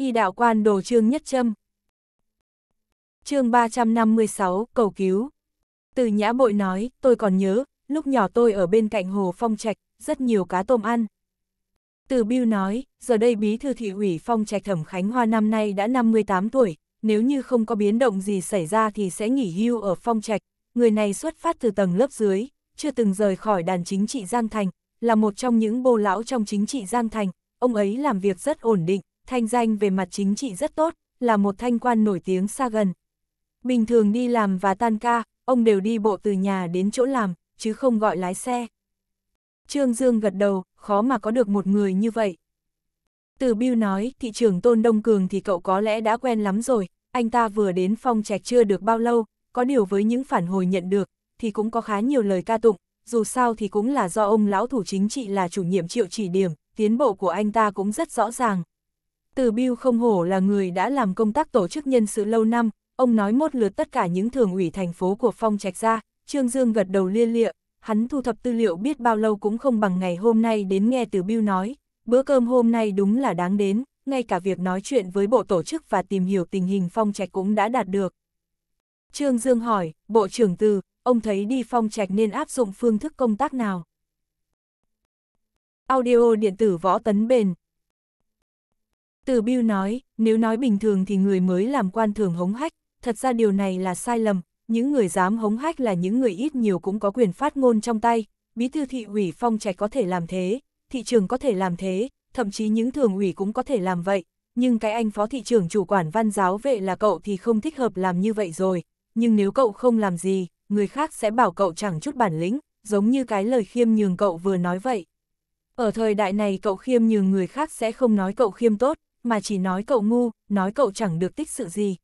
y đạo quan đồ trương nhất châm. chương 356, cầu cứu. Từ nhã bội nói, tôi còn nhớ, lúc nhỏ tôi ở bên cạnh hồ phong trạch, rất nhiều cá tôm ăn. Từ Biêu nói, giờ đây bí thư thị ủy phong trạch thẩm Khánh Hoa năm nay đã 58 tuổi, nếu như không có biến động gì xảy ra thì sẽ nghỉ hưu ở phong trạch. Người này xuất phát từ tầng lớp dưới, chưa từng rời khỏi đàn chính trị Giang Thành, là một trong những bô lão trong chính trị Giang Thành, ông ấy làm việc rất ổn định, thanh danh về mặt chính trị rất tốt, là một thanh quan nổi tiếng xa gần. Bình thường đi làm và tan ca, ông đều đi bộ từ nhà đến chỗ làm, chứ không gọi lái xe. Trương Dương gật đầu, khó mà có được một người như vậy. Từ Biêu nói, thị trường Tôn Đông Cường thì cậu có lẽ đã quen lắm rồi, anh ta vừa đến phong trạch chưa được bao lâu, có điều với những phản hồi nhận được, thì cũng có khá nhiều lời ca tụng, dù sao thì cũng là do ông lão thủ chính trị là chủ nhiệm triệu chỉ điểm, tiến bộ của anh ta cũng rất rõ ràng. Từ Biêu không hổ là người đã làm công tác tổ chức nhân sự lâu năm, ông nói một lượt tất cả những thường ủy thành phố của Phong Trạch ra, Trương Dương gật đầu liên lịa, hắn thu thập tư liệu biết bao lâu cũng không bằng ngày hôm nay đến nghe Từ Biêu nói, bữa cơm hôm nay đúng là đáng đến, ngay cả việc nói chuyện với bộ tổ chức và tìm hiểu tình hình Phong Trạch cũng đã đạt được. Trương Dương hỏi, Bộ trưởng Từ, ông thấy đi Phong Trạch nên áp dụng phương thức công tác nào? Audio điện tử võ tấn bền, từ Biêu nói, nếu nói bình thường thì người mới làm quan thường hống hách, thật ra điều này là sai lầm, những người dám hống hách là những người ít nhiều cũng có quyền phát ngôn trong tay, bí thư thị ủy phong trạch có thể làm thế, thị trường có thể làm thế, thậm chí những thường ủy cũng có thể làm vậy, nhưng cái anh phó thị trưởng chủ quản văn giáo vệ là cậu thì không thích hợp làm như vậy rồi, nhưng nếu cậu không làm gì, người khác sẽ bảo cậu chẳng chút bản lĩnh, giống như cái lời khiêm nhường cậu vừa nói vậy. Ở thời đại này cậu khiêm nhường người khác sẽ không nói cậu khiêm tốt, mà chỉ nói cậu ngu, nói cậu chẳng được tích sự gì.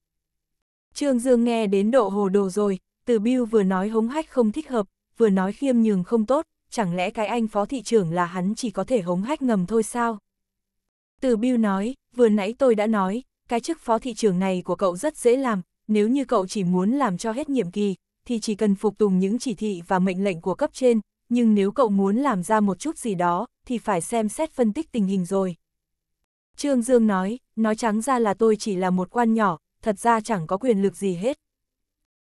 Trương Dương nghe đến độ hồ đồ rồi, từ Bill vừa nói hống hách không thích hợp, vừa nói khiêm nhường không tốt, chẳng lẽ cái anh phó thị trưởng là hắn chỉ có thể hống hách ngầm thôi sao? Từ Bill nói, vừa nãy tôi đã nói, cái chức phó thị trưởng này của cậu rất dễ làm, nếu như cậu chỉ muốn làm cho hết nhiệm kỳ, thì chỉ cần phục tùng những chỉ thị và mệnh lệnh của cấp trên, nhưng nếu cậu muốn làm ra một chút gì đó, thì phải xem xét phân tích tình hình rồi. Trương Dương nói, nói trắng ra là tôi chỉ là một quan nhỏ, thật ra chẳng có quyền lực gì hết.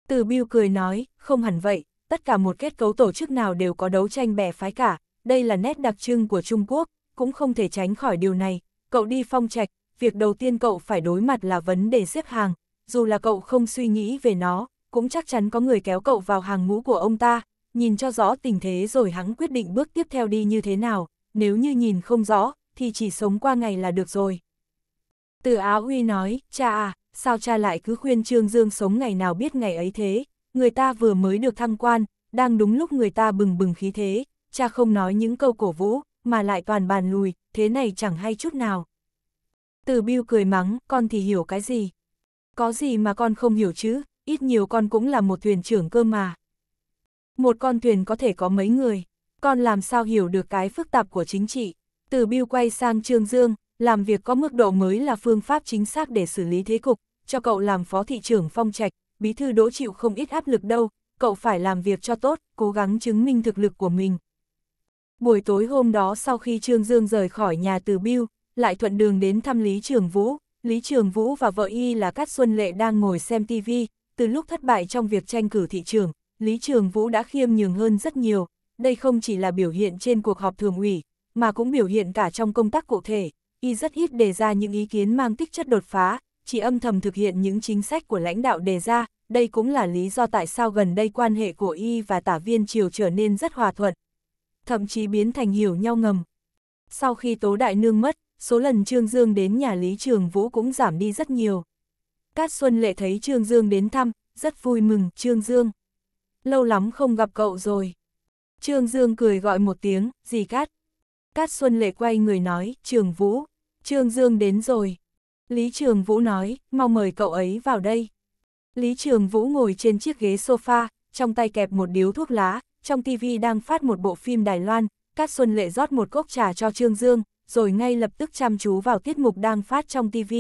Từ Biêu cười nói, không hẳn vậy, tất cả một kết cấu tổ chức nào đều có đấu tranh bè phái cả, đây là nét đặc trưng của Trung Quốc, cũng không thể tránh khỏi điều này. Cậu đi phong trạch, việc đầu tiên cậu phải đối mặt là vấn đề xếp hàng, dù là cậu không suy nghĩ về nó, cũng chắc chắn có người kéo cậu vào hàng ngũ của ông ta, nhìn cho rõ tình thế rồi hắn quyết định bước tiếp theo đi như thế nào, nếu như nhìn không rõ, thì chỉ sống qua ngày là được rồi. Từ Áo Huy nói, cha à, sao cha lại cứ khuyên Trương Dương sống ngày nào biết ngày ấy thế, người ta vừa mới được thăng quan, đang đúng lúc người ta bừng bừng khí thế, cha không nói những câu cổ vũ, mà lại toàn bàn lùi, thế này chẳng hay chút nào. Từ Biêu cười mắng, con thì hiểu cái gì? Có gì mà con không hiểu chứ, ít nhiều con cũng là một thuyền trưởng cơ mà. Một con thuyền có thể có mấy người, con làm sao hiểu được cái phức tạp của chính trị. Từ Biêu quay sang Trương Dương, làm việc có mức độ mới là phương pháp chính xác để xử lý thế cục, cho cậu làm phó thị trưởng phong trạch, bí thư đỗ chịu không ít áp lực đâu, cậu phải làm việc cho tốt, cố gắng chứng minh thực lực của mình. Buổi tối hôm đó sau khi Trương Dương rời khỏi nhà từ Biêu, lại thuận đường đến thăm Lý Trường Vũ, Lý Trường Vũ và vợ y là Cát Xuân Lệ đang ngồi xem TV, từ lúc thất bại trong việc tranh cử thị trường, Lý Trường Vũ đã khiêm nhường hơn rất nhiều, đây không chỉ là biểu hiện trên cuộc họp thường ủy, mà cũng biểu hiện cả trong công tác cụ thể, y rất ít đề ra những ý kiến mang tích chất đột phá, chỉ âm thầm thực hiện những chính sách của lãnh đạo đề ra, đây cũng là lý do tại sao gần đây quan hệ của y và tả viên triều trở nên rất hòa thuận, thậm chí biến thành hiểu nhau ngầm. Sau khi Tố Đại Nương mất, số lần Trương Dương đến nhà Lý Trường Vũ cũng giảm đi rất nhiều. Cát Xuân Lệ thấy Trương Dương đến thăm, rất vui mừng, Trương Dương. Lâu lắm không gặp cậu rồi. Trương Dương cười gọi một tiếng, dì Cát. Cát Xuân Lệ quay người nói, Trường Vũ, Trương Dương đến rồi. Lý Trường Vũ nói, mau mời cậu ấy vào đây. Lý Trường Vũ ngồi trên chiếc ghế sofa, trong tay kẹp một điếu thuốc lá, trong TV đang phát một bộ phim Đài Loan, Cát Xuân Lệ rót một cốc trà cho Trương Dương, rồi ngay lập tức chăm chú vào tiết mục đang phát trong TV.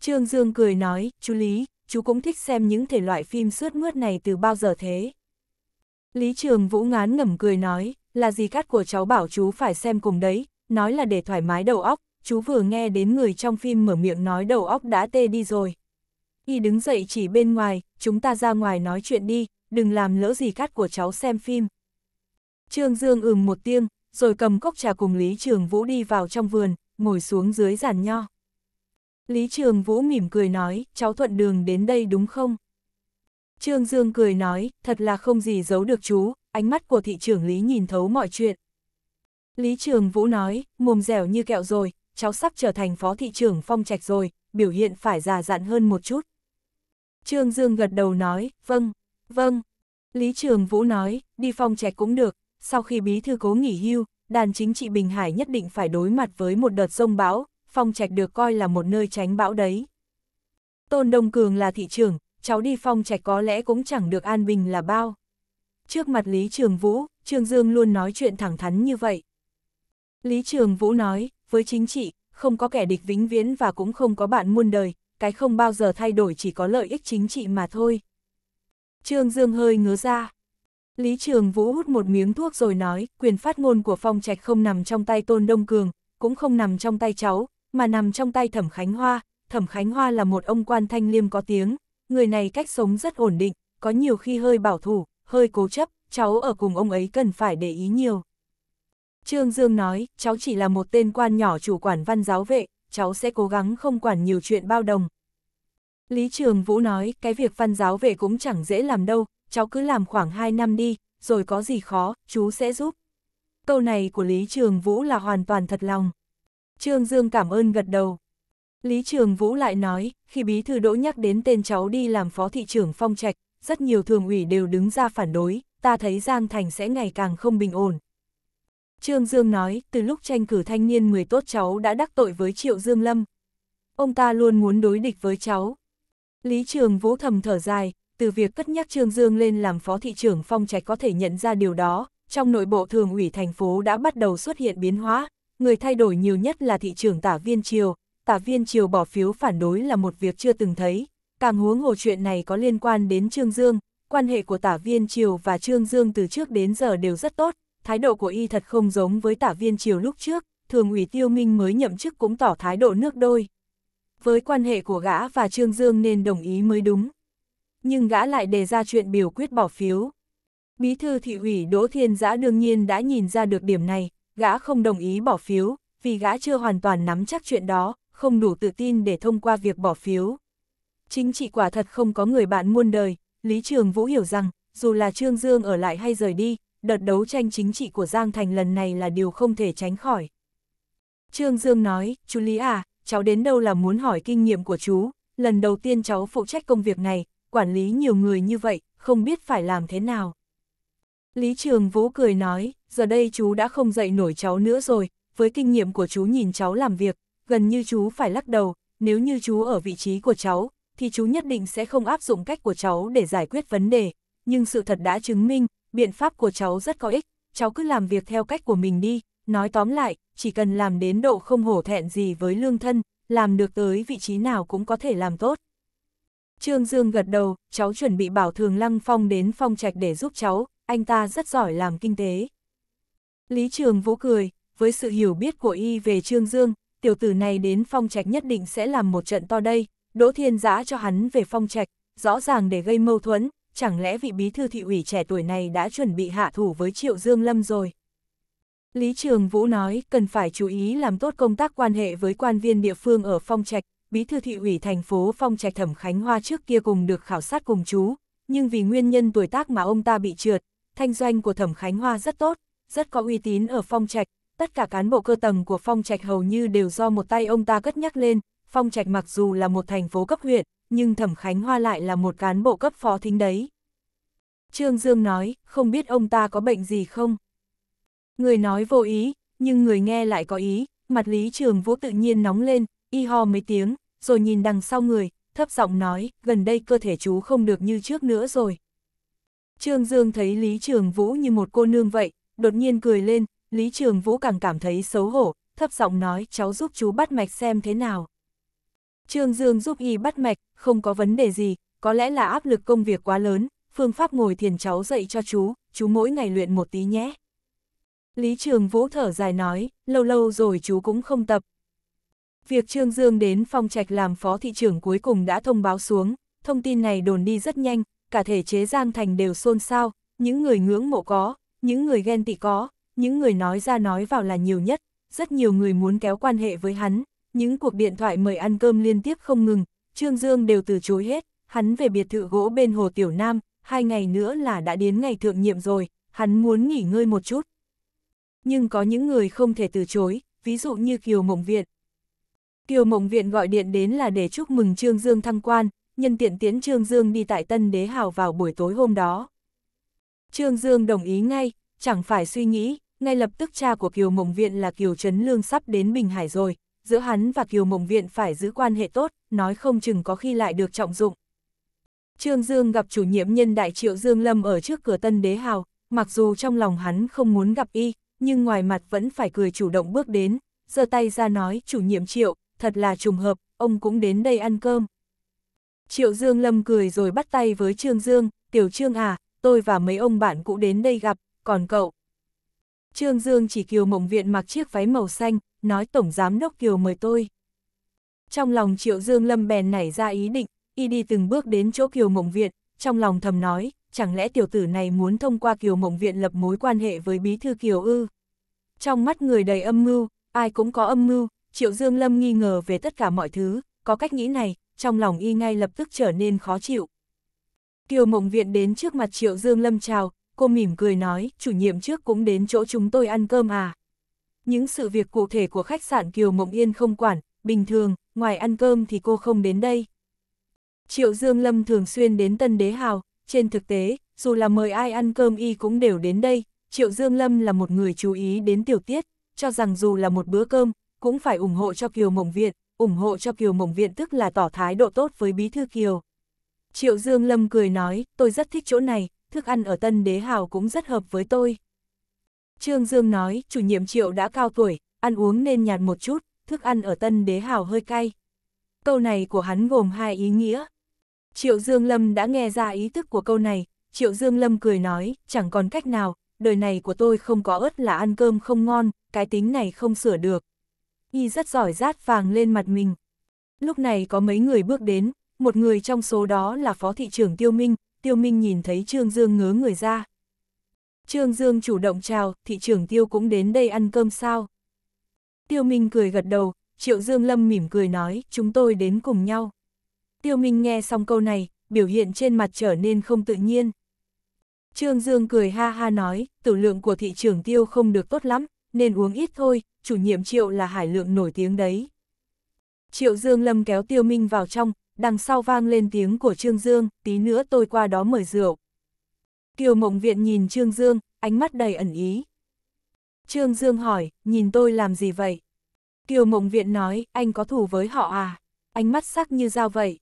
Trương Dương cười nói, chú Lý, chú cũng thích xem những thể loại phim sướt mướt này từ bao giờ thế. Lý Trường Vũ ngán ngẩm cười nói, là gì cát của cháu bảo chú phải xem cùng đấy, nói là để thoải mái đầu óc, chú vừa nghe đến người trong phim mở miệng nói đầu óc đã tê đi rồi. Y đứng dậy chỉ bên ngoài, chúng ta ra ngoài nói chuyện đi, đừng làm lỡ gì cát của cháu xem phim. Trương Dương ừm một tiếng, rồi cầm cốc trà cùng Lý Trường Vũ đi vào trong vườn, ngồi xuống dưới giàn nho. Lý Trường Vũ mỉm cười nói, cháu thuận đường đến đây đúng không? Trương Dương cười nói, thật là không gì giấu được chú, ánh mắt của thị trưởng Lý nhìn thấu mọi chuyện. Lý Trường Vũ nói, mồm dẻo như kẹo rồi, cháu sắp trở thành phó thị trưởng phong trạch rồi, biểu hiện phải già dặn hơn một chút. Trương Dương gật đầu nói, vâng, vâng. Lý Trường Vũ nói, đi phong trạch cũng được, sau khi bí thư cố nghỉ hưu, đàn chính trị Bình Hải nhất định phải đối mặt với một đợt sông bão, phong trạch được coi là một nơi tránh bão đấy. Tôn Đông Cường là thị trưởng, cháu đi phong trạch có lẽ cũng chẳng được an bình là bao. Trước mặt Lý Trường Vũ, Trương Dương luôn nói chuyện thẳng thắn như vậy. Lý Trường Vũ nói, với chính trị, không có kẻ địch vĩnh viễn và cũng không có bạn muôn đời, cái không bao giờ thay đổi chỉ có lợi ích chính trị mà thôi. Trương Dương hơi ngớ ra. Lý Trường Vũ hút một miếng thuốc rồi nói, quyền phát ngôn của phong trạch không nằm trong tay Tôn Đông Cường, cũng không nằm trong tay cháu, mà nằm trong tay Thẩm Khánh Hoa. Thẩm Khánh Hoa là một ông quan thanh liêm có tiếng, người này cách sống rất ổn định, có nhiều khi hơi bảo thủ, hơi cố chấp, cháu ở cùng ông ấy cần phải để ý nhiều. Trương Dương nói, cháu chỉ là một tên quan nhỏ chủ quản văn giáo vệ, cháu sẽ cố gắng không quản nhiều chuyện bao đồng. Lý Trường Vũ nói, cái việc văn giáo vệ cũng chẳng dễ làm đâu, cháu cứ làm khoảng 2 năm đi, rồi có gì khó, chú sẽ giúp. Câu này của Lý Trường Vũ là hoàn toàn thật lòng. Trương Dương cảm ơn gật đầu, Lý Trường Vũ lại nói, khi bí thư đỗ nhắc đến tên cháu đi làm phó thị trưởng phong trạch, rất nhiều thường ủy đều đứng ra phản đối, ta thấy Giang Thành sẽ ngày càng không bình ổn. Trương Dương nói, từ lúc tranh cử thanh niên người tốt cháu đã đắc tội với Triệu Dương Lâm. Ông ta luôn muốn đối địch với cháu. Lý Trường Vũ thầm thở dài, từ việc cất nhắc Trương Dương lên làm phó thị trưởng phong trạch có thể nhận ra điều đó, trong nội bộ thường ủy thành phố đã bắt đầu xuất hiện biến hóa, người thay đổi nhiều nhất là thị trưởng tả viên triều, tả viên triều bỏ phiếu phản đối là một việc chưa từng thấy, càng huống hồ chuyện này có liên quan đến Trương Dương, quan hệ của tả viên triều và Trương Dương từ trước đến giờ đều rất tốt, thái độ của y thật không giống với tả viên triều lúc trước, thường ủy tiêu minh mới nhậm chức cũng tỏ thái độ nước đôi. Với quan hệ của gã và Trương Dương nên đồng ý mới đúng. Nhưng gã lại đề ra chuyện biểu quyết bỏ phiếu. Bí thư thị ủy Đỗ Thiên Giã đương nhiên đã nhìn ra được điểm này, gã không đồng ý bỏ phiếu, vì gã chưa hoàn toàn nắm chắc chuyện đó, không đủ tự tin để thông qua việc bỏ phiếu. Chính trị quả thật không có người bạn muôn đời, Lý Trường Vũ hiểu rằng, dù là Trương Dương ở lại hay rời đi, đợt đấu tranh chính trị của Giang Thành lần này là điều không thể tránh khỏi. Trương Dương nói, chú Lý à, cháu đến đâu là muốn hỏi kinh nghiệm của chú, lần đầu tiên cháu phụ trách công việc này, quản lý nhiều người như vậy, không biết phải làm thế nào. Lý Trường Vũ cười nói, giờ đây chú đã không dạy nổi cháu nữa rồi, với kinh nghiệm của chú nhìn cháu làm việc, gần như chú phải lắc đầu, nếu như chú ở vị trí của cháu, thì chú nhất định sẽ không áp dụng cách của cháu để giải quyết vấn đề, nhưng sự thật đã chứng minh, biện pháp của cháu rất có ích, cháu cứ làm việc theo cách của mình đi, nói tóm lại, chỉ cần làm đến độ không hổ thẹn gì với lương thân, làm được tới vị trí nào cũng có thể làm tốt. Trương Dương gật đầu, cháu chuẩn bị bảo Thường Lăng Phong đến phong trạch để giúp cháu, anh ta rất giỏi làm kinh tế. Lý Trường Vũ cười, với sự hiểu biết của y về Trương Dương, tiểu tử này đến phong trạch nhất định sẽ làm một trận to đây, Đỗ Thiên Giã cho hắn về phong trạch, rõ ràng để gây mâu thuẫn, chẳng lẽ vị bí thư thị ủy trẻ tuổi này đã chuẩn bị hạ thủ với Triệu Dương Lâm rồi. Lý Trường Vũ nói cần phải chú ý làm tốt công tác quan hệ với quan viên địa phương ở Phong Trạch, bí thư thị ủy thành phố Phong Trạch Thẩm Khánh Hoa trước kia cùng được khảo sát cùng chú, nhưng vì nguyên nhân tuổi tác mà ông ta bị trượt, thanh doanh của Thẩm Khánh Hoa rất tốt, rất có uy tín ở Phong Trạch, tất cả cán bộ cơ tầng của Phong Trạch hầu như đều do một tay ông ta cất nhắc lên, Phong Trạch mặc dù là một thành phố cấp huyện, nhưng Thẩm Khánh Hoa lại là một cán bộ cấp phó thính đấy. Trương Dương nói, không biết ông ta có bệnh gì không? Người nói vô ý, nhưng người nghe lại có ý, mặt Lý Trường Vũ tự nhiên nóng lên, y ho mấy tiếng, rồi nhìn đằng sau người, thấp giọng nói, gần đây cơ thể chú không được như trước nữa rồi. Trương Dương thấy Lý Trường Vũ như một cô nương vậy, đột nhiên cười lên, Lý Trường Vũ càng cảm thấy xấu hổ, thấp giọng nói cháu giúp chú bắt mạch xem thế nào. Trương Dương giúp y bắt mạch, không có vấn đề gì, có lẽ là áp lực công việc quá lớn, phương pháp ngồi thiền cháu dạy cho chú, chú mỗi ngày luyện một tí nhé. Lý Trường Vũ thở dài nói, lâu lâu rồi chú cũng không tập. Việc Trương Dương đến phong trạch làm phó thị trưởng cuối cùng đã thông báo xuống, thông tin này đồn đi rất nhanh, cả thể chế Giang Thành đều xôn xao, những người ngưỡng mộ có, những người ghen tị có, những người nói ra nói vào là nhiều nhất, rất nhiều người muốn kéo quan hệ với hắn, những cuộc điện thoại mời ăn cơm liên tiếp không ngừng, Trương Dương đều từ chối hết, hắn về biệt thự gỗ bên Hồ Tiểu Nam, hai ngày nữa là đã đến ngày thượng nhiệm rồi, hắn muốn nghỉ ngơi một chút. Nhưng có những người không thể từ chối, ví dụ như Kiều Mộng Viện. Kiều Mộng Viện gọi điện đến là để chúc mừng Trương Dương thăng quan, nhân tiện tiến Trương Dương đi tại Tân Đế Hào vào buổi tối hôm đó. Trương Dương đồng ý ngay, chẳng phải suy nghĩ, ngay lập tức cha của Kiều Mộng Viện là Kiều Trấn Lương sắp đến Bình Hải rồi, giữa hắn và Kiều Mộng Viện phải giữ quan hệ tốt, nói không chừng có khi lại được trọng dụng. Trương Dương gặp chủ nhiệm nhân đại triệu Dương Lâm ở trước cửa Tân Đế Hào, mặc dù trong lòng hắn không muốn gặp y, nhưng ngoài mặt vẫn phải cười chủ động bước đến, giơ tay ra nói chủ nhiệm triệu, thật là trùng hợp, ông cũng đến đây ăn cơm. Triệu Dương Lâm cười rồi bắt tay với Trương Dương, tiểu Trương à, tôi và mấy ông bạn cũng đến đây gặp, còn cậu, Trương Dương chỉ Kiều Mộng Viện mặc chiếc váy màu xanh, nói Tổng Giám Đốc Kiều mời tôi. Trong lòng Triệu Dương Lâm bèn nảy ra ý định, y đi từng bước đến chỗ Kiều Mộng Viện, trong lòng thầm nói, chẳng lẽ tiểu tử này muốn thông qua Kiều Mộng Viện lập mối quan hệ với Bí Thư Kiều ư? Trong mắt người đầy âm mưu, ai cũng có âm mưu, Triệu Dương Lâm nghi ngờ về tất cả mọi thứ, có cách nghĩ này, trong lòng y ngay lập tức trở nên khó chịu. Kiều Mộng Viện đến trước mặt Triệu Dương Lâm chào, cô mỉm cười nói, chủ nhiệm trước cũng đến chỗ chúng tôi ăn cơm à. Những sự việc cụ thể của khách sạn Kiều Mộng Yên không quản, bình thường, ngoài ăn cơm thì cô không đến đây. Triệu Dương Lâm thường xuyên đến Tân Đế Hào, trên thực tế, dù là mời ai ăn cơm y cũng đều đến đây, Triệu Dương Lâm là một người chú ý đến tiểu tiết, cho rằng dù là một bữa cơm, cũng phải ủng hộ cho Kiều Mộng Viện, ủng hộ cho Kiều Mộng Viện tức là tỏ thái độ tốt với Bí Thư Kiều. Triệu Dương Lâm cười nói, tôi rất thích chỗ này, thức ăn ở Tân Đế Hào cũng rất hợp với tôi. Trương Dương nói, chủ nhiệm triệu đã cao tuổi, ăn uống nên nhạt một chút, thức ăn ở Tân Đế Hào hơi cay. Câu này của hắn gồm hai ý nghĩa. Triệu Dương Lâm đã nghe ra ý thức của câu này, Triệu Dương Lâm cười nói, chẳng còn cách nào, đời này của tôi không có ớt là ăn cơm không ngon, cái tính này không sửa được. Y rất giỏi rát vàng lên mặt mình. Lúc này có mấy người bước đến, một người trong số đó là phó thị trưởng Tiêu Minh, Tiêu Minh nhìn thấy Trương Dương ngớ người ra. Trương Dương chủ động chào, thị trưởng Tiêu cũng đến đây ăn cơm sao. Tiêu Minh cười gật đầu, Triệu Dương Lâm mỉm cười nói, chúng tôi đến cùng nhau. Tiêu Minh nghe xong câu này, biểu hiện trên mặt trở nên không tự nhiên. Trương Dương cười ha ha nói, tử lượng của thị trưởng Tiêu không được tốt lắm, nên uống ít thôi, chủ nhiệm Triệu là hải lượng nổi tiếng đấy. Triệu Dương Lâm kéo Tiêu Minh vào trong, đằng sau vang lên tiếng của Trương Dương, tí nữa tôi qua đó mời rượu. Kiều Mộng Viện nhìn Trương Dương, ánh mắt đầy ẩn ý. Trương Dương hỏi, nhìn tôi làm gì vậy? Kiều Mộng Viện nói, anh có thù với họ à? Ánh mắt sắc như dao vậy.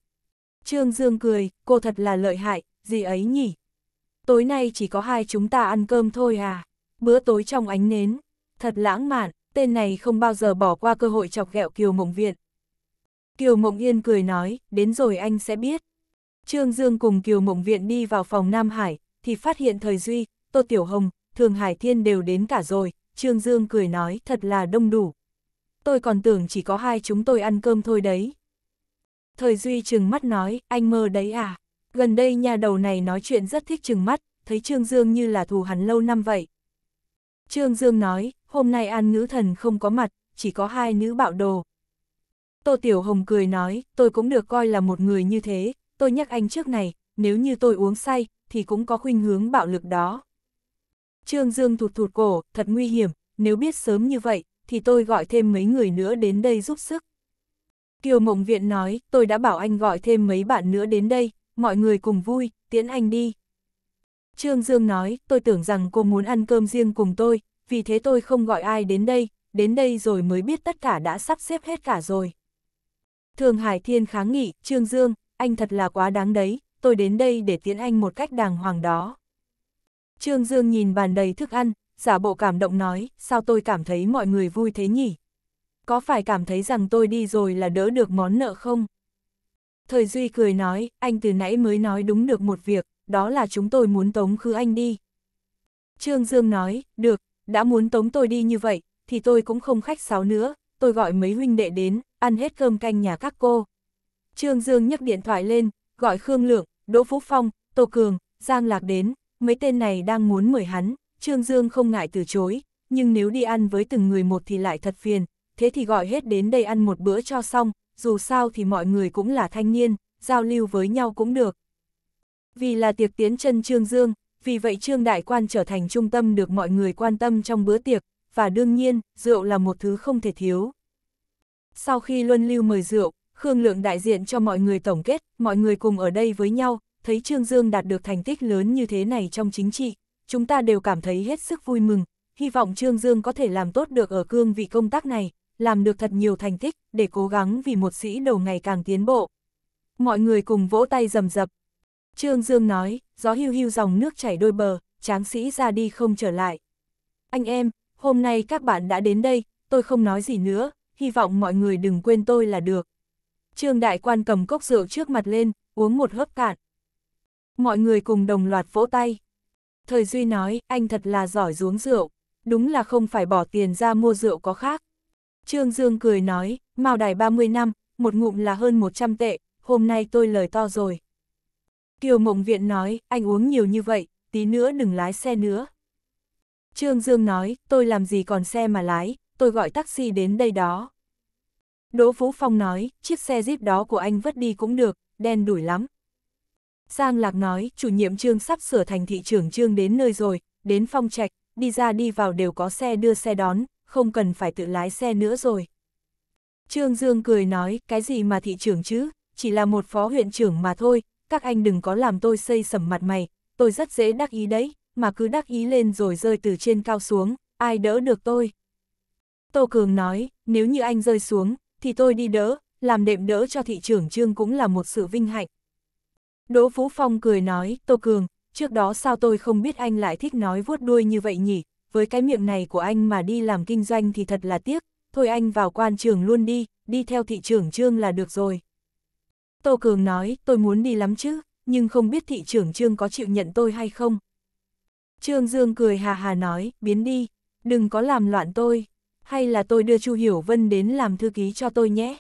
Trương Dương cười, cô thật là lợi hại, gì ấy nhỉ? Tối nay chỉ có hai chúng ta ăn cơm thôi à? Bữa tối trong ánh nến, thật lãng mạn, tên này không bao giờ bỏ qua cơ hội chọc ghẹo Kiều Mộng Viện. Kiều Mộng Yên cười nói, đến rồi anh sẽ biết. Trương Dương cùng Kiều Mộng Viện đi vào phòng Nam Hải, thì phát hiện Thời Duy, Tô Tiểu Hồng, Thường Hải Thiên đều đến cả rồi, Trương Dương cười nói thật là đông đủ. Tôi còn tưởng chỉ có hai chúng tôi ăn cơm thôi đấy. Thời Duy trừng mắt nói, anh mơ đấy à? Gần đây nhà đầu này nói chuyện rất thích trừng mắt, thấy Trương Dương như là thù hắn lâu năm vậy. Trương Dương nói, hôm nay An Ngữ Thần không có mặt, chỉ có hai nữ bạo đồ. Tô Tiểu Hồng cười nói, tôi cũng được coi là một người như thế, tôi nhắc anh trước này, nếu như tôi uống say, thì cũng có khuynh hướng bạo lực đó. Trương Dương thụt thụt cổ, thật nguy hiểm, nếu biết sớm như vậy, thì tôi gọi thêm mấy người nữa đến đây giúp sức. Kiều Mộng Viện nói, tôi đã bảo anh gọi thêm mấy bạn nữa đến đây, mọi người cùng vui, tiễn anh đi. Trương Dương nói, tôi tưởng rằng cô muốn ăn cơm riêng cùng tôi, vì thế tôi không gọi ai đến đây, đến đây rồi mới biết tất cả đã sắp xếp hết cả rồi. Thường Hải Thiên kháng nghị, Trương Dương, anh thật là quá đáng đấy, tôi đến đây để tiến anh một cách đàng hoàng đó. Trương Dương nhìn bàn đầy thức ăn, giả bộ cảm động nói, sao tôi cảm thấy mọi người vui thế nhỉ? Có phải cảm thấy rằng tôi đi rồi là đỡ được món nợ không? Thời Duy cười nói, anh từ nãy mới nói đúng được một việc, đó là chúng tôi muốn tống khứ anh đi. Trương Dương nói, được, đã muốn tống tôi đi như vậy, thì tôi cũng không khách sáo nữa, tôi gọi mấy huynh đệ đến, ăn hết cơm canh nhà các cô. Trương Dương nhấc điện thoại lên, gọi Khương Lượng, Đỗ Phúc Phong, Tô Cường, Giang Lạc đến, mấy tên này đang muốn mời hắn, Trương Dương không ngại từ chối, nhưng nếu đi ăn với từng người một thì lại thật phiền, thế thì gọi hết đến đây ăn một bữa cho xong, dù sao thì mọi người cũng là thanh niên, giao lưu với nhau cũng được. Vì là tiệc tiến chân Trương Dương, vì vậy Trương Đại Quan trở thành trung tâm được mọi người quan tâm trong bữa tiệc, và đương nhiên, rượu là một thứ không thể thiếu. Sau khi luân lưu mời rượu, Khương Lượng đại diện cho mọi người tổng kết, mọi người cùng ở đây với nhau, thấy Trương Dương đạt được thành tích lớn như thế này trong chính trị, chúng ta đều cảm thấy hết sức vui mừng, hy vọng Trương Dương có thể làm tốt được ở cương vị công tác này, làm được thật nhiều thành tích, để cố gắng vì một sĩ đầu ngày càng tiến bộ. Mọi người cùng vỗ tay rầm rập. Trương Dương nói, gió hưu hưu dòng nước chảy đôi bờ, tráng sĩ ra đi không trở lại. Anh em, hôm nay các bạn đã đến đây, tôi không nói gì nữa, hy vọng mọi người đừng quên tôi là được. Trương Đại Quan cầm cốc rượu trước mặt lên, uống một hớp cạn. Mọi người cùng đồng loạt vỗ tay. Thời Duy nói, anh thật là giỏi uống rượu, đúng là không phải bỏ tiền ra mua rượu có khác. Trương Dương cười nói, Mao Đài 30 năm, một ngụm là hơn 100 tệ, hôm nay tôi lời to rồi. Kiều Mộng Viện nói, anh uống nhiều như vậy, tí nữa đừng lái xe nữa. Trương Dương nói, tôi làm gì còn xe mà lái, tôi gọi taxi đến đây đó. Đỗ phú Phong nói, chiếc xe Jeep đó của anh vứt đi cũng được, đen đủi lắm. Giang Lạc nói, chủ nhiệm trương sắp sửa thành thị trưởng trương đến nơi rồi, đến phong trạch, đi ra đi vào đều có xe đưa xe đón, không cần phải tự lái xe nữa rồi. Trương Dương cười nói, cái gì mà thị trưởng chứ, chỉ là một phó huyện trưởng mà thôi, các anh đừng có làm tôi xây sầm mặt mày, tôi rất dễ đắc ý đấy, mà cứ đắc ý lên rồi rơi từ trên cao xuống, ai đỡ được tôi. Tô Cường nói, nếu như anh rơi xuống, thì tôi đi đỡ, làm đệm đỡ cho thị trưởng Trương cũng là một sự vinh hạnh. Đỗ Phú Phong cười nói, Tô Cường, trước đó sao tôi không biết anh lại thích nói vuốt đuôi như vậy nhỉ, với cái miệng này của anh mà đi làm kinh doanh thì thật là tiếc, thôi anh vào quan trường luôn đi, đi theo thị trưởng Trương là được rồi. Tô Cường nói, tôi muốn đi lắm chứ, nhưng không biết thị trưởng Trương có chịu nhận tôi hay không. Trương Dương cười hà hà nói, biến đi, đừng có làm loạn tôi hay là tôi đưa Chu Hiểu Vân đến làm thư ký cho tôi nhé?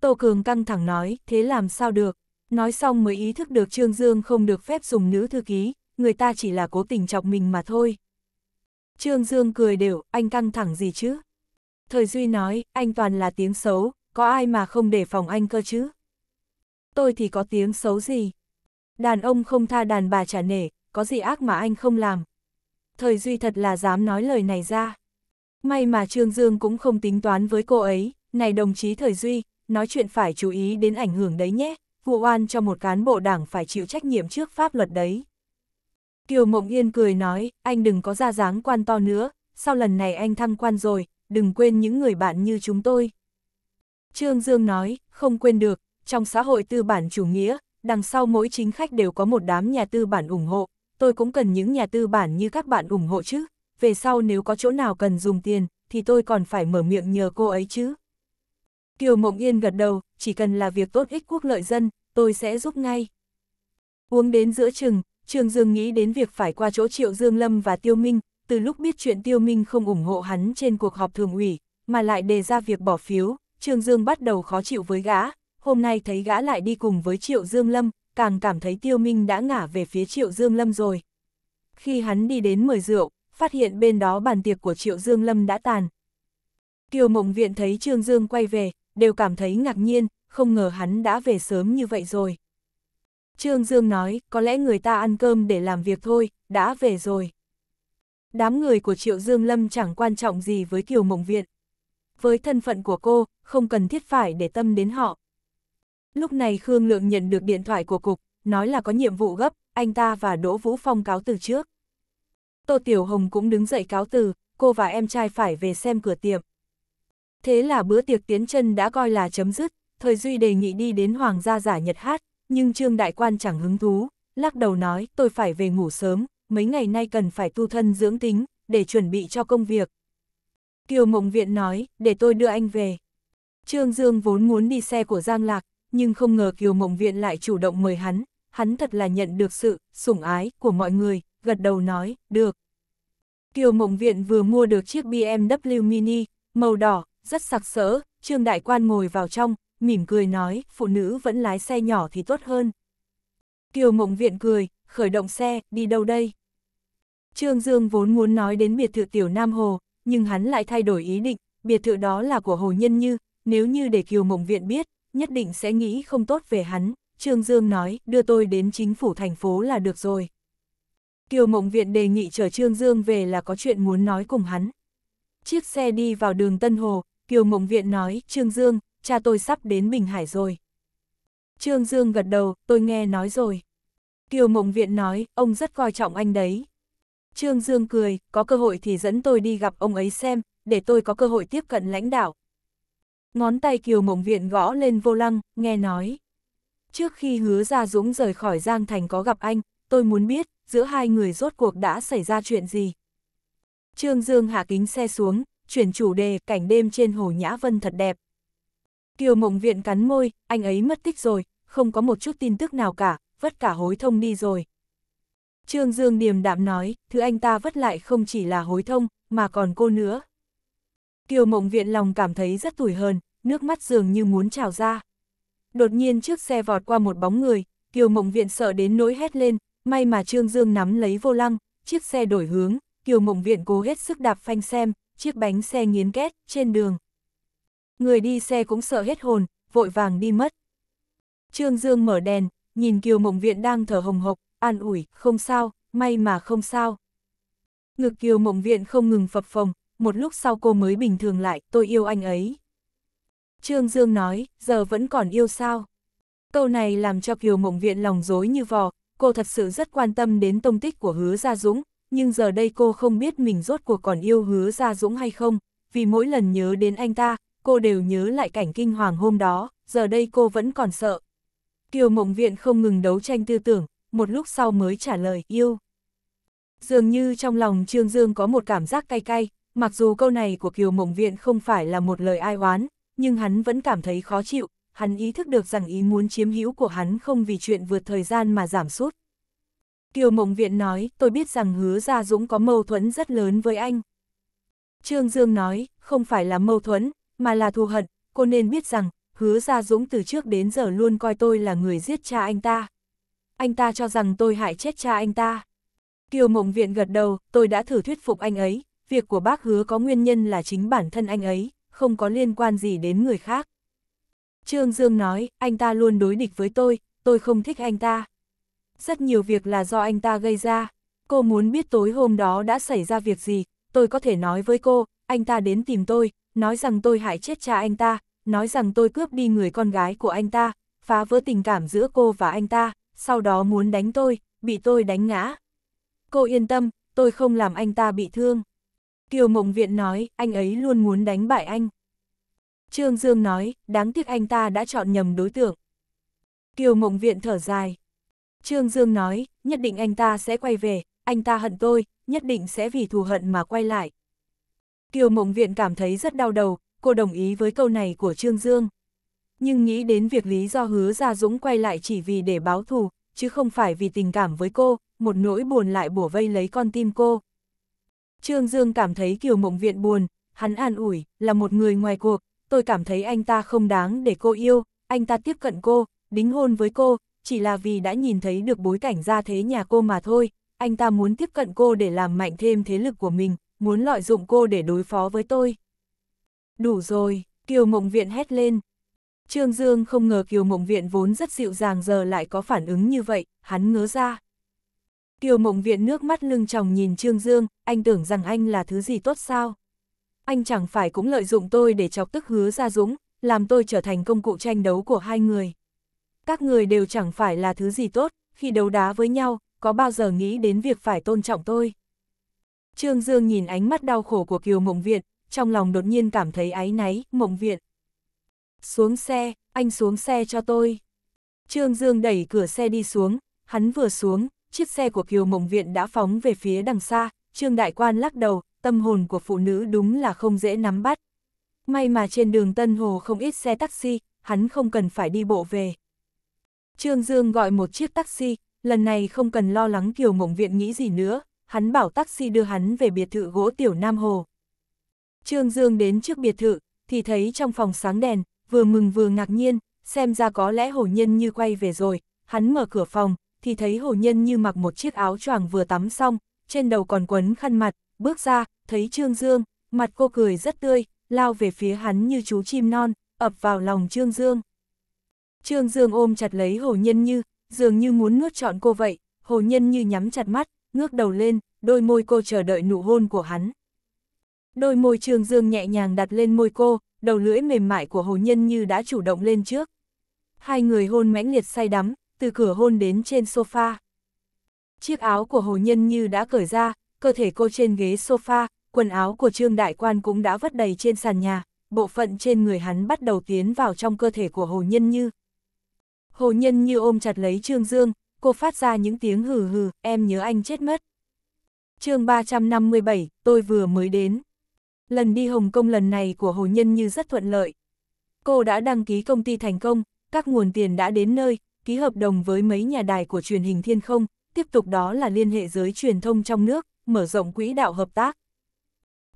Tô Cường căng thẳng nói, thế làm sao được? Nói xong mới ý thức được Trương Dương không được phép dùng nữ thư ký, người ta chỉ là cố tình chọc mình mà thôi. Trương Dương cười đều, anh căng thẳng gì chứ? Thời Duy nói, anh toàn là tiếng xấu, có ai mà không để phòng anh cơ chứ? Tôi thì có tiếng xấu gì? Đàn ông không tha đàn bà trả nể, có gì ác mà anh không làm? Thời Duy thật là dám nói lời này ra. May mà Trương Dương cũng không tính toán với cô ấy, này đồng chí Thời Duy, nói chuyện phải chú ý đến ảnh hưởng đấy nhé, vụ oan cho một cán bộ đảng phải chịu trách nhiệm trước pháp luật đấy. Kiều Mộng Yên cười nói, anh đừng có ra dáng quan to nữa, sau lần này anh thăng quan rồi, đừng quên những người bạn như chúng tôi. Trương Dương nói, không quên được, trong xã hội tư bản chủ nghĩa, đằng sau mỗi chính khách đều có một đám nhà tư bản ủng hộ, tôi cũng cần những nhà tư bản như các bạn ủng hộ chứ về sau nếu có chỗ nào cần dùng tiền, thì tôi còn phải mở miệng nhờ cô ấy chứ. Kiều Mộng Yên gật đầu, chỉ cần là việc tốt ích quốc lợi dân, tôi sẽ giúp ngay. Uống đến giữa chừng, Trường Dương nghĩ đến việc phải qua chỗ Triệu Dương Lâm và Tiêu Minh, từ lúc biết chuyện Tiêu Minh không ủng hộ hắn trên cuộc họp thường ủy, mà lại đề ra việc bỏ phiếu, Trường Dương bắt đầu khó chịu với gã, hôm nay thấy gã lại đi cùng với Triệu Dương Lâm, càng cảm thấy Tiêu Minh đã ngả về phía Triệu Dương Lâm rồi. Khi hắn đi đến mời rượu, phát hiện bên đó bàn tiệc của Triệu Dương Lâm đã tàn. Kiều Mộng Viện thấy Trương Dương quay về, đều cảm thấy ngạc nhiên, không ngờ hắn đã về sớm như vậy rồi. Trương Dương nói, có lẽ người ta ăn cơm để làm việc thôi, đã về rồi. Đám người của Triệu Dương Lâm chẳng quan trọng gì với Kiều Mộng Viện. Với thân phận của cô, không cần thiết phải để tâm đến họ. Lúc này Khương Lượng nhận được điện thoại của cục, nói là có nhiệm vụ gấp, anh ta và Đỗ Vũ Phong cáo từ trước. Tô Tiểu Hồng cũng đứng dậy cáo từ, cô và em trai phải về xem cửa tiệm. Thế là bữa tiệc tiến chân đã coi là chấm dứt, thời Duy đề nghị đi đến Hoàng gia giả Nhật hát, nhưng Trương Đại Quan chẳng hứng thú, lắc đầu nói tôi phải về ngủ sớm, mấy ngày nay cần phải tu thân dưỡng tính, để chuẩn bị cho công việc. Kiều Mộng Viện nói, để tôi đưa anh về. Trương Dương vốn muốn đi xe của Giang Lạc, nhưng không ngờ Kiều Mộng Viện lại chủ động mời hắn, hắn thật là nhận được sự sủng ái của mọi người, gật đầu nói, được. Kiều Mộng Viện vừa mua được chiếc BMW Mini, màu đỏ, rất sặc sỡ, Trương Đại Quan ngồi vào trong, mỉm cười nói, phụ nữ vẫn lái xe nhỏ thì tốt hơn. Kiều Mộng Viện cười, khởi động xe, đi đâu đây? Trương Dương vốn muốn nói đến biệt thự Tiểu Nam Hồ, nhưng hắn lại thay đổi ý định, biệt thự đó là của Hồ Nhân Như, nếu như để Kiều Mộng Viện biết, nhất định sẽ nghĩ không tốt về hắn. Trương Dương nói, đưa tôi đến chính phủ thành phố là được rồi. Kiều Mộng Viện đề nghị chở Trương Dương về là có chuyện muốn nói cùng hắn. Chiếc xe đi vào đường Tân Hồ, Kiều Mộng Viện nói, Trương Dương, cha tôi sắp đến Bình Hải rồi. Trương Dương gật đầu, tôi nghe nói rồi. Kiều Mộng Viện nói, ông rất coi trọng anh đấy. Trương Dương cười, có cơ hội thì dẫn tôi đi gặp ông ấy xem, để tôi có cơ hội tiếp cận lãnh đạo. Ngón tay Kiều Mộng Viện gõ lên vô lăng, nghe nói. Trước khi hứa ra Dũng rời khỏi Giang Thành có gặp anh, tôi muốn biết, giữa hai người rốt cuộc đã xảy ra chuyện gì. Trương Dương hạ kính xe xuống, chuyển chủ đề cảnh đêm trên hồ Nhã Vân thật đẹp. Kiều Mộng Viện cắn môi, anh ấy mất tích rồi, không có một chút tin tức nào cả, vất cả hối thông đi rồi. Trương Dương điềm đạm nói, thứ anh ta vất lại không chỉ là hối thông, mà còn cô nữa. Kiều Mộng Viện lòng cảm thấy rất tủi hờn, nước mắt dường như muốn trào ra. Đột nhiên chiếc xe vọt qua một bóng người, Kiều Mộng Viện sợ đến nỗi hét lên, May mà Trương Dương nắm lấy vô lăng, chiếc xe đổi hướng, Kiều Mộng Viện cố hết sức đạp phanh xem, chiếc bánh xe nghiến két trên đường. Người đi xe cũng sợ hết hồn, vội vàng đi mất. Trương Dương mở đèn, nhìn Kiều Mộng Viện đang thở hồng hộc, an ủi, không sao, may mà không sao. Ngực Kiều Mộng Viện không ngừng phập phồng, một lúc sau cô mới bình thường lại, tôi yêu anh ấy. Trương Dương nói, giờ vẫn còn yêu sao? Câu này làm cho Kiều Mộng Viện lòng dối như vò, cô thật sự rất quan tâm đến tông tích của hứa Gia Dũng, nhưng giờ đây cô không biết mình rốt cuộc còn yêu hứa Gia Dũng hay không, vì mỗi lần nhớ đến anh ta, cô đều nhớ lại cảnh kinh hoàng hôm đó, giờ đây cô vẫn còn sợ. Kiều Mộng Viện không ngừng đấu tranh tư tưởng, một lúc sau mới trả lời yêu. Dường như trong lòng Trương Dương có một cảm giác cay cay, mặc dù câu này của Kiều Mộng Viện không phải là một lời ai oán, nhưng hắn vẫn cảm thấy khó chịu, hắn ý thức được rằng ý muốn chiếm hữu của hắn không vì chuyện vượt thời gian mà giảm sút. Kiều Mộng Viện nói, tôi biết rằng hứa Gia Dũng có mâu thuẫn rất lớn với anh. Trương Dương nói, không phải là mâu thuẫn, mà là thù hận, cô nên biết rằng, hứa Gia Dũng từ trước đến giờ luôn coi tôi là người giết cha anh ta. Anh ta cho rằng tôi hại chết cha anh ta. Kiều Mộng Viện gật đầu, tôi đã thử thuyết phục anh ấy, việc của bác hứa có nguyên nhân là chính bản thân anh ấy, không có liên quan gì đến người khác. Trương Dương nói, anh ta luôn đối địch với tôi, tôi không thích anh ta. Rất nhiều việc là do anh ta gây ra. Cô muốn biết tối hôm đó đã xảy ra việc gì, tôi có thể nói với cô, anh ta đến tìm tôi, nói rằng tôi hại chết cha anh ta, nói rằng tôi cướp đi người con gái của anh ta, phá vỡ tình cảm giữa cô và anh ta, sau đó muốn đánh tôi, bị tôi đánh ngã. Cô yên tâm, tôi không làm anh ta bị thương. Kiều Mộng Viện nói, anh ấy luôn muốn đánh bại anh. Trương Dương nói, đáng tiếc anh ta đã chọn nhầm đối tượng. Kiều Mộng Viện thở dài. Trương Dương nói, nhất định anh ta sẽ quay về, anh ta hận tôi, nhất định sẽ vì thù hận mà quay lại. Kiều Mộng Viện cảm thấy rất đau đầu, cô đồng ý với câu này của Trương Dương. Nhưng nghĩ đến việc lý do hứa Gia Dũng quay lại chỉ vì để báo thù, chứ không phải vì tình cảm với cô, một nỗi buồn lại bủa vây lấy con tim cô. Trương Dương cảm thấy Kiều Mộng Viện buồn, hắn an ủi, là một người ngoài cuộc, tôi cảm thấy anh ta không đáng để cô yêu, anh ta tiếp cận cô, đính hôn với cô, chỉ là vì đã nhìn thấy được bối cảnh gia thế nhà cô mà thôi, anh ta muốn tiếp cận cô để làm mạnh thêm thế lực của mình, muốn lợi dụng cô để đối phó với tôi. Đủ rồi, Kiều Mộng Viện hét lên. Trương Dương không ngờ Kiều Mộng Viện vốn rất dịu dàng giờ lại có phản ứng như vậy, hắn ngớ ra. Kiều Mộng Viện nước mắt lưng tròng nhìn Trương Dương, anh tưởng rằng anh là thứ gì tốt sao? anh chẳng phải cũng lợi dụng tôi để chọc tức hứa ra dũng, làm tôi trở thành công cụ tranh đấu của hai người. Các người đều chẳng phải là thứ gì tốt, khi đấu đá với nhau, có bao giờ nghĩ đến việc phải tôn trọng tôi. Trương Dương nhìn ánh mắt đau khổ của Kiều Mộng Viện, trong lòng đột nhiên cảm thấy áy náy, Mộng Viện. Xuống xe, anh xuống xe cho tôi. Trương Dương đẩy cửa xe đi xuống, hắn vừa xuống, chiếc xe của Kiều Mộng Viện đã phóng về phía đằng xa, Trương Đại Quan lắc đầu, tâm hồn của phụ nữ đúng là không dễ nắm bắt. May mà trên đường Tân Hồ không ít xe taxi, hắn không cần phải đi bộ về. Trương Dương gọi một chiếc taxi, lần này không cần lo lắng Kiều Mộng Viện nghĩ gì nữa, hắn bảo taxi đưa hắn về biệt thự gỗ Tiểu Nam Hồ. Trương Dương đến trước biệt thự, thì thấy trong phòng sáng đèn, vừa mừng vừa ngạc nhiên, xem ra có lẽ Hồ Nhân Như quay về rồi, hắn mở cửa phòng, thì thấy Hồ Nhân Như mặc một chiếc áo choàng vừa tắm xong, trên đầu còn quấn khăn mặt, bước ra, thấy Trương Dương, mặt cô cười rất tươi, lao về phía hắn như chú chim non, ập vào lòng Trương Dương. Trương Dương ôm chặt lấy Hồ Nhân Như, dường như muốn nuốt trọn cô vậy, Hồ Nhân Như nhắm chặt mắt, ngước đầu lên, đôi môi cô chờ đợi nụ hôn của hắn. Đôi môi Trương Dương nhẹ nhàng đặt lên môi cô, đầu lưỡi mềm mại của Hồ Nhân Như đã chủ động lên trước. Hai người hôn mãnh liệt say đắm, từ cửa hôn đến trên sofa. Chiếc áo của Hồ Nhân Như đã cởi ra, cơ thể cô trên ghế sofa, quần áo của Trương Đại Quan cũng đã vất đầy trên sàn nhà, bộ phận trên người hắn bắt đầu tiến vào trong cơ thể của Hồ Nhân Như. Hồ Nhân Như ôm chặt lấy Trương Dương, cô phát ra những tiếng hừ hừ, em nhớ anh chết mất. chương 357, tôi vừa mới đến. Lần đi Hồng Kông lần này của Hồ Nhân Như rất thuận lợi. Cô đã đăng ký công ty thành công, các nguồn tiền đã đến nơi, ký hợp đồng với mấy nhà đài của truyền hình thiên không, tiếp tục đó là liên hệ giới truyền thông trong nước, mở rộng quỹ đạo hợp tác.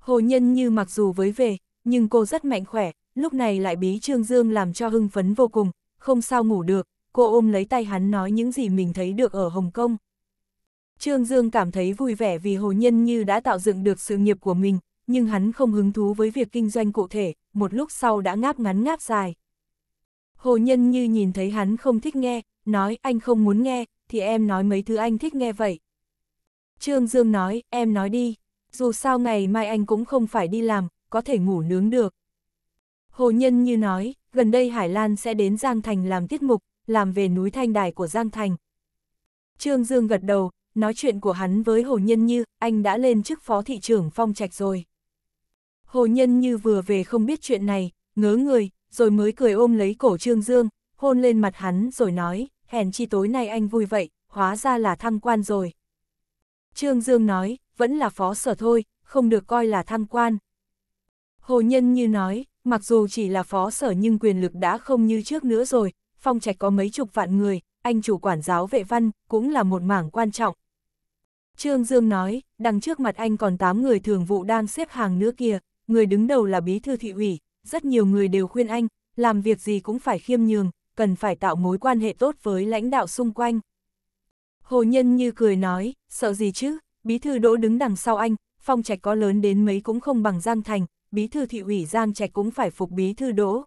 Hồ Nhân Như mặc dù với về, nhưng cô rất mạnh khỏe, lúc này lại bí Trương Dương làm cho hưng phấn vô cùng, không sao ngủ được, cô ôm lấy tay hắn nói những gì mình thấy được ở Hồng Kông. Trương Dương cảm thấy vui vẻ vì Hồ Nhân Như đã tạo dựng được sự nghiệp của mình, nhưng hắn không hứng thú với việc kinh doanh cụ thể, một lúc sau đã ngáp ngắn ngáp dài. Hồ Nhân Như nhìn thấy hắn không thích nghe, nói anh không muốn nghe, thì em nói mấy thứ anh thích nghe vậy, Trương Dương nói, em nói đi, dù sao ngày mai anh cũng không phải đi làm, có thể ngủ nướng được. Hồ Nhân như nói, gần đây Hải Lan sẽ đến Giang Thành làm tiết mục, làm về núi Thanh Đài của Giang Thành. Trương Dương gật đầu, nói chuyện của hắn với Hồ Nhân Như, anh đã lên chức phó thị trưởng Phong Trạch rồi. Hồ Nhân Như vừa về không biết chuyện này, ngớ người, rồi mới cười ôm lấy cổ Trương Dương, hôn lên mặt hắn rồi nói, hèn chi tối nay anh vui vậy, hóa ra là thăng quan rồi. Trương Dương nói, vẫn là phó sở thôi, không được coi là tham quan. Hồ Nhân như nói, mặc dù chỉ là phó sở nhưng quyền lực đã không như trước nữa rồi, phong trạch có mấy chục vạn người, anh chủ quản giáo vệ văn, cũng là một mảng quan trọng. Trương Dương nói, đằng trước mặt anh còn 8 người thường vụ đang xếp hàng nữa kìa, người đứng đầu là bí thư thị ủy, rất nhiều người đều khuyên anh, làm việc gì cũng phải khiêm nhường, cần phải tạo mối quan hệ tốt với lãnh đạo xung quanh. Hồ Nhân như cười nói, sợ gì chứ, bí thư đỗ đứng đằng sau anh, phong trạch có lớn đến mấy cũng không bằng Giang Thành, bí thư thị ủy Giang Trạch cũng phải phục bí thư đỗ.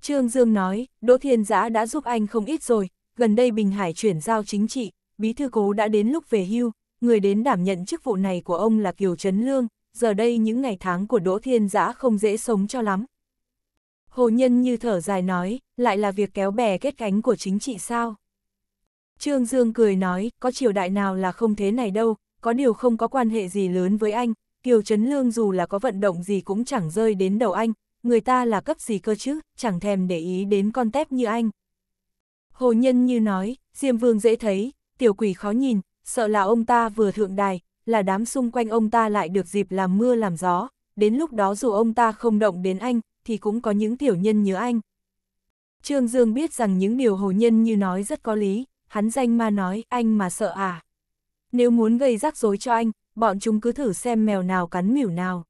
Trương Dương nói, Đỗ Thiên Giã đã giúp anh không ít rồi, gần đây Bình Hải chuyển giao chính trị, bí thư cố đã đến lúc về hưu, người đến đảm nhận chức vụ này của ông là Kiều Trấn Lương, giờ đây những ngày tháng của Đỗ Thiên Giã không dễ sống cho lắm. Hồ Nhân như thở dài nói, lại là việc kéo bè kết cánh của chính trị sao? Trương Dương cười nói, có triều đại nào là không thế này đâu, có điều không có quan hệ gì lớn với anh, Kiều Trấn Lương dù là có vận động gì cũng chẳng rơi đến đầu anh, người ta là cấp gì cơ chứ, chẳng thèm để ý đến con tép như anh. Hồ Nhân như nói, Diêm Vương dễ thấy, tiểu quỷ khó nhìn, sợ là ông ta vừa thượng đài, là đám xung quanh ông ta lại được dịp làm mưa làm gió, đến lúc đó dù ông ta không động đến anh, thì cũng có những tiểu nhân như anh. Trương Dương biết rằng những điều Hồ Nhân như nói rất có lý, hắn danh ma nói, anh mà sợ à. Nếu muốn gây rắc rối cho anh, bọn chúng cứ thử xem mèo nào cắn miểu nào.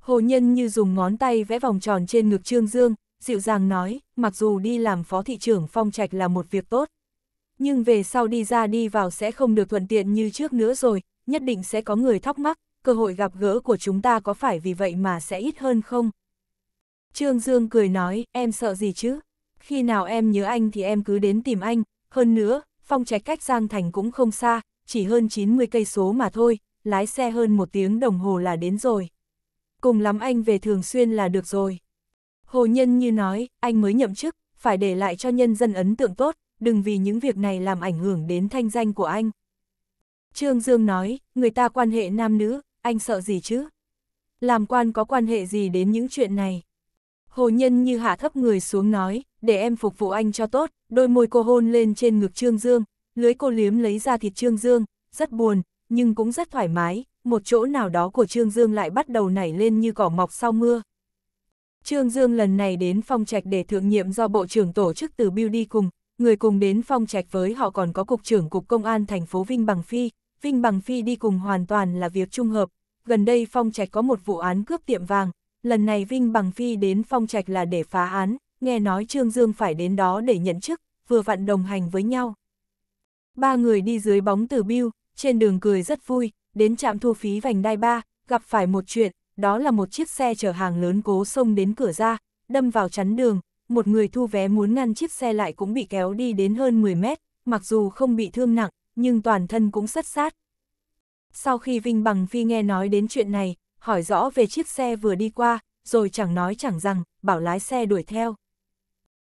Hồ Nhân như dùng ngón tay vẽ vòng tròn trên ngực Trương Dương, dịu dàng nói, mặc dù đi làm phó thị trưởng phong trạch là một việc tốt. Nhưng về sau đi ra đi vào sẽ không được thuận tiện như trước nữa rồi, nhất định sẽ có người thắc mắc, cơ hội gặp gỡ của chúng ta có phải vì vậy mà sẽ ít hơn không? Trương Dương cười nói, em sợ gì chứ? Khi nào em nhớ anh thì em cứ đến tìm anh, hơn nữa, phong trạch cách Giang Thành cũng không xa, chỉ hơn 90 cây số mà thôi, lái xe hơn một tiếng đồng hồ là đến rồi. Cùng lắm anh về thường xuyên là được rồi. Hồ Nhân như nói, anh mới nhậm chức, phải để lại cho nhân dân ấn tượng tốt, đừng vì những việc này làm ảnh hưởng đến thanh danh của anh. Trương Dương nói, người ta quan hệ nam nữ, anh sợ gì chứ? Làm quan có quan hệ gì đến những chuyện này? Hồ Nhân như hạ thấp người xuống nói, để em phục vụ anh cho tốt, đôi môi cô hôn lên trên ngực Trương Dương, lưới cô liếm lấy ra thịt Trương Dương, rất buồn, nhưng cũng rất thoải mái, một chỗ nào đó của Trương Dương lại bắt đầu nảy lên như cỏ mọc sau mưa. Trương Dương lần này đến phong trạch để thượng nhiệm do Bộ trưởng tổ chức từ Biêu đi cùng, người cùng đến phong trạch với họ còn có Cục trưởng Cục Công an thành phố Vinh Bằng Phi, Vinh Bằng Phi đi cùng hoàn toàn là việc trung hợp, gần đây phong trạch có một vụ án cướp tiệm vàng, lần này Vinh Bằng Phi đến phong trạch là để phá án, nghe nói Trương Dương phải đến đó để nhận chức, vừa vặn đồng hành với nhau. Ba người đi dưới bóng từ Biêu, trên đường cười rất vui, đến trạm thu phí vành đai ba gặp phải một chuyện, đó là một chiếc xe chở hàng lớn cố xông đến cửa ra, đâm vào chắn đường, một người thu vé muốn ngăn chiếc xe lại cũng bị kéo đi đến hơn 10 mét, mặc dù không bị thương nặng, nhưng toàn thân cũng sất sát. Sau khi Vinh Bằng Phi nghe nói đến chuyện này, hỏi rõ về chiếc xe vừa đi qua, rồi chẳng nói chẳng rằng, bảo lái xe đuổi theo.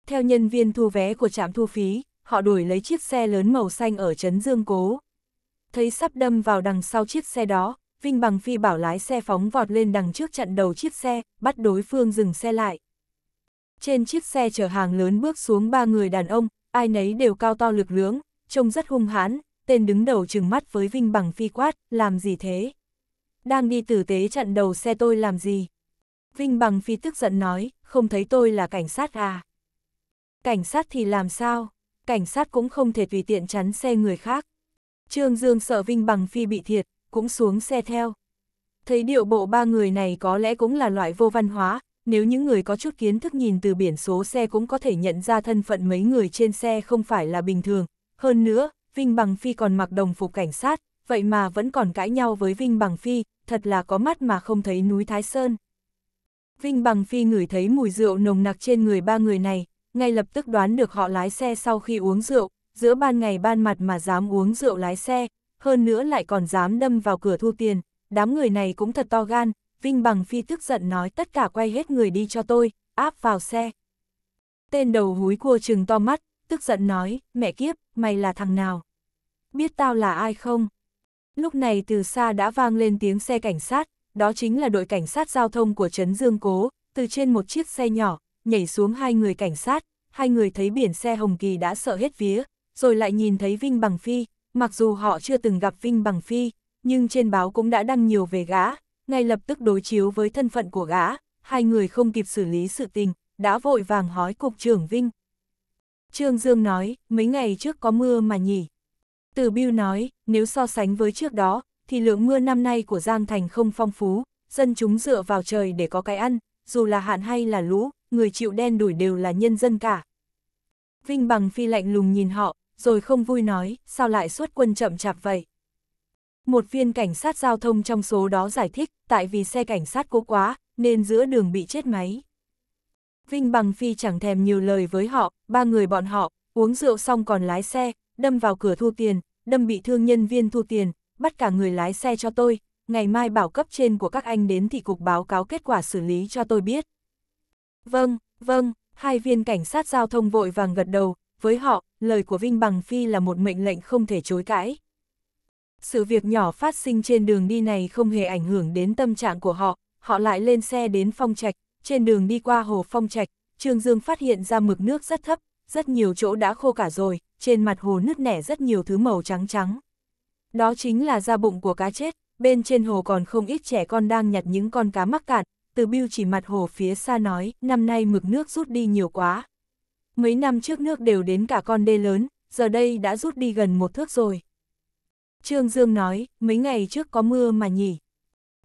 Theo nhân viên thu vé của trạm thu phí, họ đuổi lấy chiếc xe lớn màu xanh ở trấn Dương Cố. Thấy sắp đâm vào đằng sau chiếc xe đó, Vinh Bằng Phi bảo lái xe phóng vọt lên đằng trước chặn đầu chiếc xe, bắt đối phương dừng xe lại. Trên chiếc xe chở hàng lớn bước xuống ba người đàn ông, ai nấy đều cao to lực lưỡng, trông rất hung hãn, tên đứng đầu chừng mắt với Vinh Bằng Phi quát, làm gì thế? Đang đi tử tế chặn đầu xe tôi làm gì? Vinh Bằng Phi tức giận nói, không thấy tôi là cảnh sát à? Cảnh sát thì làm sao? Cảnh sát cũng không thể tùy tiện chắn xe người khác. Trương Dương sợ Vinh Bằng Phi bị thiệt, cũng xuống xe theo. Thấy điệu bộ ba người này có lẽ cũng là loại vô văn hóa, nếu những người có chút kiến thức nhìn từ biển số xe cũng có thể nhận ra thân phận mấy người trên xe không phải là bình thường. Hơn nữa, Vinh Bằng Phi còn mặc đồng phục cảnh sát, vậy mà vẫn còn cãi nhau với Vinh Bằng Phi, thật là có mắt mà không thấy núi Thái Sơn. Vinh Bằng Phi ngửi thấy mùi rượu nồng nặc trên người ba người này, ngay lập tức đoán được họ lái xe sau khi uống rượu, giữa ban ngày ban mặt mà dám uống rượu lái xe, hơn nữa lại còn dám đâm vào cửa thu tiền, đám người này cũng thật to gan, Vinh Bằng Phi tức giận nói tất cả quay hết người đi cho tôi, áp vào xe. Tên đầu húi cua trừng to mắt, tức giận nói, mẹ kiếp, mày là thằng nào? Biết tao là ai không? Lúc này từ xa đã vang lên tiếng xe cảnh sát, đó chính là đội cảnh sát giao thông của Trấn Dương Cố, từ trên một chiếc xe nhỏ, nhảy xuống hai người cảnh sát, hai người thấy biển xe Hồng Kỳ đã sợ hết vía, rồi lại nhìn thấy Vinh Bằng Phi, mặc dù họ chưa từng gặp Vinh Bằng Phi, nhưng trên báo cũng đã đăng nhiều về gã, ngay lập tức đối chiếu với thân phận của gã, hai người không kịp xử lý sự tình, đã vội vàng hỏi cục trưởng Vinh. Trương Dương nói, mấy ngày trước có mưa mà nhỉ. Từ Biêu nói, nếu so sánh với trước đó, thì lượng mưa năm nay của Giang Thành không phong phú, dân chúng dựa vào trời để có cái ăn, dù là hạn hay là lũ, người chịu đen đuổi đều là nhân dân cả. Vinh Bằng Phi lạnh lùng nhìn họ, rồi không vui nói, sao lại xuất quân chậm chạp vậy? Một viên cảnh sát giao thông trong số đó giải thích, tại vì xe cảnh sát cố quá, nên giữa đường bị chết máy. Vinh Bằng Phi chẳng thèm nhiều lời với họ, ba người bọn họ, uống rượu xong còn lái xe, đâm vào cửa thu tiền, đâm bị thương nhân viên thu tiền, bắt cả người lái xe cho tôi, ngày mai bảo cấp trên của các anh đến thì cục báo cáo kết quả xử lý cho tôi biết. Vâng, vâng, hai viên cảnh sát giao thông vội vàng gật đầu, với họ, lời của Vinh Bằng Phi là một mệnh lệnh không thể chối cãi. Sự việc nhỏ phát sinh trên đường đi này không hề ảnh hưởng đến tâm trạng của họ, họ lại lên xe đến Phong Trạch, trên đường đi qua hồ Phong Trạch, Trương Dương phát hiện ra mực nước rất thấp, rất nhiều chỗ đã khô cả rồi, trên mặt hồ nứt nẻ rất nhiều thứ màu trắng trắng. Đó chính là da bụng của cá chết, bên trên hồ còn không ít trẻ con đang nhặt những con cá mắc cạn, từ biêu chỉ mặt hồ phía xa nói, năm nay mực nước rút đi nhiều quá. Mấy năm trước nước đều đến cả con đê lớn, giờ đây đã rút đi gần một thước rồi. Trương Dương nói, mấy ngày trước có mưa mà nhỉ.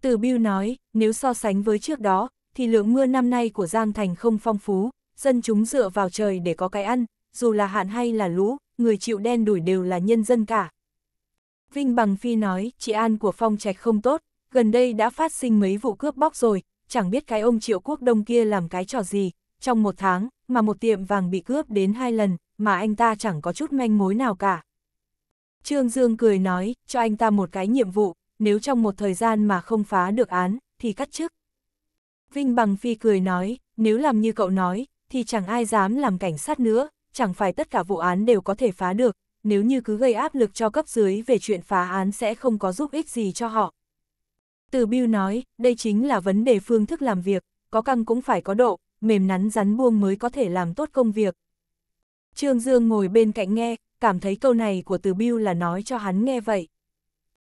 Từ biêu nói, nếu so sánh với trước đó, thì lượng mưa năm nay của Giang Thành không phong phú, dân chúng dựa vào trời để có cái ăn, dù là hạn hay là lũ, người chịu đen đuổi đều là nhân dân cả. Vinh Bằng Phi nói, chị An của Phong Trạch không tốt, gần đây đã phát sinh mấy vụ cướp bóc rồi, chẳng biết cái ông triệu quốc đông kia làm cái trò gì, trong một tháng, mà một tiệm vàng bị cướp đến hai lần, mà anh ta chẳng có chút manh mối nào cả. Trương Dương cười nói, cho anh ta một cái nhiệm vụ, nếu trong một thời gian mà không phá được án, thì cắt chức. Vinh Bằng Phi cười nói, nếu làm như cậu nói, thì chẳng ai dám làm cảnh sát nữa, chẳng phải tất cả vụ án đều có thể phá được, nếu như cứ gây áp lực cho cấp dưới về chuyện phá án sẽ không có giúp ích gì cho họ, từ Biêu nói, đây chính là vấn đề phương thức làm việc, có căng cũng phải có độ, mềm nắn rắn buông mới có thể làm tốt công việc. Trương Dương ngồi bên cạnh nghe, cảm thấy câu này của Từ Biêu là nói cho hắn nghe vậy.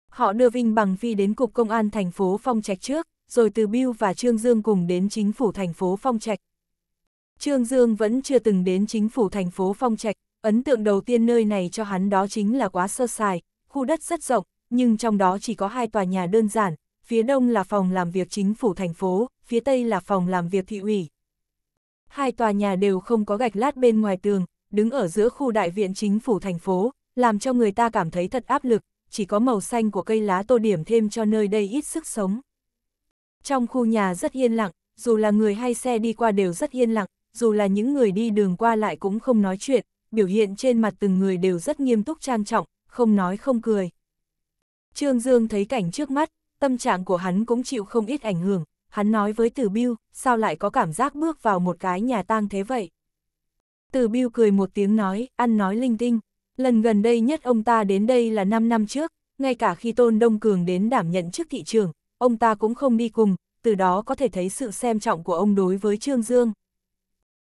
Họ đưa Vinh Bằng Phi đến Cục Công an thành phố Phong Trạch trước, rồi Từ Biêu và Trương Dương cùng đến chính phủ thành phố Phong Trạch. Trương Dương vẫn chưa từng đến chính phủ thành phố Phong Trạch, ấn tượng đầu tiên nơi này cho hắn đó chính là quá sơ sài, khu đất rất rộng, nhưng trong đó chỉ có hai tòa nhà đơn giản, phía đông là phòng làm việc chính phủ thành phố, phía tây là phòng làm việc thị ủy. Hai tòa nhà đều không có gạch lát bên ngoài tường, đứng ở giữa khu đại viện chính phủ thành phố, làm cho người ta cảm thấy thật áp lực, chỉ có màu xanh của cây lá tô điểm thêm cho nơi đây ít sức sống. Trong khu nhà rất yên lặng, dù là người hay xe đi qua đều rất yên lặng, dù là những người đi đường qua lại cũng không nói chuyện, biểu hiện trên mặt từng người đều rất nghiêm túc trang trọng, không nói không cười. Trương Dương thấy cảnh trước mắt, tâm trạng của hắn cũng chịu không ít ảnh hưởng, hắn nói với Tử Biêu, sao lại có cảm giác bước vào một cái nhà tang thế vậy? Tử Biêu cười một tiếng nói, ăn nói linh tinh, lần gần đây nhất ông ta đến đây là 5 năm trước, ngay cả khi Tôn Đông Cường đến đảm nhận chức thị trường, ông ta cũng không đi cùng, từ đó có thể thấy sự xem trọng của ông đối với Trương Dương.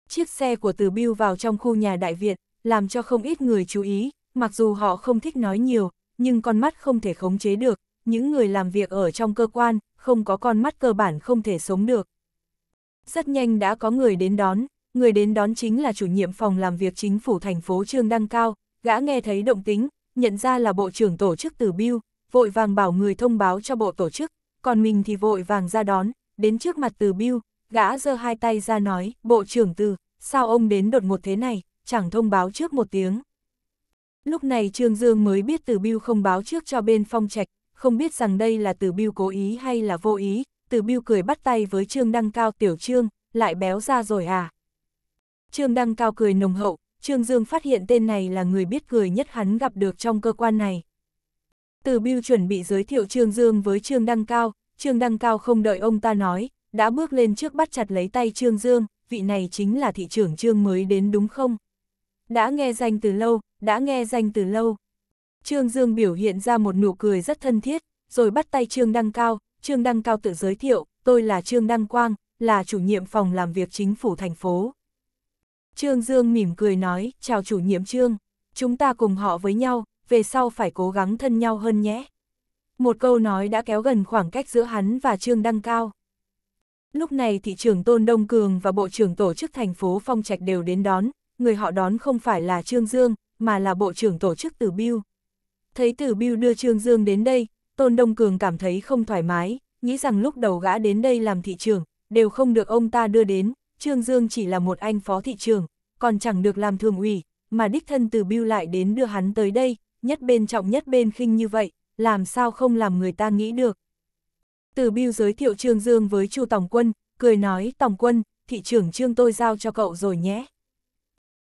Chiếc xe của Từ Biêu vào trong khu nhà Đại viện, làm cho không ít người chú ý, mặc dù họ không thích nói nhiều, nhưng con mắt không thể khống chế được, những người làm việc ở trong cơ quan, không có con mắt cơ bản không thể sống được. Rất nhanh đã có người đến đón, người đến đón chính là chủ nhiệm phòng làm việc chính phủ thành phố Trương Đăng Cao, gã nghe thấy động tính, nhận ra là bộ trưởng tổ chức từ Biêu, vội vàng bảo người thông báo cho bộ tổ chức, còn mình thì vội vàng ra đón, đến trước mặt từ Biêu, gã giơ hai tay ra nói, bộ trưởng từ, sao ông đến đột ngột thế này, chẳng thông báo trước một tiếng. Lúc này Trương Dương mới biết từ Biêu không báo trước cho bên phong trạch, không biết rằng đây là từ Biêu cố ý hay là vô ý, từ Biêu cười bắt tay với Trương Đăng Cao tiểu Trương, lại béo ra rồi à. Trương Đăng Cao cười nồng hậu, Trương Dương phát hiện tên này là người biết cười nhất hắn gặp được trong cơ quan này. Từ Biêu chuẩn bị giới thiệu Trương Dương với Trương Đăng Cao, Trương Đăng Cao không đợi ông ta nói, đã bước lên trước bắt chặt lấy tay Trương Dương, vị này chính là thị trưởng Trương mới đến đúng không? Đã nghe danh từ lâu, đã nghe danh từ lâu. Trương Dương biểu hiện ra một nụ cười rất thân thiết, rồi bắt tay Trương Đăng Cao, Trương Đăng Cao tự giới thiệu, tôi là Trương Đăng Quang, là chủ nhiệm phòng làm việc chính phủ thành phố. Trương Dương mỉm cười nói, chào chủ nhiệm Trương, chúng ta cùng họ với nhau, về sau phải cố gắng thân nhau hơn nhé. Một câu nói đã kéo gần khoảng cách giữa hắn và Trương Đăng Cao. Lúc này thị trưởng Tôn Đông Cường và Bộ trưởng Tổ chức thành phố Phong Trạch đều đến đón, người họ đón không phải là Trương Dương, mà là Bộ trưởng Tổ chức Từ Biêu thấy Tử Biêu đưa Trương Dương đến đây, Tôn Đông Cường cảm thấy không thoải mái, nghĩ rằng lúc đầu gã đến đây làm thị trường, đều không được ông ta đưa đến, Trương Dương chỉ là một anh phó thị trường, còn chẳng được làm thường ủy, mà đích thân từ Biêu lại đến đưa hắn tới đây, nhất bên trọng nhất bên khinh như vậy, làm sao không làm người ta nghĩ được. từ Biêu giới thiệu Trương Dương với Chu tổng Quân, cười nói tổng Quân, thị trưởng Trương tôi giao cho cậu rồi nhé.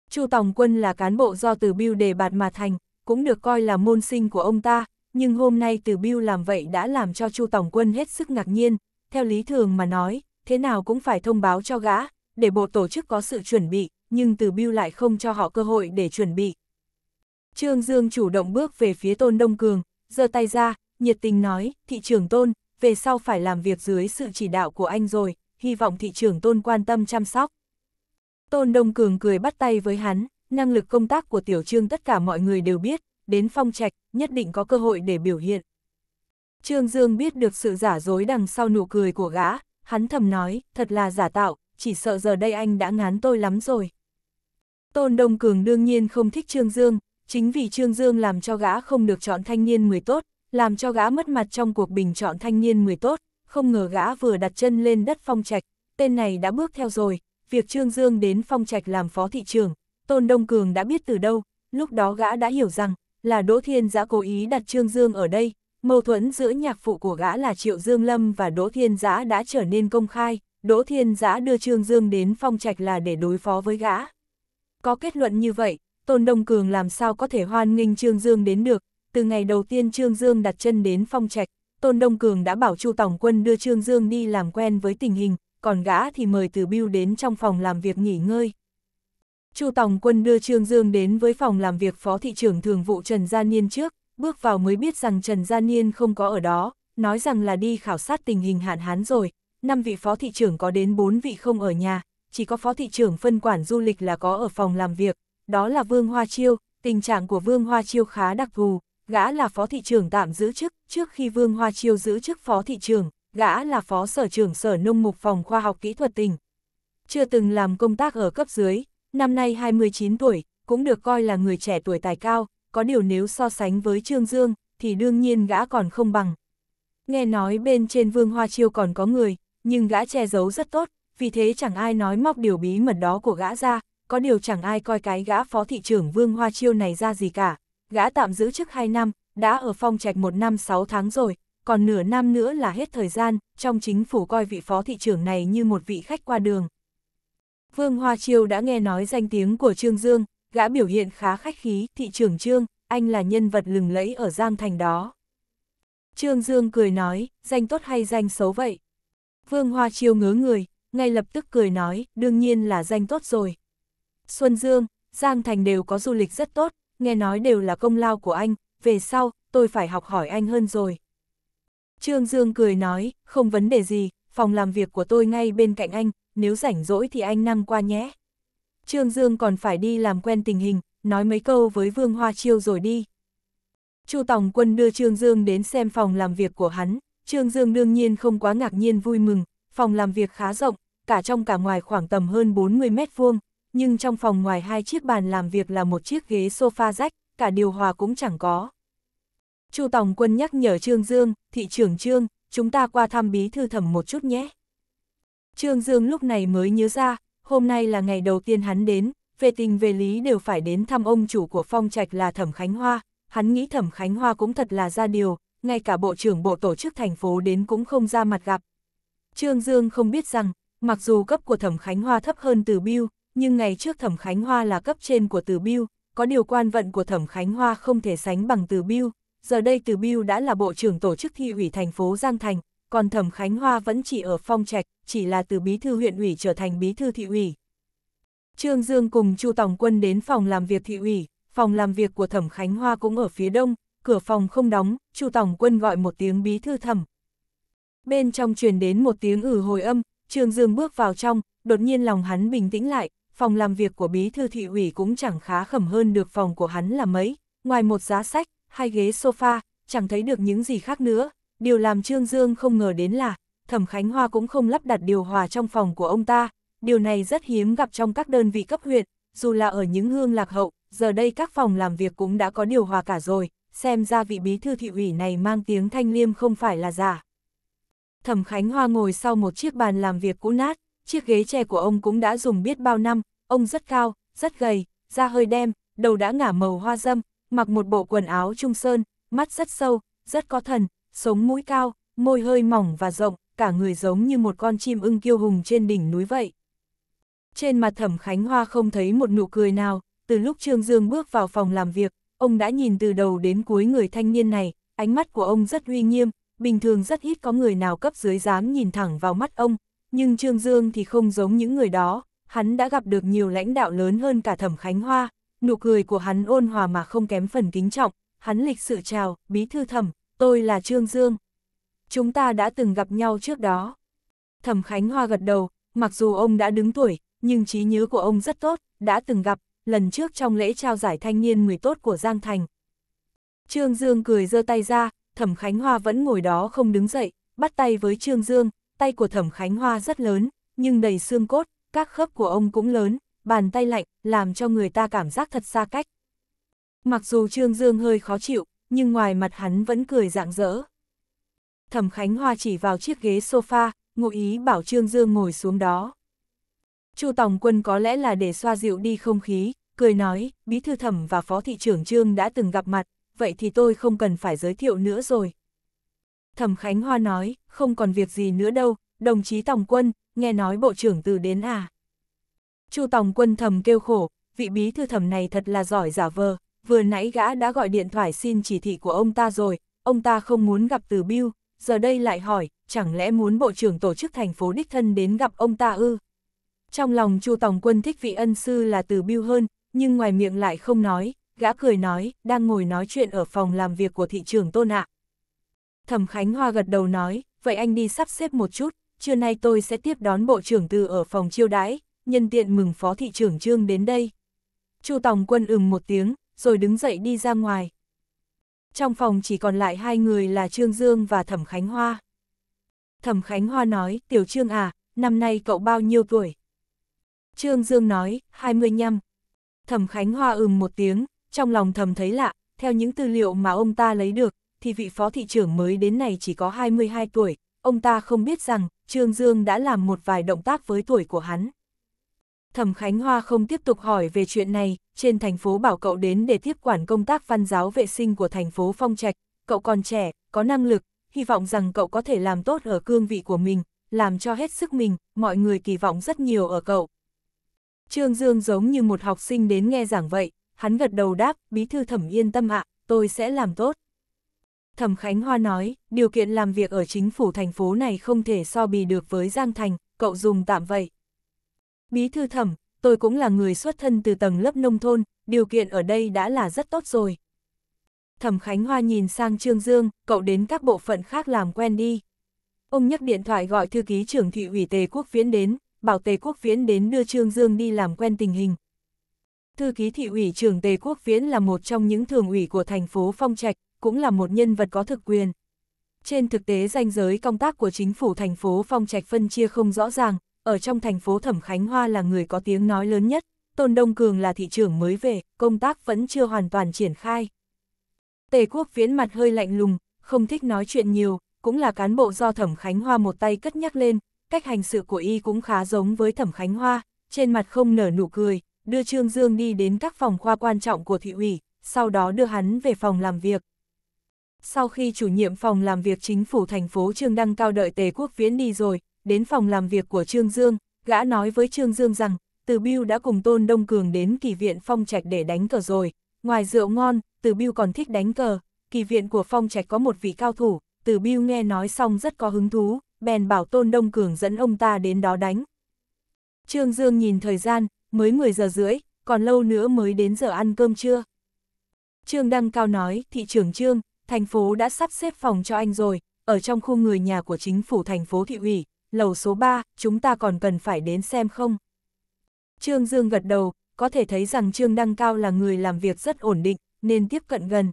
Chu tổng Quân là cán bộ do Từ Biêu đề bạt mà thành, cũng được coi là môn sinh của ông ta, nhưng hôm nay từ Biêu làm vậy đã làm cho Chu Tổng Quân hết sức ngạc nhiên, theo lý thường mà nói, thế nào cũng phải thông báo cho gã, để bộ tổ chức có sự chuẩn bị, nhưng từ Biêu lại không cho họ cơ hội để chuẩn bị. Trương Dương chủ động bước về phía Tôn Đông Cường, giơ tay ra, nhiệt tình nói, thị trưởng Tôn, về sau phải làm việc dưới sự chỉ đạo của anh rồi, hy vọng thị trưởng Tôn quan tâm chăm sóc. Tôn Đông Cường cười bắt tay với hắn, năng lực công tác của Tiểu Trương tất cả mọi người đều biết, đến phong trạch, nhất định có cơ hội để biểu hiện. Trương Dương biết được sự giả dối đằng sau nụ cười của gã, hắn thầm nói, thật là giả tạo, chỉ sợ giờ đây anh đã ngán tôi lắm rồi. Tôn Đông Cường đương nhiên không thích Trương Dương, chính vì Trương Dương làm cho gã không được chọn thanh niên 10 tốt, làm cho gã mất mặt trong cuộc bình chọn thanh niên 10 tốt, không ngờ gã vừa đặt chân lên đất phong trạch, tên này đã bước theo rồi, việc Trương Dương đến phong trạch làm phó thị trường Tôn Đông Cường đã biết từ đâu, lúc đó gã đã hiểu rằng, là Đỗ Thiên Giã cố ý đặt Trương Dương ở đây, mâu thuẫn giữa nhạc phụ của gã là Triệu Dương Lâm và Đỗ Thiên Giã đã trở nên công khai, Đỗ Thiên Giã đưa Trương Dương đến phong trạch là để đối phó với gã. Có kết luận như vậy, Tôn Đông Cường làm sao có thể hoan nghênh Trương Dương đến được, từ ngày đầu tiên Trương Dương đặt chân đến phong trạch, Tôn Đông Cường đã bảo Chu Tổng Quân đưa Trương Dương đi làm quen với tình hình, còn gã thì mời Từ Bưu đến trong phòng làm việc nghỉ ngơi. Chu Tòng Quân đưa Trương Dương đến với phòng làm việc Phó Thị trưởng Thường vụ Trần Gia Niên trước, bước vào mới biết rằng Trần Gia Niên không có ở đó, nói rằng là đi khảo sát tình hình hạn hán rồi, năm vị Phó Thị trưởng có đến bốn vị không ở nhà, chỉ có Phó Thị trưởng phân quản du lịch là có ở phòng làm việc, đó là Vương Hoa Chiêu, tình trạng của Vương Hoa Chiêu khá đặc thù, gã là Phó Thị trưởng tạm giữ chức, trước khi Vương Hoa Chiêu giữ chức Phó Thị trưởng, gã là Phó Sở trưởng Sở Nông Mục Phòng Khoa học Kỹ thuật tỉnh. Chưa từng làm công tác ở cấp dưới, năm nay 29 tuổi, cũng được coi là người trẻ tuổi tài cao, có điều nếu so sánh với Trương Dương, thì đương nhiên gã còn không bằng. Nghe nói bên trên Vương Hoa Chiêu còn có người, nhưng gã che giấu rất tốt, vì thế chẳng ai nói móc điều bí mật đó của gã ra, có điều chẳng ai coi cái gã phó thị trưởng Vương Hoa Chiêu này ra gì cả. Gã tạm giữ chức 2 năm, đã ở phong trạch 1 năm 6 tháng rồi, còn nửa năm nữa là hết thời gian, trong chính phủ coi vị phó thị trưởng này như một vị khách qua đường. Vương Hoa Chiêu đã nghe nói danh tiếng của Trương Dương, gã biểu hiện khá khách khí, thị trưởng Trương, anh là nhân vật lừng lẫy ở Giang Thành đó. Trương Dương cười nói, danh tốt hay danh xấu vậy? Vương Hoa Chiêu ngớ người, ngay lập tức cười nói, đương nhiên là danh tốt rồi. Xuân Dương, Giang Thành đều có du lịch rất tốt, nghe nói đều là công lao của anh, về sau, tôi phải học hỏi anh hơn rồi. Trương Dương cười nói, không vấn đề gì, phòng làm việc của tôi ngay bên cạnh anh, nếu rảnh rỗi thì anh năng qua nhé. Trương Dương còn phải đi làm quen tình hình, nói mấy câu với Vương Hoa Chiêu rồi đi. Chu Tòng Quân đưa Trương Dương đến xem phòng làm việc của hắn, Trương Dương đương nhiên không quá ngạc nhiên vui mừng, phòng làm việc khá rộng, cả trong cả ngoài khoảng tầm hơn 40 mét vuông, nhưng trong phòng ngoài hai chiếc bàn làm việc là một chiếc ghế sofa rách, cả điều hòa cũng chẳng có. Chu Tòng Quân nhắc nhở Trương Dương, thị trưởng Trương, chúng ta qua thăm bí thư thẩm một chút nhé. Trương Dương lúc này mới nhớ ra, hôm nay là ngày đầu tiên hắn đến, về tình về lý đều phải đến thăm ông chủ của phong trạch là Thẩm Khánh Hoa, hắn nghĩ Thẩm Khánh Hoa cũng thật là ra điều, ngay cả bộ trưởng bộ tổ chức thành phố đến cũng không ra mặt gặp. Trương Dương không biết rằng, mặc dù cấp của Thẩm Khánh Hoa thấp hơn Từ Biêu, nhưng ngày trước Thẩm Khánh Hoa là cấp trên của Từ Biêu, có điều quan vận của Thẩm Khánh Hoa không thể sánh bằng Từ Biêu, giờ đây Từ Biêu đã là bộ trưởng tổ chức thị ủy thành phố Giang Thành, còn Thẩm Khánh Hoa vẫn chỉ ở phong trạch, chỉ là từ bí thư huyện ủy trở thành bí thư thị ủy. Trương Dương cùng Chu Tổng Quân đến phòng làm việc thị ủy, phòng làm việc của Thẩm Khánh Hoa cũng ở phía đông, cửa phòng không đóng, Chu Tổng Quân gọi một tiếng bí thư thẩm. Bên trong truyền đến một tiếng ử hồi âm, Trương Dương bước vào trong, đột nhiên lòng hắn bình tĩnh lại, phòng làm việc của bí thư thị ủy cũng chẳng khá khẩm hơn được phòng của hắn là mấy, ngoài một giá sách, hai ghế sofa, chẳng thấy được những gì khác nữa, điều làm Trương Dương không ngờ đến là, Thẩm Khánh Hoa cũng không lắp đặt điều hòa trong phòng của ông ta, điều này rất hiếm gặp trong các đơn vị cấp huyện, dù là ở những hương lạc hậu, giờ đây các phòng làm việc cũng đã có điều hòa cả rồi, xem ra vị bí thư thị ủy này mang tiếng thanh liêm không phải là giả. Thẩm Khánh Hoa ngồi sau một chiếc bàn làm việc cũ nát, chiếc ghế tre của ông cũng đã dùng biết bao năm, ông rất cao, rất gầy, da hơi đen, đầu đã ngả màu hoa dâm, mặc một bộ quần áo trung sơn, mắt rất sâu, rất có thần, sống mũi cao, môi hơi mỏng và rộng, cả người giống như một con chim ưng kiêu hùng trên đỉnh núi vậy. Trên mặt Thẩm Khánh Hoa không thấy một nụ cười nào, từ lúc Trương Dương bước vào phòng làm việc, ông đã nhìn từ đầu đến cuối người thanh niên này, ánh mắt của ông rất uy nghiêm, bình thường rất ít có người nào cấp dưới dám nhìn thẳng vào mắt ông, nhưng Trương Dương thì không giống những người đó, hắn đã gặp được nhiều lãnh đạo lớn hơn cả Thẩm Khánh Hoa, nụ cười của hắn ôn hòa mà không kém phần kính trọng, hắn lịch sự chào, bí thư thẩm, tôi là Trương Dương. Chúng ta đã từng gặp nhau trước đó. Thẩm Khánh Hoa gật đầu, mặc dù ông đã đứng tuổi, nhưng trí nhớ của ông rất tốt, đã từng gặp, lần trước trong lễ trao giải thanh niên người tốt của Giang Thành. Trương Dương cười giơ tay ra, Thẩm Khánh Hoa vẫn ngồi đó không đứng dậy, bắt tay với Trương Dương, tay của Thẩm Khánh Hoa rất lớn, nhưng đầy xương cốt, các khớp của ông cũng lớn, bàn tay lạnh, làm cho người ta cảm giác thật xa cách. Mặc dù Trương Dương hơi khó chịu, nhưng ngoài mặt hắn vẫn cười rạng rỡ. Thẩm Khánh Hoa chỉ vào chiếc ghế sofa, ngụ ý bảo Trương Dương ngồi xuống đó. Chu Tòng Quân có lẽ là để xoa dịu đi không khí, cười nói, Bí Thư Thẩm và Phó Thị trưởng Trương đã từng gặp mặt, vậy thì tôi không cần phải giới thiệu nữa rồi. Thẩm Khánh Hoa nói, không còn việc gì nữa đâu, đồng chí Tòng Quân, nghe nói Bộ trưởng từ đến à. Chu Tòng Quân thầm kêu khổ, vị Bí Thư Thẩm này thật là giỏi giả vờ, vừa nãy gã đã gọi điện thoại xin chỉ thị của ông ta rồi, ông ta không muốn gặp Từ Biêu, giờ đây lại hỏi, chẳng lẽ muốn Bộ trưởng tổ chức thành phố đích thân đến gặp ông ta ư? Trong lòng Chu Tòng Quân thích vị ân sư là Từ Biêu hơn, nhưng ngoài miệng lại không nói, gã cười nói, đang ngồi nói chuyện ở phòng làm việc của thị trường Tôn ạ. Thẩm Khánh Hoa gật đầu nói, vậy anh đi sắp xếp một chút, trưa nay tôi sẽ tiếp đón Bộ trưởng Từ ở phòng chiêu đãi, nhân tiện mừng Phó thị trưởng Trương đến đây. Chu Tòng Quân ừm một tiếng, rồi đứng dậy đi ra ngoài. Trong phòng chỉ còn lại hai người là Trương Dương và Thẩm Khánh Hoa. Thẩm Khánh Hoa nói, Tiểu Trương à, năm nay cậu bao nhiêu tuổi? Trương Dương nói, 25. Thẩm Khánh Hoa ừm một tiếng, trong lòng thầm thấy lạ, theo những tư liệu mà ông ta lấy được, thì vị phó thị trưởng mới đến này chỉ có 22 tuổi, ông ta không biết rằng Trương Dương đã làm một vài động tác với tuổi của hắn. Thẩm Khánh Hoa không tiếp tục hỏi về chuyện này, trên thành phố bảo cậu đến để tiếp quản công tác văn giáo vệ sinh của thành phố Phong Trạch, cậu còn trẻ, có năng lực, hy vọng rằng cậu có thể làm tốt ở cương vị của mình, làm cho hết sức mình, mọi người kỳ vọng rất nhiều ở cậu. Trương Dương giống như một học sinh đến nghe giảng vậy, hắn gật đầu đáp, bí thư thẩm yên tâm ạ, tôi sẽ làm tốt. Thẩm Khánh Hoa nói, điều kiện làm việc ở chính phủ thành phố này không thể so bì được với Giang Thành, cậu dùng tạm vậy. Bí thư thẩm, tôi cũng là người xuất thân từ tầng lớp nông thôn, điều kiện ở đây đã là rất tốt rồi. Thẩm Khánh Hoa nhìn sang Trương Dương, cậu đến các bộ phận khác làm quen đi. Ông nhấc điện thoại gọi thư ký trưởng thị ủy Tề Quốc Viễn đến, bảo Tề Quốc Viễn đến đưa Trương Dương đi làm quen tình hình. Thư ký thị ủy trưởng Tề Quốc Viễn là một trong những thường ủy của thành phố Phong Trạch, cũng là một nhân vật có thực quyền. Trên thực tế danh giới công tác của chính phủ thành phố Phong Trạch phân chia không rõ ràng, ở trong thành phố Thẩm Khánh Hoa là người có tiếng nói lớn nhất, Tôn Đông Cường là thị trưởng mới về, công tác vẫn chưa hoàn toàn triển khai. Tề Quốc Viễn mặt hơi lạnh lùng, không thích nói chuyện nhiều, cũng là cán bộ do Thẩm Khánh Hoa một tay cất nhắc lên, cách hành sự của y cũng khá giống với Thẩm Khánh Hoa, trên mặt không nở nụ cười, đưa Trương Dương đi đến các phòng khoa quan trọng của thị ủy, sau đó đưa hắn về phòng làm việc. Sau khi chủ nhiệm phòng làm việc chính phủ thành phố Trương Đăng Cao đợi Tề Quốc Viễn đi rồi, đến phòng làm việc của Trương Dương, gã nói với Trương Dương rằng, Từ Biêu đã cùng Tôn Đông Cường đến kỳ viện phong trạch để đánh cờ rồi, ngoài rượu ngon, Từ Biêu còn thích đánh cờ, kỳ viện của phong trạch có một vị cao thủ, Từ Biêu nghe nói xong rất có hứng thú, bèn bảo Tôn Đông Cường dẫn ông ta đến đó đánh. Trương Dương nhìn thời gian, mới 10 giờ rưỡi, còn lâu nữa mới đến giờ ăn cơm trưa. Trương Đăng Cao nói, thị trưởng Trương, thành phố đã sắp xếp phòng cho anh rồi, ở trong khu người nhà của chính phủ thành phố thị ủy, lầu số 3, chúng ta còn cần phải đến xem không? Trương Dương gật đầu, có thể thấy rằng Trương Đăng Cao là người làm việc rất ổn định, nên tiếp cận gần.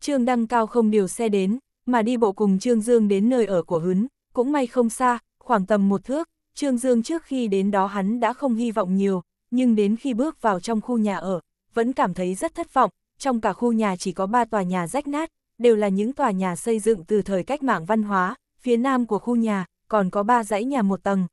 Trương Đăng Cao không điều xe đến, mà đi bộ cùng Trương Dương đến nơi ở của Hứng, cũng may không xa, khoảng tầm một thước, Trương Dương trước khi đến đó hắn đã không hy vọng nhiều, nhưng đến khi bước vào trong khu nhà ở, vẫn cảm thấy rất thất vọng, trong cả khu nhà chỉ có ba tòa nhà rách nát, đều là những tòa nhà xây dựng từ thời cách mạng văn hóa, phía nam của khu nhà, còn có ba dãy nhà một tầng.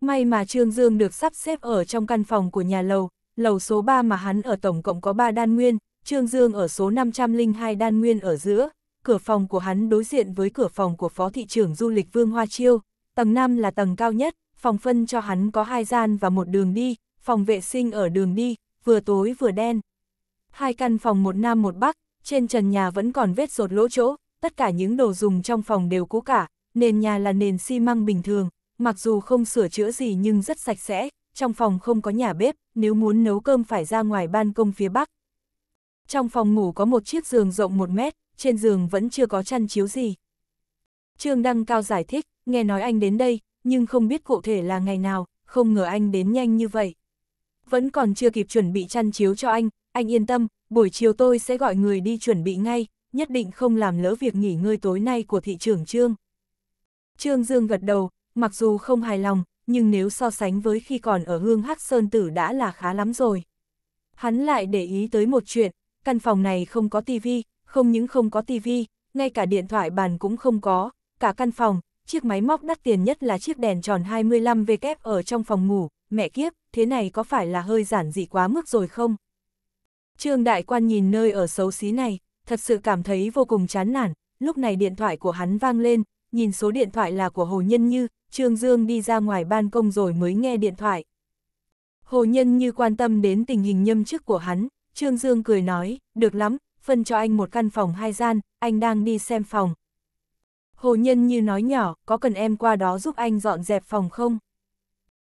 May mà Trương Dương được sắp xếp ở trong căn phòng của nhà lầu, lầu số 3 mà hắn ở tổng cộng có 3 đan nguyên, Trương Dương ở số 502 đan nguyên ở giữa, cửa phòng của hắn đối diện với cửa phòng của Phó Thị trưởng Du lịch Vương Hoa Chiêu, tầng 5 là tầng cao nhất, phòng phân cho hắn có hai gian và một đường đi, phòng vệ sinh ở đường đi, vừa tối vừa đen. Hai căn phòng một nam một bắc, trên trần nhà vẫn còn vết rột lỗ chỗ, tất cả những đồ dùng trong phòng đều cũ cả, nền nhà là nền xi măng bình thường, mặc dù không sửa chữa gì nhưng rất sạch sẽ, trong phòng không có nhà bếp, nếu muốn nấu cơm phải ra ngoài ban công phía bắc. Trong phòng ngủ có một chiếc giường rộng 1 mét, trên giường vẫn chưa có chăn chiếu gì. Trương Đăng Cao giải thích, nghe nói anh đến đây, nhưng không biết cụ thể là ngày nào, không ngờ anh đến nhanh như vậy. Vẫn còn chưa kịp chuẩn bị chăn chiếu cho anh, anh yên tâm, buổi chiều tôi sẽ gọi người đi chuẩn bị ngay, nhất định không làm lỡ việc nghỉ ngơi tối nay của thị trưởng Trương. Trương Dương gật đầu, mặc dù không hài lòng, nhưng nếu so sánh với khi còn ở hương Hắc Sơn Tử đã là khá lắm rồi. Hắn lại để ý tới một chuyện, căn phòng này không có tivi, không những không có tivi, ngay cả điện thoại bàn cũng không có, cả căn phòng, chiếc máy móc đắt tiền nhất là chiếc đèn tròn 25W ở trong phòng ngủ, mẹ kiếp, thế này có phải là hơi giản dị quá mức rồi không? Trương Đại Quan nhìn nơi ở xấu xí này, thật sự cảm thấy vô cùng chán nản, lúc này điện thoại của hắn vang lên, nhìn số điện thoại là của Hồ Nhân Như, Trương Dương đi ra ngoài ban công rồi mới nghe điện thoại. Hồ Nhân Như quan tâm đến tình hình nhâm chức của hắn, Trương Dương cười nói, được lắm, phân cho anh một căn phòng hai gian, anh đang đi xem phòng. Hồ Nhân Như nói nhỏ, có cần em qua đó giúp anh dọn dẹp phòng không?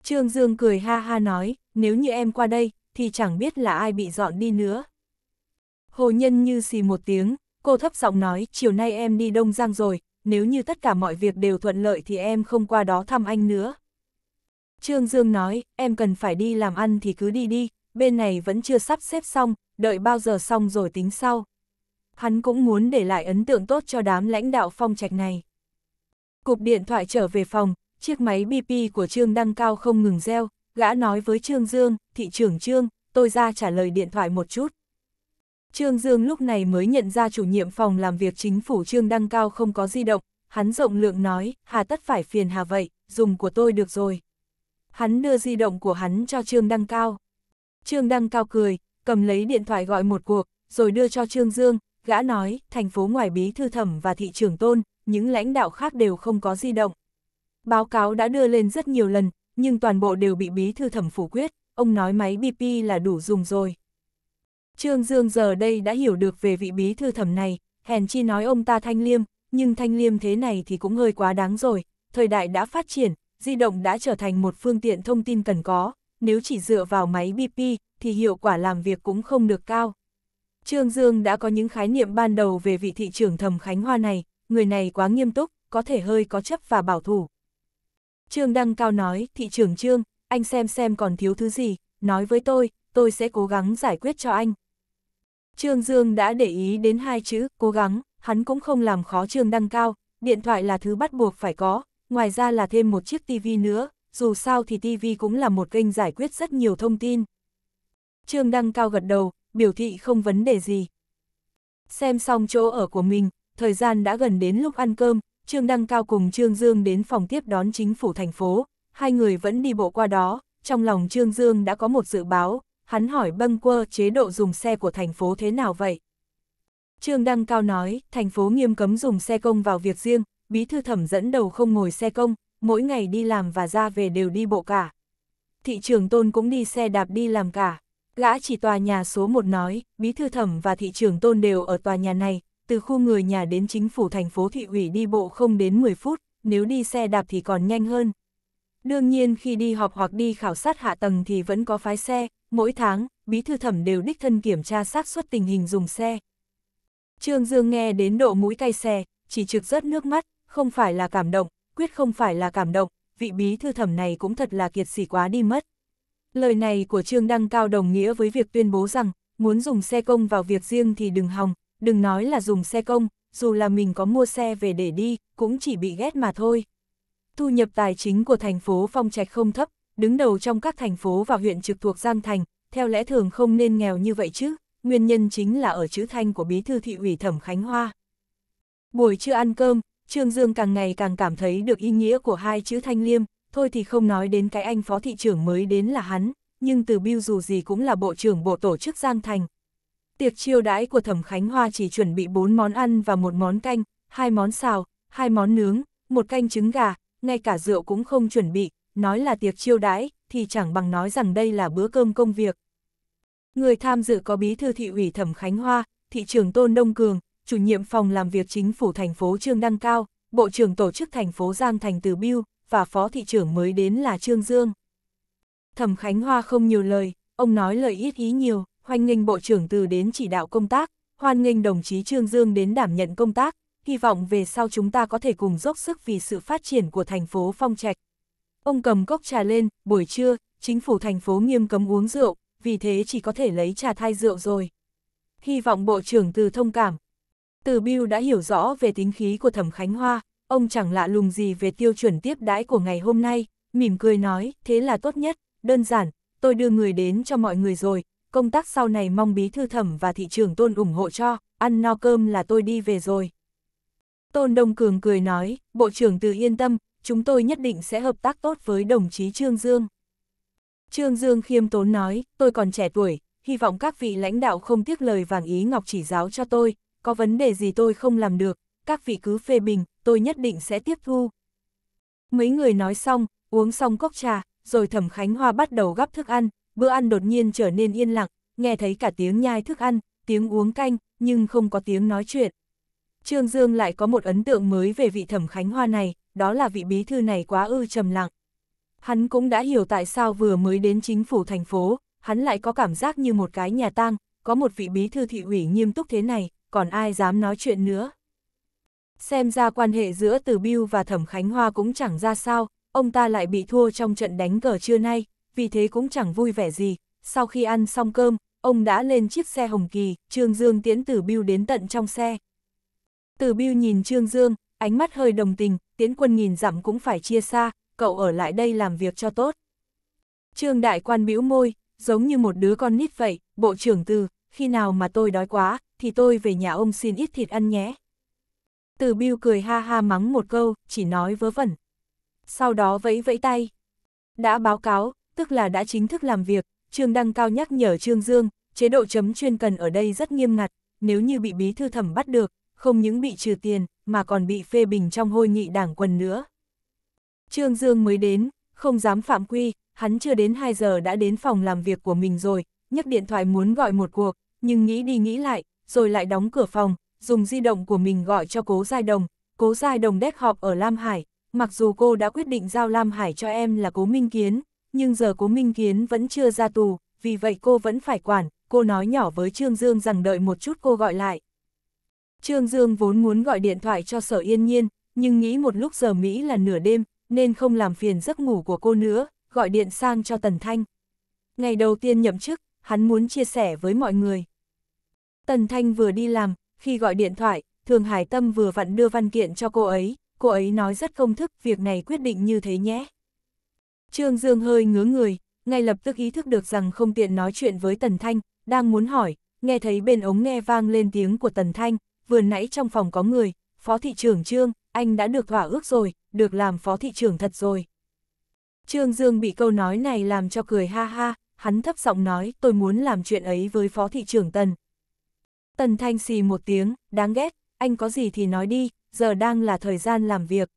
Trương Dương cười ha ha nói, nếu như em qua đây, thì chẳng biết là ai bị dọn đi nữa. Hồ Nhân Như xì một tiếng, Cô thấp giọng nói, chiều nay em đi Đông Giang rồi, nếu như tất cả mọi việc đều thuận lợi thì em không qua đó thăm anh nữa. Trương Dương nói, em cần phải đi làm ăn thì cứ đi đi, bên này vẫn chưa sắp xếp xong, đợi bao giờ xong rồi tính sau. Hắn cũng muốn để lại ấn tượng tốt cho đám lãnh đạo phong trạch này. Cục điện thoại trở về phòng, chiếc máy BP của Trương Đăng Cao không ngừng reo, gã nói với Trương Dương, thị trưởng Trương, tôi ra trả lời điện thoại một chút. Trương Dương lúc này mới nhận ra chủ nhiệm phòng làm việc chính phủ Trương Đăng Cao không có di động, hắn rộng lượng nói, hà tất phải phiền hà vậy, dùng của tôi được rồi. Hắn đưa di động của hắn cho Trương Đăng Cao. Trương Đăng Cao cười, cầm lấy điện thoại gọi một cuộc, rồi đưa cho Trương Dương, gã nói, thành phố ngoài bí thư thẩm và thị trưởng tôn, những lãnh đạo khác đều không có di động. Báo cáo đã đưa lên rất nhiều lần, nhưng toàn bộ đều bị bí thư thẩm phủ quyết, ông nói máy BP là đủ dùng rồi. Trương Dương giờ đây đã hiểu được về vị bí thư thẩm này, hèn chi nói ông ta thanh liêm, nhưng thanh liêm thế này thì cũng hơi quá đáng rồi, thời đại đã phát triển, di động đã trở thành một phương tiện thông tin cần có, nếu chỉ dựa vào máy BP thì hiệu quả làm việc cũng không được cao. Trương Dương đã có những khái niệm ban đầu về vị thị trưởng thẩm Khánh Hoa này, người này quá nghiêm túc, có thể hơi có chấp và bảo thủ. Trương Đăng Cao nói, thị trưởng Trương, anh xem xem còn thiếu thứ gì, nói với tôi, tôi sẽ cố gắng giải quyết cho anh. Trương Dương đã để ý đến hai chữ, cố gắng, hắn cũng không làm khó Trương Đăng Cao, điện thoại là thứ bắt buộc phải có, ngoài ra là thêm một chiếc tivi nữa, dù sao thì tivi cũng là một kênh giải quyết rất nhiều thông tin. Trương Đăng Cao gật đầu, biểu thị không vấn đề gì. Xem xong chỗ ở của mình, thời gian đã gần đến lúc ăn cơm, Trương Đăng Cao cùng Trương Dương đến phòng tiếp đón chính phủ thành phố, hai người vẫn đi bộ qua đó, trong lòng Trương Dương đã có một dự báo, hắn hỏi Băng quơ chế độ dùng xe của thành phố thế nào vậy? Trương Đăng Cao nói, thành phố nghiêm cấm dùng xe công vào việc riêng, bí thư thẩm dẫn đầu không ngồi xe công, mỗi ngày đi làm và ra về đều đi bộ cả. Thị trường tôn cũng đi xe đạp đi làm cả. Gã chỉ tòa nhà số 1 nói, bí thư thẩm và thị trường tôn đều ở tòa nhà này, từ khu người nhà đến chính phủ thành phố thị ủy đi bộ không đến 10 phút, nếu đi xe đạp thì còn nhanh hơn. Đương nhiên khi đi họp hoặc đi khảo sát hạ tầng thì vẫn có phái xe, mỗi tháng, bí thư thẩm đều đích thân kiểm tra xác suất tình hình dùng xe. Trương Dương nghe đến độ mũi cay xe, chỉ trực rớt nước mắt, không phải là cảm động, quyết không phải là cảm động, vị bí thư thẩm này cũng thật là kiệt sỉ quá đi mất. Lời này của Trương Đăng Cao đồng nghĩa với việc tuyên bố rằng, muốn dùng xe công vào việc riêng thì đừng hòng, đừng nói là dùng xe công, dù là mình có mua xe về để đi, cũng chỉ bị ghét mà thôi thu nhập tài chính của thành phố Phong Trạch không thấp, đứng đầu trong các thành phố và huyện trực thuộc Giang Thành, theo lẽ thường không nên nghèo như vậy chứ, nguyên nhân chính là ở chữ thanh của bí thư thị ủy Thẩm Khánh Hoa. Buổi trưa ăn cơm, Trương Dương càng ngày càng cảm thấy được ý nghĩa của hai chữ thanh liêm, thôi thì không nói đến cái anh phó thị trưởng mới đến là hắn, nhưng từ Biêu dù gì cũng là bộ trưởng bộ tổ chức Giang Thành. Tiệc chiêu đãi của Thẩm Khánh Hoa chỉ chuẩn bị bốn món ăn và một món canh, hai món xào, hai món nướng, một canh trứng gà, ngay cả rượu cũng không chuẩn bị, nói là tiệc chiêu đãi, thì chẳng bằng nói rằng đây là bữa cơm công việc. Người tham dự có bí thư thị ủy Thẩm Khánh Hoa, thị trưởng Tôn Đông Cường, chủ nhiệm phòng làm việc chính phủ thành phố Trương Đăng Cao, bộ trưởng tổ chức thành phố Giang Thành Từ Biêu và phó thị trưởng mới đến là Trương Dương. Thẩm Khánh Hoa không nhiều lời, ông nói lời ít ý nhiều, hoan nghênh bộ trưởng từ đến chỉ đạo công tác, hoan nghênh đồng chí Trương Dương đến đảm nhận công tác, hy vọng về sau chúng ta có thể cùng dốc sức vì sự phát triển của thành phố Phong Trạch. Ông cầm cốc trà lên, buổi trưa, chính phủ thành phố nghiêm cấm uống rượu, vì thế chỉ có thể lấy trà thay rượu rồi. Hy vọng Bộ trưởng Từ thông cảm. Từ bill đã hiểu rõ về tính khí của Thẩm Khánh Hoa, ông chẳng lạ lùng gì về tiêu chuẩn tiếp đãi của ngày hôm nay, mỉm cười nói, thế là tốt nhất, đơn giản, tôi đưa người đến cho mọi người rồi, công tác sau này mong bí thư thẩm và thị trường tôn ủng hộ cho, ăn no cơm là tôi đi về rồi. Tôn Đông Cường cười nói, Bộ trưởng từ yên tâm, chúng tôi nhất định sẽ hợp tác tốt với đồng chí Trương Dương. Trương Dương khiêm tốn nói, tôi còn trẻ tuổi, hy vọng các vị lãnh đạo không tiếc lời vàng ý ngọc chỉ giáo cho tôi, có vấn đề gì tôi không làm được, các vị cứ phê bình, tôi nhất định sẽ tiếp thu. Mấy người nói xong, uống xong cốc trà, rồi Thẩm Khánh Hoa bắt đầu gắp thức ăn, bữa ăn đột nhiên trở nên yên lặng, nghe thấy cả tiếng nhai thức ăn, tiếng uống canh, nhưng không có tiếng nói chuyện. Trương Dương lại có một ấn tượng mới về vị thẩm khánh hoa này, đó là vị bí thư này quá ư trầm lặng. Hắn cũng đã hiểu tại sao vừa mới đến chính phủ thành phố, hắn lại có cảm giác như một cái nhà tang, có một vị bí thư thị ủy nghiêm túc thế này, còn ai dám nói chuyện nữa. Xem ra quan hệ giữa Từ Biêu và Thẩm Khánh Hoa cũng chẳng ra sao, ông ta lại bị thua trong trận đánh cờ trưa nay, vì thế cũng chẳng vui vẻ gì. Sau khi ăn xong cơm, ông đã lên chiếc xe Hồng Kỳ, Trương Dương tiến Từ Biêu đến tận trong xe, từ Biêu nhìn Trương Dương, ánh mắt hơi đồng tình, tiến quân nhìn dặm cũng phải chia xa, cậu ở lại đây làm việc cho tốt. Trương Đại Quan bĩu môi, giống như một đứa con nít vậy, bộ trưởng từ, khi nào mà tôi đói quá, thì tôi về nhà ông xin ít thịt ăn nhé. Từ Biêu cười ha ha mắng một câu, chỉ nói vớ vẩn. Sau đó vẫy vẫy tay. Đã báo cáo, tức là đã chính thức làm việc, Trương Đăng Cao nhắc nhở Trương Dương, chế độ chấm chuyên cần ở đây rất nghiêm ngặt, nếu như bị bí thư thẩm bắt được, không những bị trừ tiền, mà còn bị phê bình trong hôi nghị đảng quần nữa. Trương Dương mới đến, không dám phạm quy, hắn chưa đến 2 giờ đã đến phòng làm việc của mình rồi, nhấc điện thoại muốn gọi một cuộc, nhưng nghĩ đi nghĩ lại, rồi lại đóng cửa phòng, dùng di động của mình gọi cho cố Giai Đồng, cố Giai Đồng đét họp ở Lam Hải, mặc dù cô đã quyết định giao Lam Hải cho em là cố Minh Kiến, nhưng giờ cố Minh Kiến vẫn chưa ra tù, vì vậy cô vẫn phải quản, cô nói nhỏ với Trương Dương rằng đợi một chút cô gọi lại. Trương Dương vốn muốn gọi điện thoại cho sở yên nhiên, nhưng nghĩ một lúc giờ Mỹ là nửa đêm, nên không làm phiền giấc ngủ của cô nữa, gọi điện sang cho Tần Thanh. Ngày đầu tiên nhậm chức, hắn muốn chia sẻ với mọi người. Tần Thanh vừa đi làm, khi gọi điện thoại, Thường Hải Tâm vừa vặn đưa văn kiện cho cô ấy, cô ấy nói rất công thức việc này quyết định như thế nhé. Trương Dương hơi ngứa người, ngay lập tức ý thức được rằng không tiện nói chuyện với Tần Thanh, đang muốn hỏi, nghe thấy bên ống nghe vang lên tiếng của Tần Thanh, vừa nãy trong phòng có người, phó thị trưởng Trương, anh đã được thỏa ước rồi, được làm phó thị trưởng thật rồi. Trương Dương bị câu nói này làm cho cười ha ha, hắn thấp giọng nói tôi muốn làm chuyện ấy với phó thị trưởng Tần. Tần Thanh xì một tiếng, đáng ghét, anh có gì thì nói đi, giờ đang là thời gian làm việc.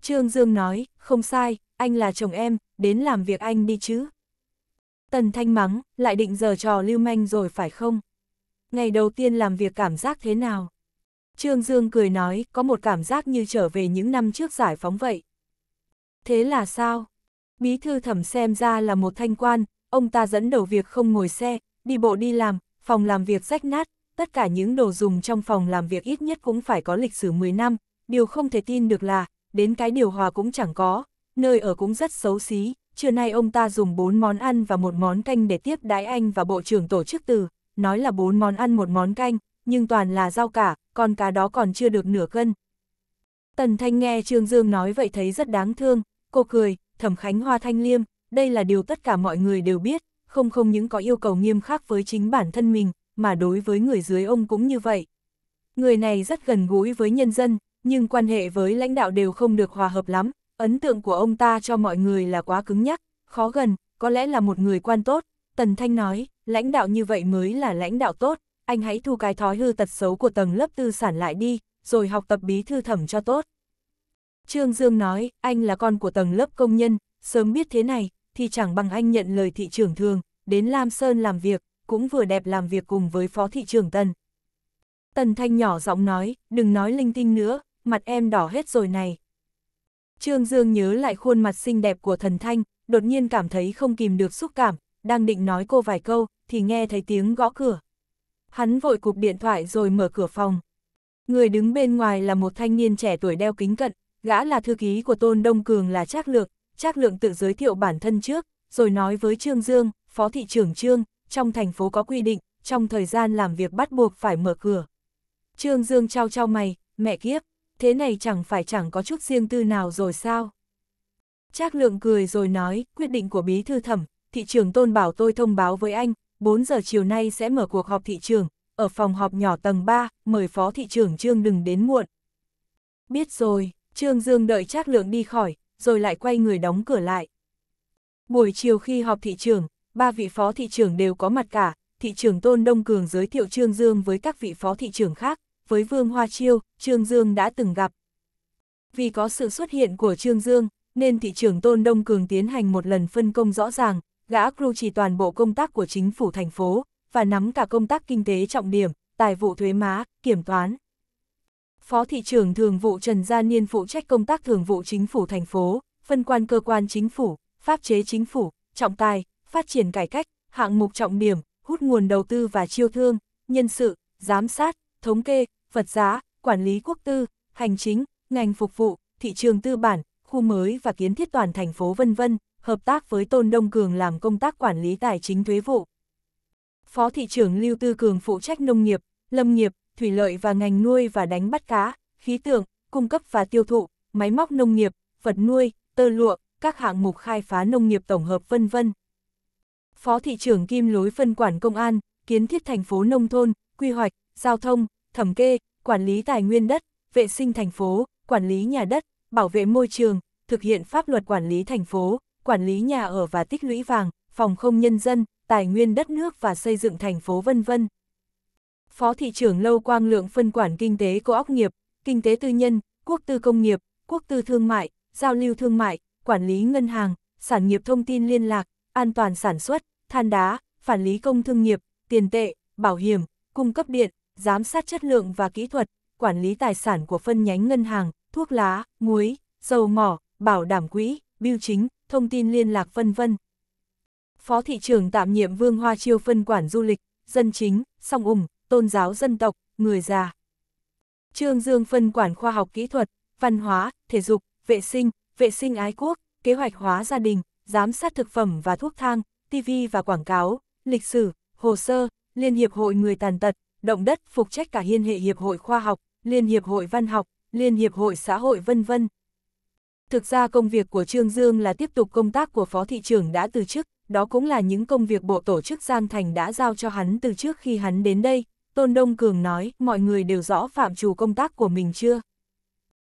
Trương Dương nói, không sai, anh là chồng em, đến làm việc anh đi chứ. Tần Thanh mắng, lại định giờ trò lưu manh rồi phải không? ngày đầu tiên làm việc cảm giác thế nào? Trương Dương cười nói, có một cảm giác như trở về những năm trước giải phóng vậy. Thế là sao? Bí thư thẩm xem ra là một thanh quan, ông ta dẫn đầu việc không ngồi xe, đi bộ đi làm, phòng làm việc rách nát, tất cả những đồ dùng trong phòng làm việc ít nhất cũng phải có lịch sử 10 năm, điều không thể tin được là, đến cái điều hòa cũng chẳng có, nơi ở cũng rất xấu xí, trưa nay ông ta dùng 4 món ăn và một món canh để tiếp đái anh và bộ trưởng tổ chức từ, nói là bốn món ăn một món canh, nhưng toàn là rau cả, còn cá đó còn chưa được nửa cân. Tần Thanh nghe Trương Dương nói vậy thấy rất đáng thương, cô cười, thẩm khánh hoa thanh liêm, đây là điều tất cả mọi người đều biết, không không những có yêu cầu nghiêm khắc với chính bản thân mình, mà đối với người dưới ông cũng như vậy. Người này rất gần gũi với nhân dân, nhưng quan hệ với lãnh đạo đều không được hòa hợp lắm, ấn tượng của ông ta cho mọi người là quá cứng nhắc, khó gần, có lẽ là một người quan tốt, Tần Thanh nói, lãnh đạo như vậy mới là lãnh đạo tốt, anh hãy thu cái thói hư tật xấu của tầng lớp tư sản lại đi, rồi học tập bí thư thẩm cho tốt. Trương Dương nói, anh là con của tầng lớp công nhân, sớm biết thế này, thì chẳng bằng anh nhận lời thị trưởng thường, đến Lam Sơn làm việc, cũng vừa đẹp làm việc cùng với phó thị trưởng Tần. Tần Thanh nhỏ giọng nói, đừng nói linh tinh nữa, mặt em đỏ hết rồi này. Trương Dương nhớ lại khuôn mặt xinh đẹp của thần Thanh, đột nhiên cảm thấy không kìm được xúc cảm, đang định nói cô vài câu, thì nghe thấy tiếng gõ cửa. Hắn vội cục điện thoại rồi mở cửa phòng. Người đứng bên ngoài là một thanh niên trẻ tuổi đeo kính cận, gã là thư ký của Tôn Đông Cường là Trác lượng Trác Lượng tự giới thiệu bản thân trước, rồi nói với Trương Dương, Phó Thị trưởng Trương, trong thành phố có quy định, trong thời gian làm việc bắt buộc phải mở cửa. Trương Dương trao trao mày, mẹ kiếp, thế này chẳng phải chẳng có chút riêng tư nào rồi sao? Trác Lượng cười rồi nói, quyết định của bí thư thẩm, thị trường tôn bảo tôi thông báo với anh, 4 giờ chiều nay sẽ mở cuộc họp thị trường, ở phòng họp nhỏ tầng 3, mời phó thị trường Trương đừng đến muộn. Biết rồi, Trương Dương đợi Trác Lượng đi khỏi, rồi lại quay người đóng cửa lại. Buổi chiều khi họp thị trường, ba vị phó thị trường đều có mặt cả, thị trường Tôn Đông Cường giới thiệu Trương Dương với các vị phó thị trường khác, với Vương Hoa Chiêu, Trương Dương đã từng gặp. Vì có sự xuất hiện của Trương Dương, nên thị trường Tôn Đông Cường tiến hành một lần phân công rõ ràng, gã Cru chỉ toàn bộ công tác của chính phủ thành phố, và nắm cả công tác kinh tế trọng điểm, tài vụ thuế má, kiểm toán. Phó thị trưởng thường vụ Trần Gia Niên phụ trách công tác thường vụ chính phủ thành phố, phân quan cơ quan chính phủ, pháp chế chính phủ, trọng tài, phát triển cải cách, hạng mục trọng điểm, hút nguồn đầu tư và chiêu thương, nhân sự, giám sát, thống kê, vật giá, quản lý quốc tư, hành chính, ngành phục vụ, thị trường tư bản, khu mới và kiến thiết toàn thành phố vân vân hợp tác với Tôn Đông Cường làm công tác quản lý tài chính thuế vụ. Phó thị trưởng Lưu Tư Cường phụ trách nông nghiệp, lâm nghiệp, thủy lợi và ngành nuôi và đánh bắt cá, khí tượng, cung cấp và tiêu thụ, máy móc nông nghiệp, vật nuôi, tơ lụa, các hạng mục khai phá nông nghiệp tổng hợp vân vân. Phó thị trưởng Kim Lối phân quản công an, kiến thiết thành phố nông thôn, quy hoạch, giao thông, thẩm kê, quản lý tài nguyên đất, vệ sinh thành phố, quản lý nhà đất, bảo vệ môi trường, thực hiện pháp luật quản lý thành phố, quản lý nhà ở và tích lũy vàng, phòng không nhân dân, tài nguyên đất nước và xây dựng thành phố vân vân. Phó thị trưởng Lâu Quang Lượng phân quản kinh tế của ốc nghiệp, kinh tế tư nhân, quốc tư công nghiệp, quốc tư thương mại, giao lưu thương mại, quản lý ngân hàng, sản nghiệp thông tin liên lạc, an toàn sản xuất, than đá, phản lý công thương nghiệp, tiền tệ, bảo hiểm, cung cấp điện, giám sát chất lượng và kỹ thuật, quản lý tài sản của phân nhánh ngân hàng, thuốc lá, muối, dầu mỏ, bảo đảm quỹ, biêu chính, thông tin liên lạc vân vân. Phó thị trưởng tạm nhiệm Vương Hoa Chiêu phân quản du lịch, dân chính, song ủng, tôn giáo dân tộc, người già. Trương Dương phân quản khoa học kỹ thuật, văn hóa, thể dục, vệ sinh, vệ sinh ái quốc, kế hoạch hóa gia đình, giám sát thực phẩm và thuốc thang, TV và quảng cáo, lịch sử, hồ sơ, Liên hiệp hội người tàn tật, động đất phục trách cả Liên hệ hiệp hội khoa học, Liên hiệp hội văn học, Liên hiệp hội xã hội vân vân. Thực ra công việc của Trương Dương là tiếp tục công tác của phó thị trưởng đã từ chức, đó cũng là những công việc bộ tổ chức Giang Thành đã giao cho hắn từ trước khi hắn đến đây. Tôn Đông Cường nói, mọi người đều rõ phạm chủ công tác của mình chưa?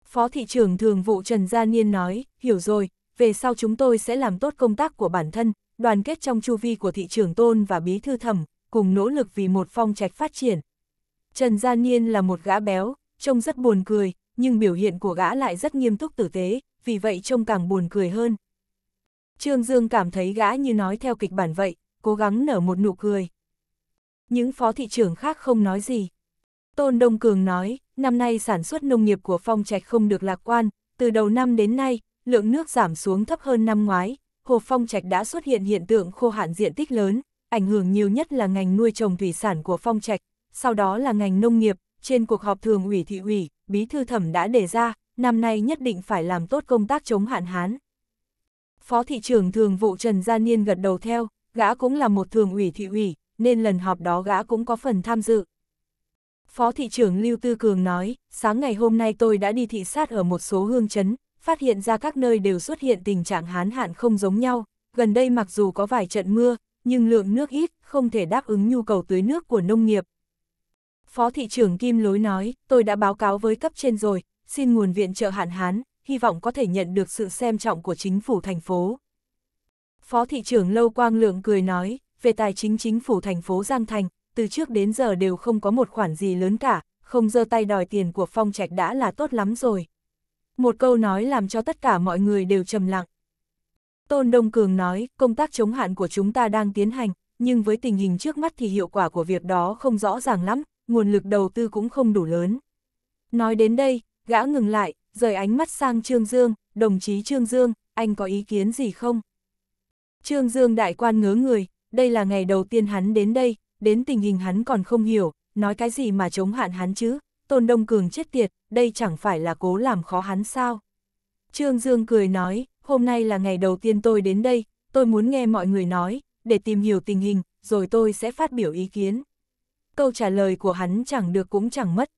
Phó thị trưởng thường vụ Trần Gia Niên nói, hiểu rồi, về sau chúng tôi sẽ làm tốt công tác của bản thân, đoàn kết trong chu vi của thị trưởng Tôn và bí thư thẩm, cùng nỗ lực vì một phong trạch phát triển. Trần Gia Niên là một gã béo, trông rất buồn cười, nhưng biểu hiện của gã lại rất nghiêm túc tử tế, vì vậy trông càng buồn cười hơn. Trương Dương cảm thấy gã như nói theo kịch bản vậy, cố gắng nở một nụ cười. Những phó thị trưởng khác không nói gì. Tôn Đông Cường nói, năm nay sản xuất nông nghiệp của Phong Trạch không được lạc quan, từ đầu năm đến nay, lượng nước giảm xuống thấp hơn năm ngoái, hồ Phong Trạch đã xuất hiện hiện tượng khô hạn diện tích lớn, ảnh hưởng nhiều nhất là ngành nuôi trồng thủy sản của Phong Trạch, sau đó là ngành nông nghiệp, trên cuộc họp thường ủy thị ủy, bí thư thẩm đã đề ra, năm nay nhất định phải làm tốt công tác chống hạn hán. Phó thị trưởng thường vụ Trần Gia Niên gật đầu theo, gã cũng là một thường ủy thị ủy, nên lần họp đó gã cũng có phần tham dự. Phó thị trưởng Lưu Tư Cường nói, sáng ngày hôm nay tôi đã đi thị sát ở một số hương chấn, phát hiện ra các nơi đều xuất hiện tình trạng hán hạn không giống nhau, gần đây mặc dù có vài trận mưa, nhưng lượng nước ít, không thể đáp ứng nhu cầu tưới nước của nông nghiệp. Phó thị trưởng Kim Lối nói, tôi đã báo cáo với cấp trên rồi, xin nguồn viện trợ hạn hán, hy vọng có thể nhận được sự xem trọng của chính phủ thành phố. Phó thị trưởng Lâu Quang Lượng cười nói, về tài chính chính phủ thành phố Giang Thành, từ trước đến giờ đều không có một khoản gì lớn cả, không giơ tay đòi tiền của phong trạch đã là tốt lắm rồi. Một câu nói làm cho tất cả mọi người đều trầm lặng. Tôn Đông Cường nói, công tác chống hạn của chúng ta đang tiến hành, nhưng với tình hình trước mắt thì hiệu quả của việc đó không rõ ràng lắm, nguồn lực đầu tư cũng không đủ lớn. Nói đến đây, Gã ngừng lại, rời ánh mắt sang Trương Dương, đồng chí Trương Dương, anh có ý kiến gì không? Trương Dương đại quan ngớ người, đây là ngày đầu tiên hắn đến đây, đến tình hình hắn còn không hiểu, nói cái gì mà chống hạn hắn chứ, Tôn Đông Cường chết tiệt, đây chẳng phải là cố làm khó hắn sao? Trương Dương cười nói, hôm nay là ngày đầu tiên tôi đến đây, tôi muốn nghe mọi người nói, để tìm hiểu tình hình, rồi tôi sẽ phát biểu ý kiến. Câu trả lời của hắn chẳng được cũng chẳng mất,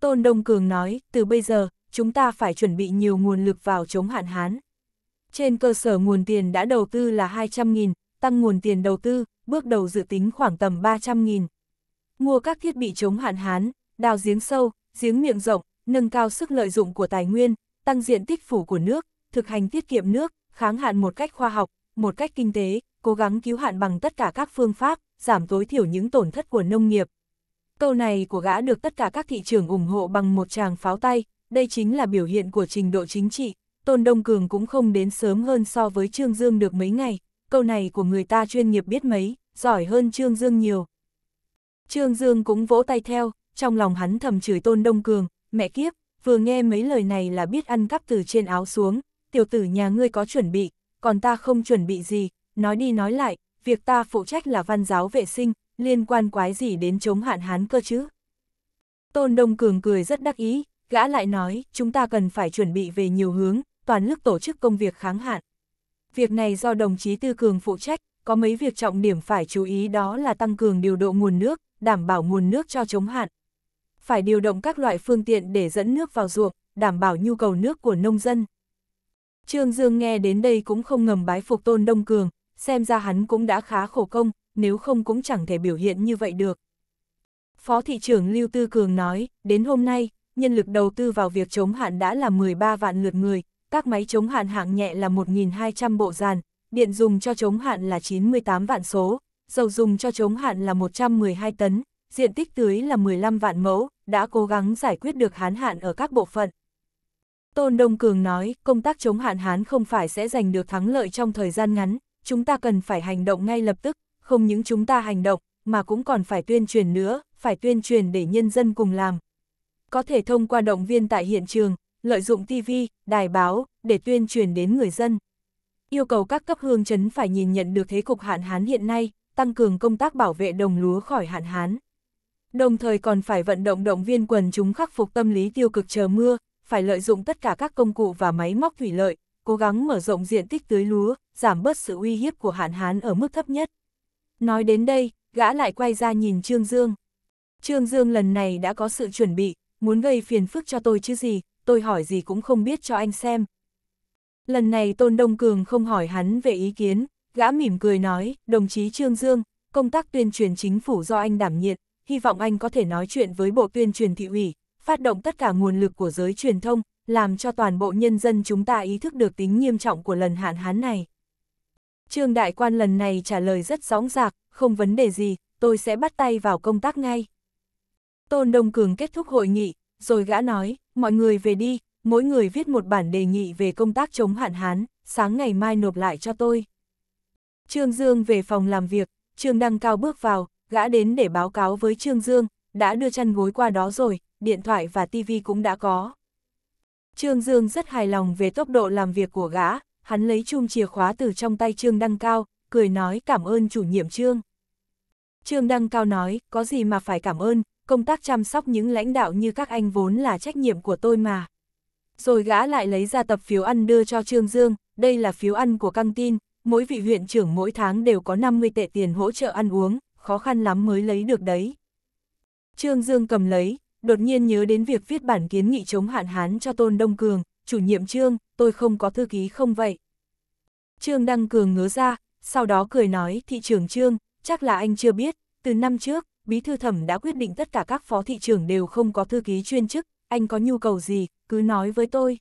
Tôn Đông Cường nói, từ bây giờ, chúng ta phải chuẩn bị nhiều nguồn lực vào chống hạn hán. Trên cơ sở nguồn tiền đã đầu tư là 200.000, tăng nguồn tiền đầu tư, bước đầu dự tính khoảng tầm 300.000. Mua các thiết bị chống hạn hán, đào giếng sâu, giếng miệng rộng, nâng cao sức lợi dụng của tài nguyên, tăng diện tích phủ của nước, thực hành tiết kiệm nước, kháng hạn một cách khoa học, một cách kinh tế, cố gắng cứu hạn bằng tất cả các phương pháp, giảm tối thiểu những tổn thất của nông nghiệp. Câu này của gã được tất cả các thị trường ủng hộ bằng một tràng pháo tay, đây chính là biểu hiện của trình độ chính trị, Tôn Đông Cường cũng không đến sớm hơn so với Trương Dương được mấy ngày, câu này của người ta chuyên nghiệp biết mấy, giỏi hơn Trương Dương nhiều. Trương Dương cũng vỗ tay theo, trong lòng hắn thầm chửi Tôn Đông Cường, mẹ kiếp, vừa nghe mấy lời này là biết ăn cắp từ trên áo xuống, tiểu tử nhà ngươi có chuẩn bị, còn ta không chuẩn bị gì, nói đi nói lại, việc ta phụ trách là văn giáo vệ sinh, liên quan quái gì đến chống hạn hán cơ chứ? Tôn Đông Cường cười rất đắc ý, gã lại nói, chúng ta cần phải chuẩn bị về nhiều hướng, toàn lực tổ chức công việc kháng hạn. Việc này do đồng chí Tư Cường phụ trách, có mấy việc trọng điểm phải chú ý đó là tăng cường điều độ nguồn nước, đảm bảo nguồn nước cho chống hạn. Phải điều động các loại phương tiện để dẫn nước vào ruộng, đảm bảo nhu cầu nước của nông dân. Trương Dương nghe đến đây cũng không ngầm bái phục Tôn Đông Cường, xem ra hắn cũng đã khá khổ công, nếu không cũng chẳng thể biểu hiện như vậy được. Phó thị trưởng Lưu Tư Cường nói, đến hôm nay, nhân lực đầu tư vào việc chống hạn đã là 13 vạn lượt người, các máy chống hạn hạng nhẹ là 1.200 bộ dàn, điện dùng cho chống hạn là 98 vạn số, dầu dùng cho chống hạn là 112 tấn, diện tích tưới là 15 vạn mẫu, đã cố gắng giải quyết được hán hạn ở các bộ phận. Tôn Đông Cường nói, công tác chống hạn hán không phải sẽ giành được thắng lợi trong thời gian ngắn, chúng ta cần phải hành động ngay lập tức, không những chúng ta hành động, mà cũng còn phải tuyên truyền nữa, phải tuyên truyền để nhân dân cùng làm. Có thể thông qua động viên tại hiện trường, lợi dụng TV, đài báo, để tuyên truyền đến người dân. Yêu cầu các cấp hương chấn phải nhìn nhận được thế cục hạn hán hiện nay, tăng cường công tác bảo vệ đồng lúa khỏi hạn hán. Đồng thời còn phải vận động động viên quần chúng khắc phục tâm lý tiêu cực chờ mưa, phải lợi dụng tất cả các công cụ và máy móc thủy lợi, cố gắng mở rộng diện tích tưới lúa, giảm bớt sự uy hiếp của hạn hán ở mức thấp nhất. Nói đến đây, gã lại quay ra nhìn Trương Dương. Trương Dương lần này đã có sự chuẩn bị, muốn gây phiền phức cho tôi chứ gì, tôi hỏi gì cũng không biết cho anh xem. Lần này Tôn Đông Cường không hỏi hắn về ý kiến, gã mỉm cười nói, đồng chí Trương Dương, công tác tuyên truyền chính phủ do anh đảm nhiệm, hy vọng anh có thể nói chuyện với Bộ Tuyên truyền Thị ủy, phát động tất cả nguồn lực của giới truyền thông, làm cho toàn bộ nhân dân chúng ta ý thức được tính nghiêm trọng của lần hạn hán này. Trương Đại Quan lần này trả lời rất gióng giạc, không vấn đề gì, tôi sẽ bắt tay vào công tác ngay. Tôn Đông Cường kết thúc hội nghị, rồi gã nói, mọi người về đi, mỗi người viết một bản đề nghị về công tác chống hạn hán, sáng ngày mai nộp lại cho tôi. Trương Dương về phòng làm việc, Trương Đăng Cao bước vào, gã đến để báo cáo với Trương Dương, đã đưa chăn gối qua đó rồi, điện thoại và tivi cũng đã có. Trương Dương rất hài lòng về tốc độ làm việc của gã, hắn lấy chùm chìa khóa từ trong tay Trương Đăng Cao, cười nói cảm ơn chủ nhiệm Trương. Trương Đăng Cao nói, có gì mà phải cảm ơn, công tác chăm sóc những lãnh đạo như các anh vốn là trách nhiệm của tôi mà. Rồi gã lại lấy ra tập phiếu ăn đưa cho Trương Dương, đây là phiếu ăn của căng tin, mỗi vị huyện trưởng mỗi tháng đều có 50 tệ tiền hỗ trợ ăn uống, khó khăn lắm mới lấy được đấy. Trương Dương cầm lấy, đột nhiên nhớ đến việc viết bản kiến nghị chống hạn hán cho Tôn Đông Cường, chủ nhiệm trương, tôi không có thư ký không vậy? Trương Đăng Cường ngớ ra, sau đó cười nói thị trưởng trương, chắc là anh chưa biết, từ năm trước, bí thư thẩm đã quyết định tất cả các phó thị trưởng đều không có thư ký chuyên chức, anh có nhu cầu gì, cứ nói với tôi.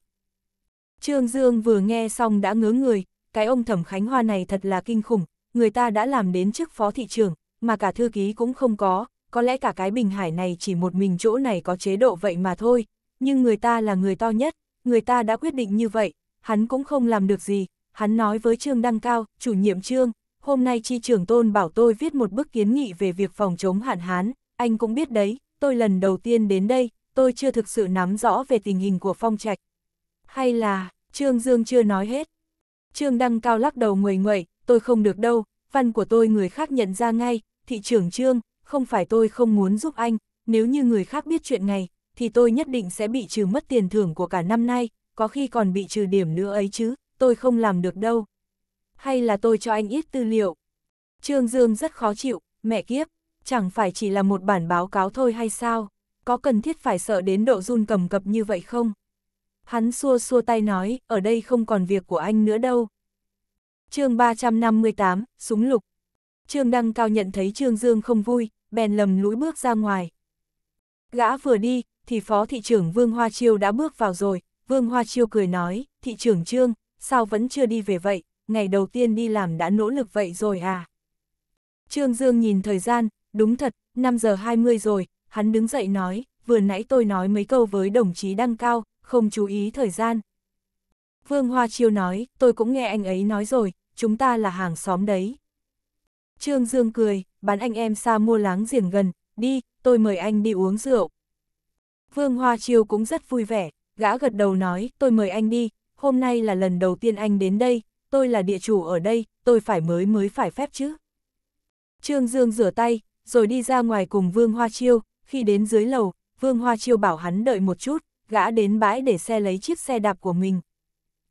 Trương Dương vừa nghe xong đã ngớ người, cái ông thẩm Khánh Hoa này thật là kinh khủng, người ta đã làm đến chức phó thị trưởng, mà cả thư ký cũng không có, có lẽ cả cái Bình Hải này chỉ một mình chỗ này có chế độ vậy mà thôi, nhưng người ta là người to nhất, người ta đã quyết định như vậy, hắn cũng không làm được gì, hắn nói với Trương Đăng Cao, chủ nhiệm Trương, hôm nay chi trưởng tôn bảo tôi viết một bức kiến nghị về việc phòng chống hạn hán, anh cũng biết đấy, tôi lần đầu tiên đến đây, tôi chưa thực sự nắm rõ về tình hình của phong trạch. Hay là, Trương Dương chưa nói hết. Trương Đăng Cao lắc đầu nguầy nguậy, tôi không được đâu, văn của tôi người khác nhận ra ngay, thị trưởng Trương, không phải tôi không muốn giúp anh, nếu như người khác biết chuyện này, thì tôi nhất định sẽ bị trừ mất tiền thưởng của cả năm nay, có khi còn bị trừ điểm nữa ấy chứ, tôi không làm được đâu. Hay là tôi cho anh ít tư liệu? Trương Dương rất khó chịu, mẹ kiếp, chẳng phải chỉ là một bản báo cáo thôi hay sao? Có cần thiết phải sợ đến độ run cầm cập như vậy không? Hắn xua xua tay nói, ở đây không còn việc của anh nữa đâu. chương 358, Súng Lục Trương Đăng Cao nhận thấy Trương Dương không vui, bèn lầm lũi bước ra ngoài. Gã vừa đi, thì phó thị trưởng Vương Hoa Chiêu đã bước vào rồi, Vương Hoa Chiêu cười nói, thị trưởng Trương, sao vẫn chưa đi về vậy, ngày đầu tiên đi làm đã nỗ lực vậy rồi à. Trương Dương nhìn thời gian, đúng thật, 5 giờ 20 rồi, hắn đứng dậy nói, vừa nãy tôi nói mấy câu với đồng chí Đăng Cao, không chú ý thời gian. Vương Hoa Chiêu nói, tôi cũng nghe anh ấy nói rồi, chúng ta là hàng xóm đấy. Trương Dương cười, bán anh em xa mua láng giềng gần, đi, tôi mời anh đi uống rượu. Vương Hoa Chiêu cũng rất vui vẻ, gã gật đầu nói, tôi mời anh đi, hôm nay là lần đầu tiên anh đến đây, tôi là địa chủ ở đây, tôi phải mới mới phải phép chứ. Trương Dương rửa tay, rồi đi ra ngoài cùng Vương Hoa Chiêu, khi đến dưới lầu, Vương Hoa Chiêu bảo hắn đợi một chút, gã đến bãi để xe lấy chiếc xe đạp của mình.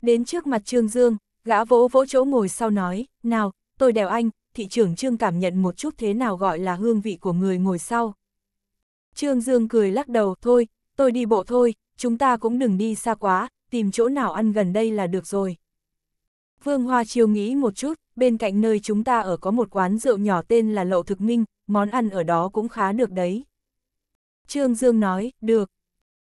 Đến trước mặt Trương Dương, gã vỗ vỗ chỗ ngồi sau nói, nào, tôi đèo anh, thị trưởng Trương cảm nhận một chút thế nào gọi là hương vị của người ngồi sau. Trương Dương cười lắc đầu, thôi, tôi đi bộ thôi, chúng ta cũng đừng đi xa quá, tìm chỗ nào ăn gần đây là được rồi. Vương Hoa Chiêu nghĩ một chút, bên cạnh nơi chúng ta ở có một quán rượu nhỏ tên là Lậu Thực Minh, món ăn ở đó cũng khá được đấy. Trương Dương nói, được.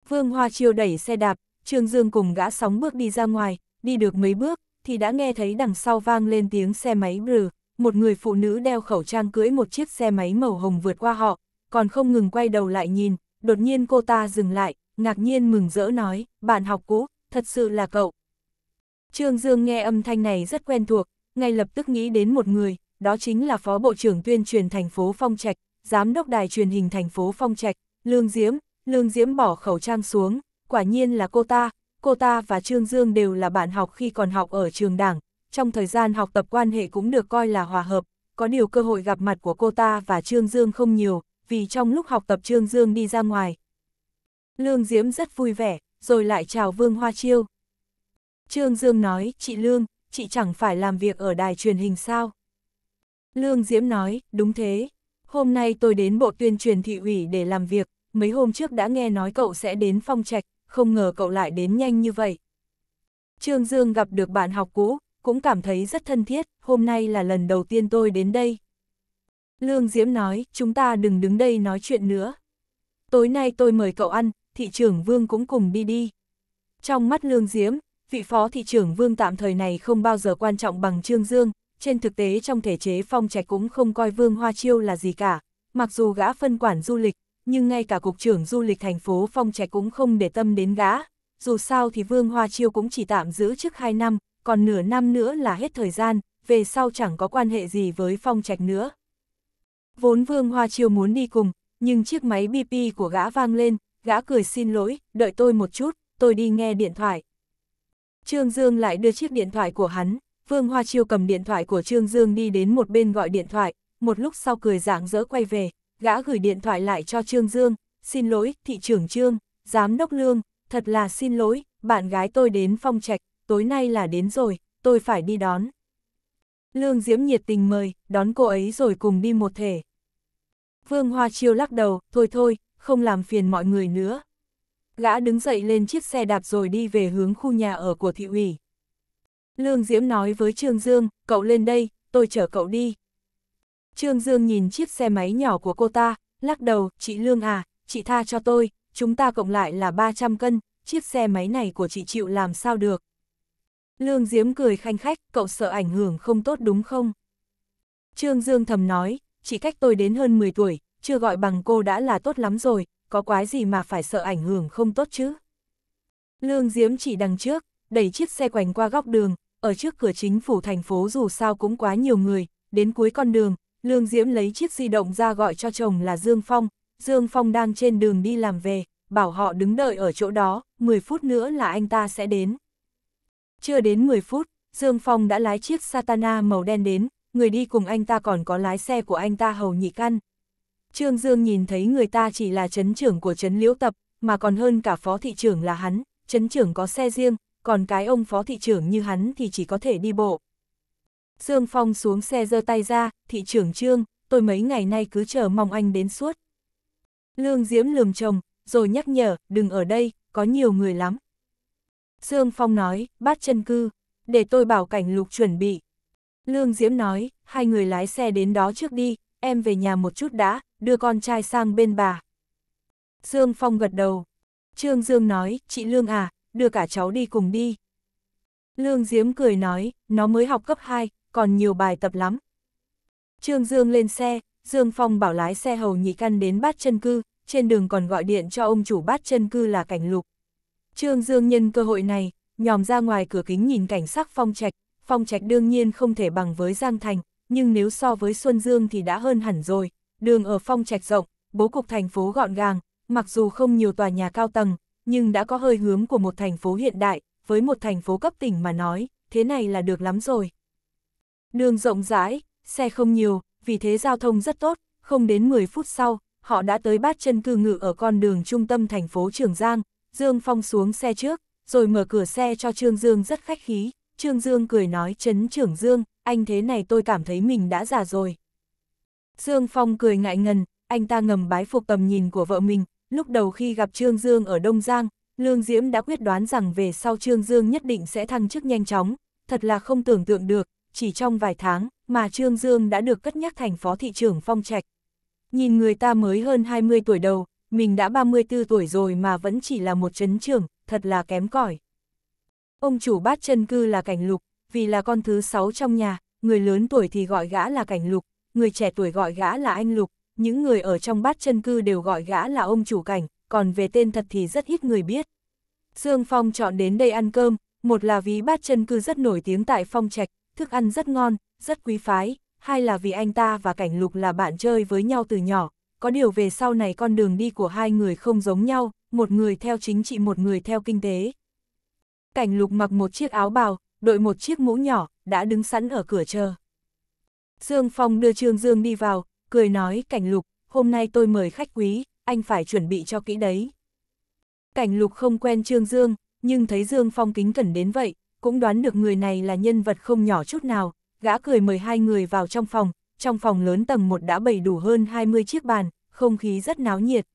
Vương Hoa Chiêu đẩy xe đạp, Trương Dương cùng gã sóng bước đi ra ngoài, đi được mấy bước, thì đã nghe thấy đằng sau vang lên tiếng xe máy brừ, một người phụ nữ đeo khẩu trang cưỡi một chiếc xe máy màu hồng vượt qua họ, còn không ngừng quay đầu lại nhìn, đột nhiên cô ta dừng lại, ngạc nhiên mừng rỡ nói, bạn học cũ, thật sự là cậu. Trương Dương nghe âm thanh này rất quen thuộc, ngay lập tức nghĩ đến một người, đó chính là Phó Bộ trưởng Tuyên truyền thành phố Phong Trạch, Giám đốc đài truyền hình thành phố Phong Trạch, Lương Diễm, Lương Diễm bỏ khẩu trang xuống, quả nhiên là cô ta, cô ta và Trương Dương đều là bạn học khi còn học ở trường đảng, trong thời gian học tập quan hệ cũng được coi là hòa hợp, có điều cơ hội gặp mặt của cô ta và Trương Dương không nhiều, vì trong lúc học tập Trương Dương đi ra ngoài. Lương Diễm rất vui vẻ, rồi lại chào Vương Hoa Chiêu. Trương Dương nói, chị Lương, chị chẳng phải làm việc ở đài truyền hình sao? Lương Diễm nói, đúng thế, hôm nay tôi đến bộ tuyên truyền thị ủy để làm việc, mấy hôm trước đã nghe nói cậu sẽ đến phong trạch, không ngờ cậu lại đến nhanh như vậy. Trương Dương gặp được bạn học cũ, cũng cảm thấy rất thân thiết, hôm nay là lần đầu tiên tôi đến đây, Lương Diễm nói, chúng ta đừng đứng đây nói chuyện nữa. Tối nay tôi mời cậu ăn, thị trưởng Vương cũng cùng đi đi. Trong mắt Lương Diễm, vị phó thị trưởng Vương tạm thời này không bao giờ quan trọng bằng Trương Dương, trên thực tế trong thể chế phong trạch cũng không coi Vương Hoa Chiêu là gì cả, mặc dù gã phân quản du lịch, nhưng ngay cả cục trưởng du lịch thành phố phong trạch cũng không để tâm đến gã, dù sao thì Vương Hoa Chiêu cũng chỉ tạm giữ trước 2 năm, còn nửa năm nữa là hết thời gian, về sau chẳng có quan hệ gì với phong trạch nữa. Vốn Vương Hoa Chiêu muốn đi cùng, nhưng chiếc máy BP của gã vang lên, gã cười xin lỗi, đợi tôi một chút, tôi đi nghe điện thoại. Trương Dương lại đưa chiếc điện thoại của hắn, Vương Hoa Chiêu cầm điện thoại của Trương Dương đi đến một bên gọi điện thoại, một lúc sau cười giảng dỡ quay về, gã gửi điện thoại lại cho Trương Dương, xin lỗi, thị trưởng Trương, giám đốc Lương, thật là xin lỗi, bạn gái tôi đến phong trạch, tối nay là đến rồi, tôi phải đi đón. Lương Diễm nhiệt tình mời, đón cô ấy rồi cùng đi một thể. Vương Hoa Chiêu lắc đầu, thôi thôi, không làm phiền mọi người nữa. Gã đứng dậy lên chiếc xe đạp rồi đi về hướng khu nhà ở của thị ủy. Lương Diễm nói với Trương Dương, cậu lên đây, tôi chở cậu đi. Trương Dương nhìn chiếc xe máy nhỏ của cô ta, lắc đầu, chị Lương à, chị tha cho tôi, chúng ta cộng lại là 300 cân, chiếc xe máy này của chị chịu làm sao được. Lương Diếm cười khanh khách, cậu sợ ảnh hưởng không tốt đúng không? Trương Dương thầm nói, chỉ cách tôi đến hơn 10 tuổi, chưa gọi bằng cô đã là tốt lắm rồi, có quái gì mà phải sợ ảnh hưởng không tốt chứ? Lương Diếm chỉ đằng trước, đẩy chiếc xe quành qua góc đường, ở trước cửa chính phủ thành phố dù sao cũng quá nhiều người, đến cuối con đường, Lương Diễm lấy chiếc di động ra gọi cho chồng là Dương Phong, Dương Phong đang trên đường đi làm về, bảo họ đứng đợi ở chỗ đó, 10 phút nữa là anh ta sẽ đến. Chưa đến 10 phút, Dương Phong đã lái chiếc Satana màu đen đến, người đi cùng anh ta còn có lái xe của anh ta hầu nhị căn. Trương Dương nhìn thấy người ta chỉ là chấn trưởng của chấn liễu tập, mà còn hơn cả phó thị trưởng là hắn, chấn trưởng có xe riêng, còn cái ông phó thị trưởng như hắn thì chỉ có thể đi bộ. Dương Phong xuống xe giơ tay ra, thị trưởng Trương, tôi mấy ngày nay cứ chờ mong anh đến suốt. Lương Diễm lườm chồng, rồi nhắc nhở, đừng ở đây, có nhiều người lắm. Dương Phong nói, bát chân cư, để tôi bảo cảnh lục chuẩn bị. Lương Diễm nói, hai người lái xe đến đó trước đi, em về nhà một chút đã, đưa con trai sang bên bà. Dương Phong gật đầu. Trương Dương nói, chị Lương à, đưa cả cháu đi cùng đi. Lương Diễm cười nói, nó mới học cấp 2, còn nhiều bài tập lắm. Trương Dương lên xe, Dương Phong bảo lái xe hầu nhị căn đến bát chân cư, trên đường còn gọi điện cho ông chủ bát chân cư là cảnh lục. Trương Dương nhân cơ hội này, nhòm ra ngoài cửa kính nhìn cảnh sắc phong trạch, phong trạch đương nhiên không thể bằng với Giang Thành, nhưng nếu so với Xuân Dương thì đã hơn hẳn rồi. Đường ở phong trạch rộng, bố cục thành phố gọn gàng, mặc dù không nhiều tòa nhà cao tầng, nhưng đã có hơi hướng của một thành phố hiện đại, với một thành phố cấp tỉnh mà nói, thế này là được lắm rồi. Đường rộng rãi, xe không nhiều, vì thế giao thông rất tốt, không đến 10 phút sau, họ đã tới bát chân cư ngự ở con đường trung tâm thành phố Trường Giang, Dương Phong xuống xe trước, rồi mở cửa xe cho Trương Dương rất khách khí. Trương Dương cười nói chấn trưởng Dương, anh thế này tôi cảm thấy mình đã già rồi. Dương Phong cười ngại ngần, anh ta ngầm bái phục tầm nhìn của vợ mình. Lúc đầu khi gặp Trương Dương ở Đông Giang, Lương Diễm đã quyết đoán rằng về sau Trương Dương nhất định sẽ thăng chức nhanh chóng. Thật là không tưởng tượng được, chỉ trong vài tháng mà Trương Dương đã được cất nhắc thành phó thị trưởng Phong Trạch. Nhìn người ta mới hơn 20 tuổi đầu, mình đã 34 tuổi rồi mà vẫn chỉ là một chấn trưởng, thật là kém cỏi. Ông chủ bát chân cư là cảnh lục, vì là con thứ sáu trong nhà, người lớn tuổi thì gọi gã là cảnh lục, người trẻ tuổi gọi gã là anh lục, những người ở trong bát chân cư đều gọi gã là ông chủ cảnh, còn về tên thật thì rất ít người biết. Dương Phong chọn đến đây ăn cơm, một là vì bát chân cư rất nổi tiếng tại Phong Trạch, thức ăn rất ngon, rất quý phái, hai là vì anh ta và cảnh lục là bạn chơi với nhau từ nhỏ, có điều về sau này con đường đi của hai người không giống nhau, một người theo chính trị một người theo kinh tế. Cảnh lục mặc một chiếc áo bào, đội một chiếc mũ nhỏ, đã đứng sẵn ở cửa chờ. Dương Phong đưa Trương Dương đi vào, cười nói cảnh lục, hôm nay tôi mời khách quý, anh phải chuẩn bị cho kỹ đấy. Cảnh lục không quen Trương Dương, nhưng thấy Dương Phong kính cẩn đến vậy, cũng đoán được người này là nhân vật không nhỏ chút nào, gã cười mời hai người vào trong phòng, trong phòng lớn tầng một đã bày đủ hơn 20 chiếc bàn, không khí rất náo nhiệt.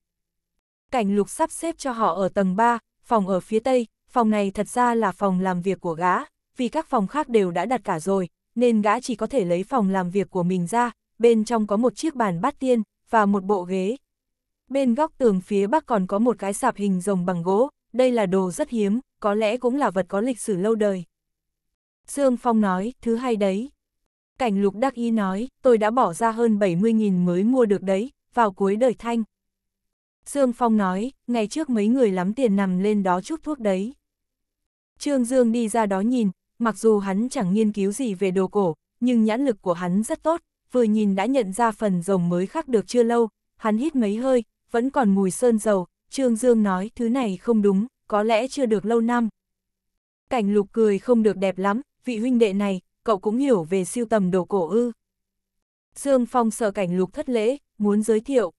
Cảnh lục sắp xếp cho họ ở tầng 3, phòng ở phía tây, phòng này thật ra là phòng làm việc của gã, vì các phòng khác đều đã đặt cả rồi, nên gã chỉ có thể lấy phòng làm việc của mình ra, bên trong có một chiếc bàn bát tiên và một bộ ghế. Bên góc tường phía bắc còn có một cái sạp hình rồng bằng gỗ, đây là đồ rất hiếm, có lẽ cũng là vật có lịch sử lâu đời. Dương Phong nói, thứ hay đấy. Cảnh lục đắc ý nói, tôi đã bỏ ra hơn 70.000 mới mua được đấy, vào cuối đời thanh. Dương Phong nói, ngày trước mấy người lắm tiền nằm lên đó chút thuốc đấy. Trương Dương đi ra đó nhìn, mặc dù hắn chẳng nghiên cứu gì về đồ cổ, nhưng nhãn lực của hắn rất tốt, vừa nhìn đã nhận ra phần rồng mới khắc được chưa lâu, hắn hít mấy hơi, vẫn còn mùi sơn dầu, Trương Dương nói thứ này không đúng, có lẽ chưa được lâu năm. Cảnh lục cười không được đẹp lắm, vị huynh đệ này, cậu cũng hiểu về siêu tầm đồ cổ ư. Dương Phong sợ cảnh lục thất lễ, muốn giới thiệu.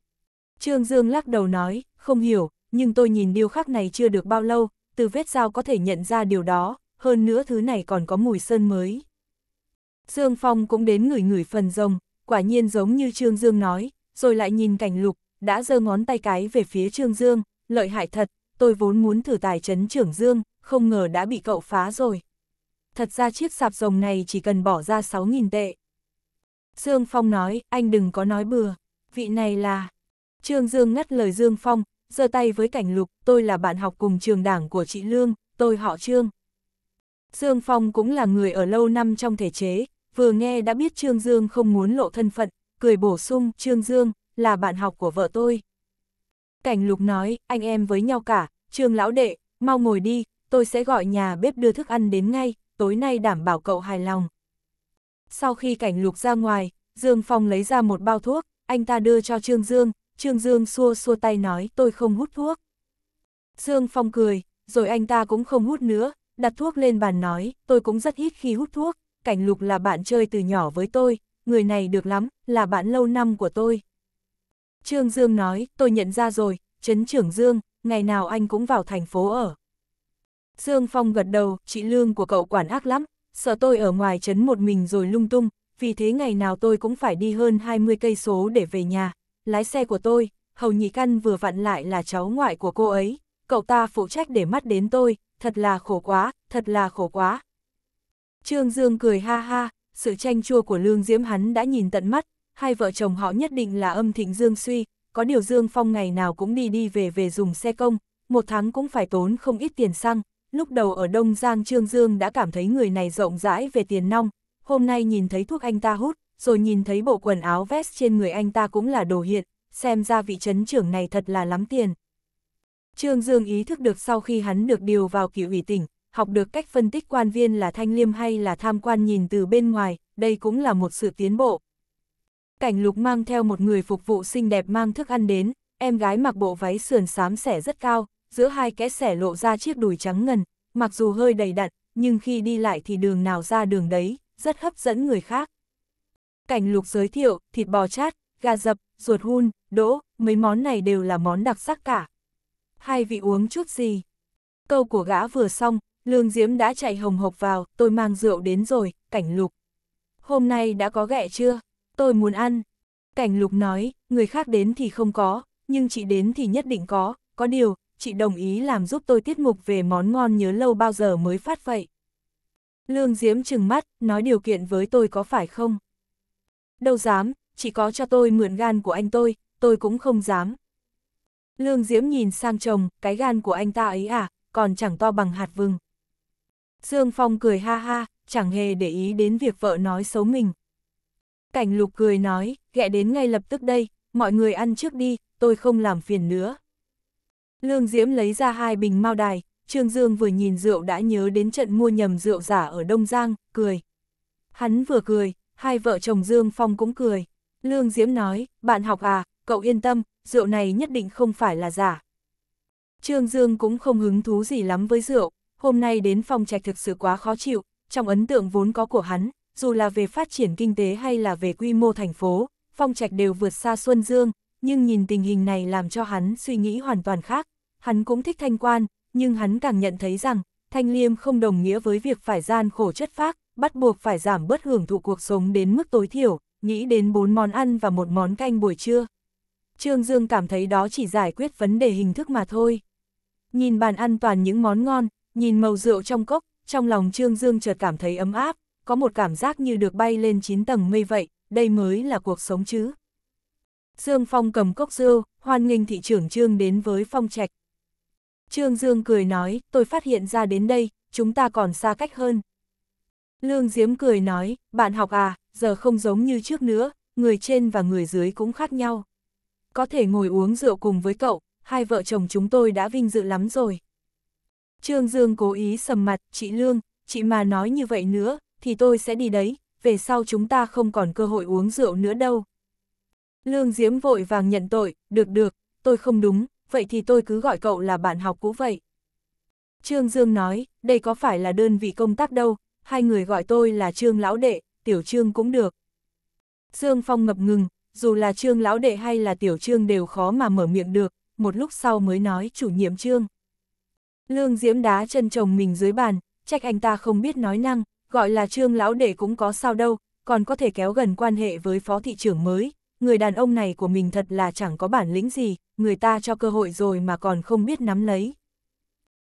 Trương Dương lắc đầu nói, không hiểu, nhưng tôi nhìn điêu khắc này chưa được bao lâu, từ vết dao có thể nhận ra điều đó, hơn nữa thứ này còn có mùi sơn mới. Dương Phong cũng đến ngửi ngửi phần rồng, quả nhiên giống như Trương Dương nói, rồi lại nhìn cảnh lục, đã giơ ngón tay cái về phía Trương Dương, lợi hại thật, tôi vốn muốn thử tài trấn trưởng Dương, không ngờ đã bị cậu phá rồi. Thật ra chiếc sạp rồng này chỉ cần bỏ ra 6.000 tệ. Dương Phong nói, anh đừng có nói bừa, vị này là... Trương Dương ngắt lời Dương Phong, giơ tay với cảnh lục, tôi là bạn học cùng trường đảng của chị Lương, tôi họ Trương. Dương Phong cũng là người ở lâu năm trong thể chế, vừa nghe đã biết Trương Dương không muốn lộ thân phận, cười bổ sung, Trương Dương, là bạn học của vợ tôi. Cảnh lục nói, anh em với nhau cả, Trương lão đệ, mau ngồi đi, tôi sẽ gọi nhà bếp đưa thức ăn đến ngay, tối nay đảm bảo cậu hài lòng. Sau khi cảnh lục ra ngoài, Dương Phong lấy ra một bao thuốc, anh ta đưa cho Trương Dương, Trương Dương xua xua tay nói tôi không hút thuốc. Dương Phong cười, rồi anh ta cũng không hút nữa, đặt thuốc lên bàn nói, tôi cũng rất ít khi hút thuốc, cảnh lục là bạn chơi từ nhỏ với tôi, người này được lắm, là bạn lâu năm của tôi. Trương Dương nói, tôi nhận ra rồi, chấn trưởng Dương, ngày nào anh cũng vào thành phố ở. Dương Phong gật đầu, chị Lương của cậu quản ác lắm, sợ tôi ở ngoài trấn một mình rồi lung tung, vì thế ngày nào tôi cũng phải đi hơn 20 cây số để về nhà. Lái xe của tôi, Hầu Nhị Căn vừa vặn lại là cháu ngoại của cô ấy, cậu ta phụ trách để mắt đến tôi, thật là khổ quá, thật là khổ quá. Trương Dương cười ha ha, sự tranh chua của Lương Diễm hắn đã nhìn tận mắt, hai vợ chồng họ nhất định là âm thịnh Dương suy, có điều Dương Phong ngày nào cũng đi đi về về dùng xe công, một tháng cũng phải tốn không ít tiền xăng, lúc đầu ở Đông Giang Trương Dương đã cảm thấy người này rộng rãi về tiền nong, hôm nay nhìn thấy thuốc anh ta hút, rồi nhìn thấy bộ quần áo vest trên người anh ta cũng là đồ hiện, xem ra vị trấn trưởng này thật là lắm tiền. Trương Dương ý thức được sau khi hắn được điều vào cựu ủy tỉnh, học được cách phân tích quan viên là thanh liêm hay là tham quan nhìn từ bên ngoài, đây cũng là một sự tiến bộ. Cảnh lục mang theo một người phục vụ xinh đẹp mang thức ăn đến, em gái mặc bộ váy sườn xám xẻ rất cao, giữa hai kẽ xẻ lộ ra chiếc đùi trắng ngần, mặc dù hơi đầy đặn, nhưng khi đi lại thì đường nào ra đường đấy, rất hấp dẫn người khác. Cảnh lục giới thiệu, thịt bò chát, gà dập, ruột hun, đỗ, mấy món này đều là món đặc sắc cả. Hai vị uống chút gì? Câu của gã vừa xong, lương diễm đã chạy hồng hộc vào, tôi mang rượu đến rồi, cảnh lục. Hôm nay đã có ghẹ chưa? Tôi muốn ăn. Cảnh lục nói, người khác đến thì không có, nhưng chị đến thì nhất định có, có điều, chị đồng ý làm giúp tôi tiết mục về món ngon nhớ lâu bao giờ mới phát vậy. Lương Diễm trừng mắt, nói điều kiện với tôi có phải không? Đâu dám, chỉ có cho tôi mượn gan của anh tôi, tôi cũng không dám. Lương Diễm nhìn sang chồng, cái gan của anh ta ấy à, còn chẳng to bằng hạt vừng. Dương Phong cười ha ha, chẳng hề để ý đến việc vợ nói xấu mình. Cảnh lục cười nói, ghẹ đến ngay lập tức đây, mọi người ăn trước đi, tôi không làm phiền nữa. Lương Diễm lấy ra hai bình mao đài, Trương Dương vừa nhìn rượu đã nhớ đến trận mua nhầm rượu giả ở Đông Giang, cười. Hắn vừa cười, hai vợ chồng Dương Phong cũng cười. Lương Diễm nói, bạn học à, cậu yên tâm, rượu này nhất định không phải là giả. Trương Dương cũng không hứng thú gì lắm với rượu, hôm nay đến phòng trạch thực sự quá khó chịu, trong ấn tượng vốn có của hắn, dù là về phát triển kinh tế hay là về quy mô thành phố, phong trạch đều vượt xa Xuân Dương, nhưng nhìn tình hình này làm cho hắn suy nghĩ hoàn toàn khác, Hắn cũng thích thanh quan, nhưng hắn càng nhận thấy rằng, thanh liêm không đồng nghĩa với việc phải gian khổ chất phác, bắt buộc phải giảm bớt hưởng thụ cuộc sống đến mức tối thiểu, nghĩ đến bốn món ăn và một món canh buổi trưa. Trương Dương cảm thấy đó chỉ giải quyết vấn đề hình thức mà thôi. Nhìn bàn ăn toàn những món ngon, nhìn màu rượu trong cốc, trong lòng Trương Dương chợt cảm thấy ấm áp, có một cảm giác như được bay lên 9 tầng mây vậy, đây mới là cuộc sống chứ. Dương Phong cầm cốc rượu, hoan nghênh thị trưởng Trương đến với Phong Trạch. Trương Dương cười nói, tôi phát hiện ra đến đây, chúng ta còn xa cách hơn. Lương Diếm cười nói, bạn học à, giờ không giống như trước nữa, người trên và người dưới cũng khác nhau. Có thể ngồi uống rượu cùng với cậu, hai vợ chồng chúng tôi đã vinh dự lắm rồi. Trương Dương cố ý sầm mặt, chị Lương, chị mà nói như vậy nữa, thì tôi sẽ đi đấy, về sau chúng ta không còn cơ hội uống rượu nữa đâu. Lương Diếm vội vàng nhận tội, được được, tôi không đúng, vậy thì tôi cứ gọi cậu là bạn học cũ vậy. Trương Dương nói, đây có phải là đơn vị công tác đâu, hai người gọi tôi là Trương Lão Đệ, Tiểu Trương cũng được. Dương Phong ngập ngừng, dù là Trương Lão Đệ hay là Tiểu Trương đều khó mà mở miệng được, một lúc sau mới nói chủ nhiệm Trương. Lương Diễm đá chân chồng mình dưới bàn, trách anh ta không biết nói năng, gọi là Trương Lão Đệ cũng có sao đâu, còn có thể kéo gần quan hệ với phó thị trưởng mới, người đàn ông này của mình thật là chẳng có bản lĩnh gì, người ta cho cơ hội rồi mà còn không biết nắm lấy.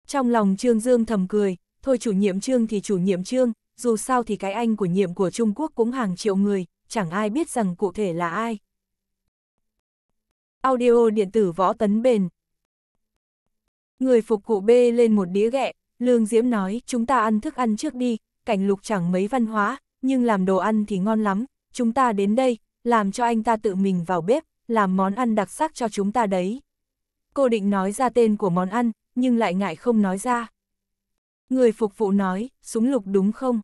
Trong lòng Trương Dương thầm cười, thôi chủ nhiệm Trương thì chủ nhiệm Trương, dù sao thì cái anh của nhiệm của Trung Quốc cũng hàng triệu người, chẳng ai biết rằng cụ thể là ai. Audio điện tử võ tấn bền Người phục cụ bê lên một đĩa ghẹ, Lương Diễm nói chúng ta ăn thức ăn trước đi, cảnh lục chẳng mấy văn hóa, nhưng làm đồ ăn thì ngon lắm, chúng ta đến đây, làm cho anh ta tự mình vào bếp, làm món ăn đặc sắc cho chúng ta đấy. Cô định nói ra tên của món ăn, nhưng lại ngại không nói ra. Người phục vụ nói, súng lục đúng không?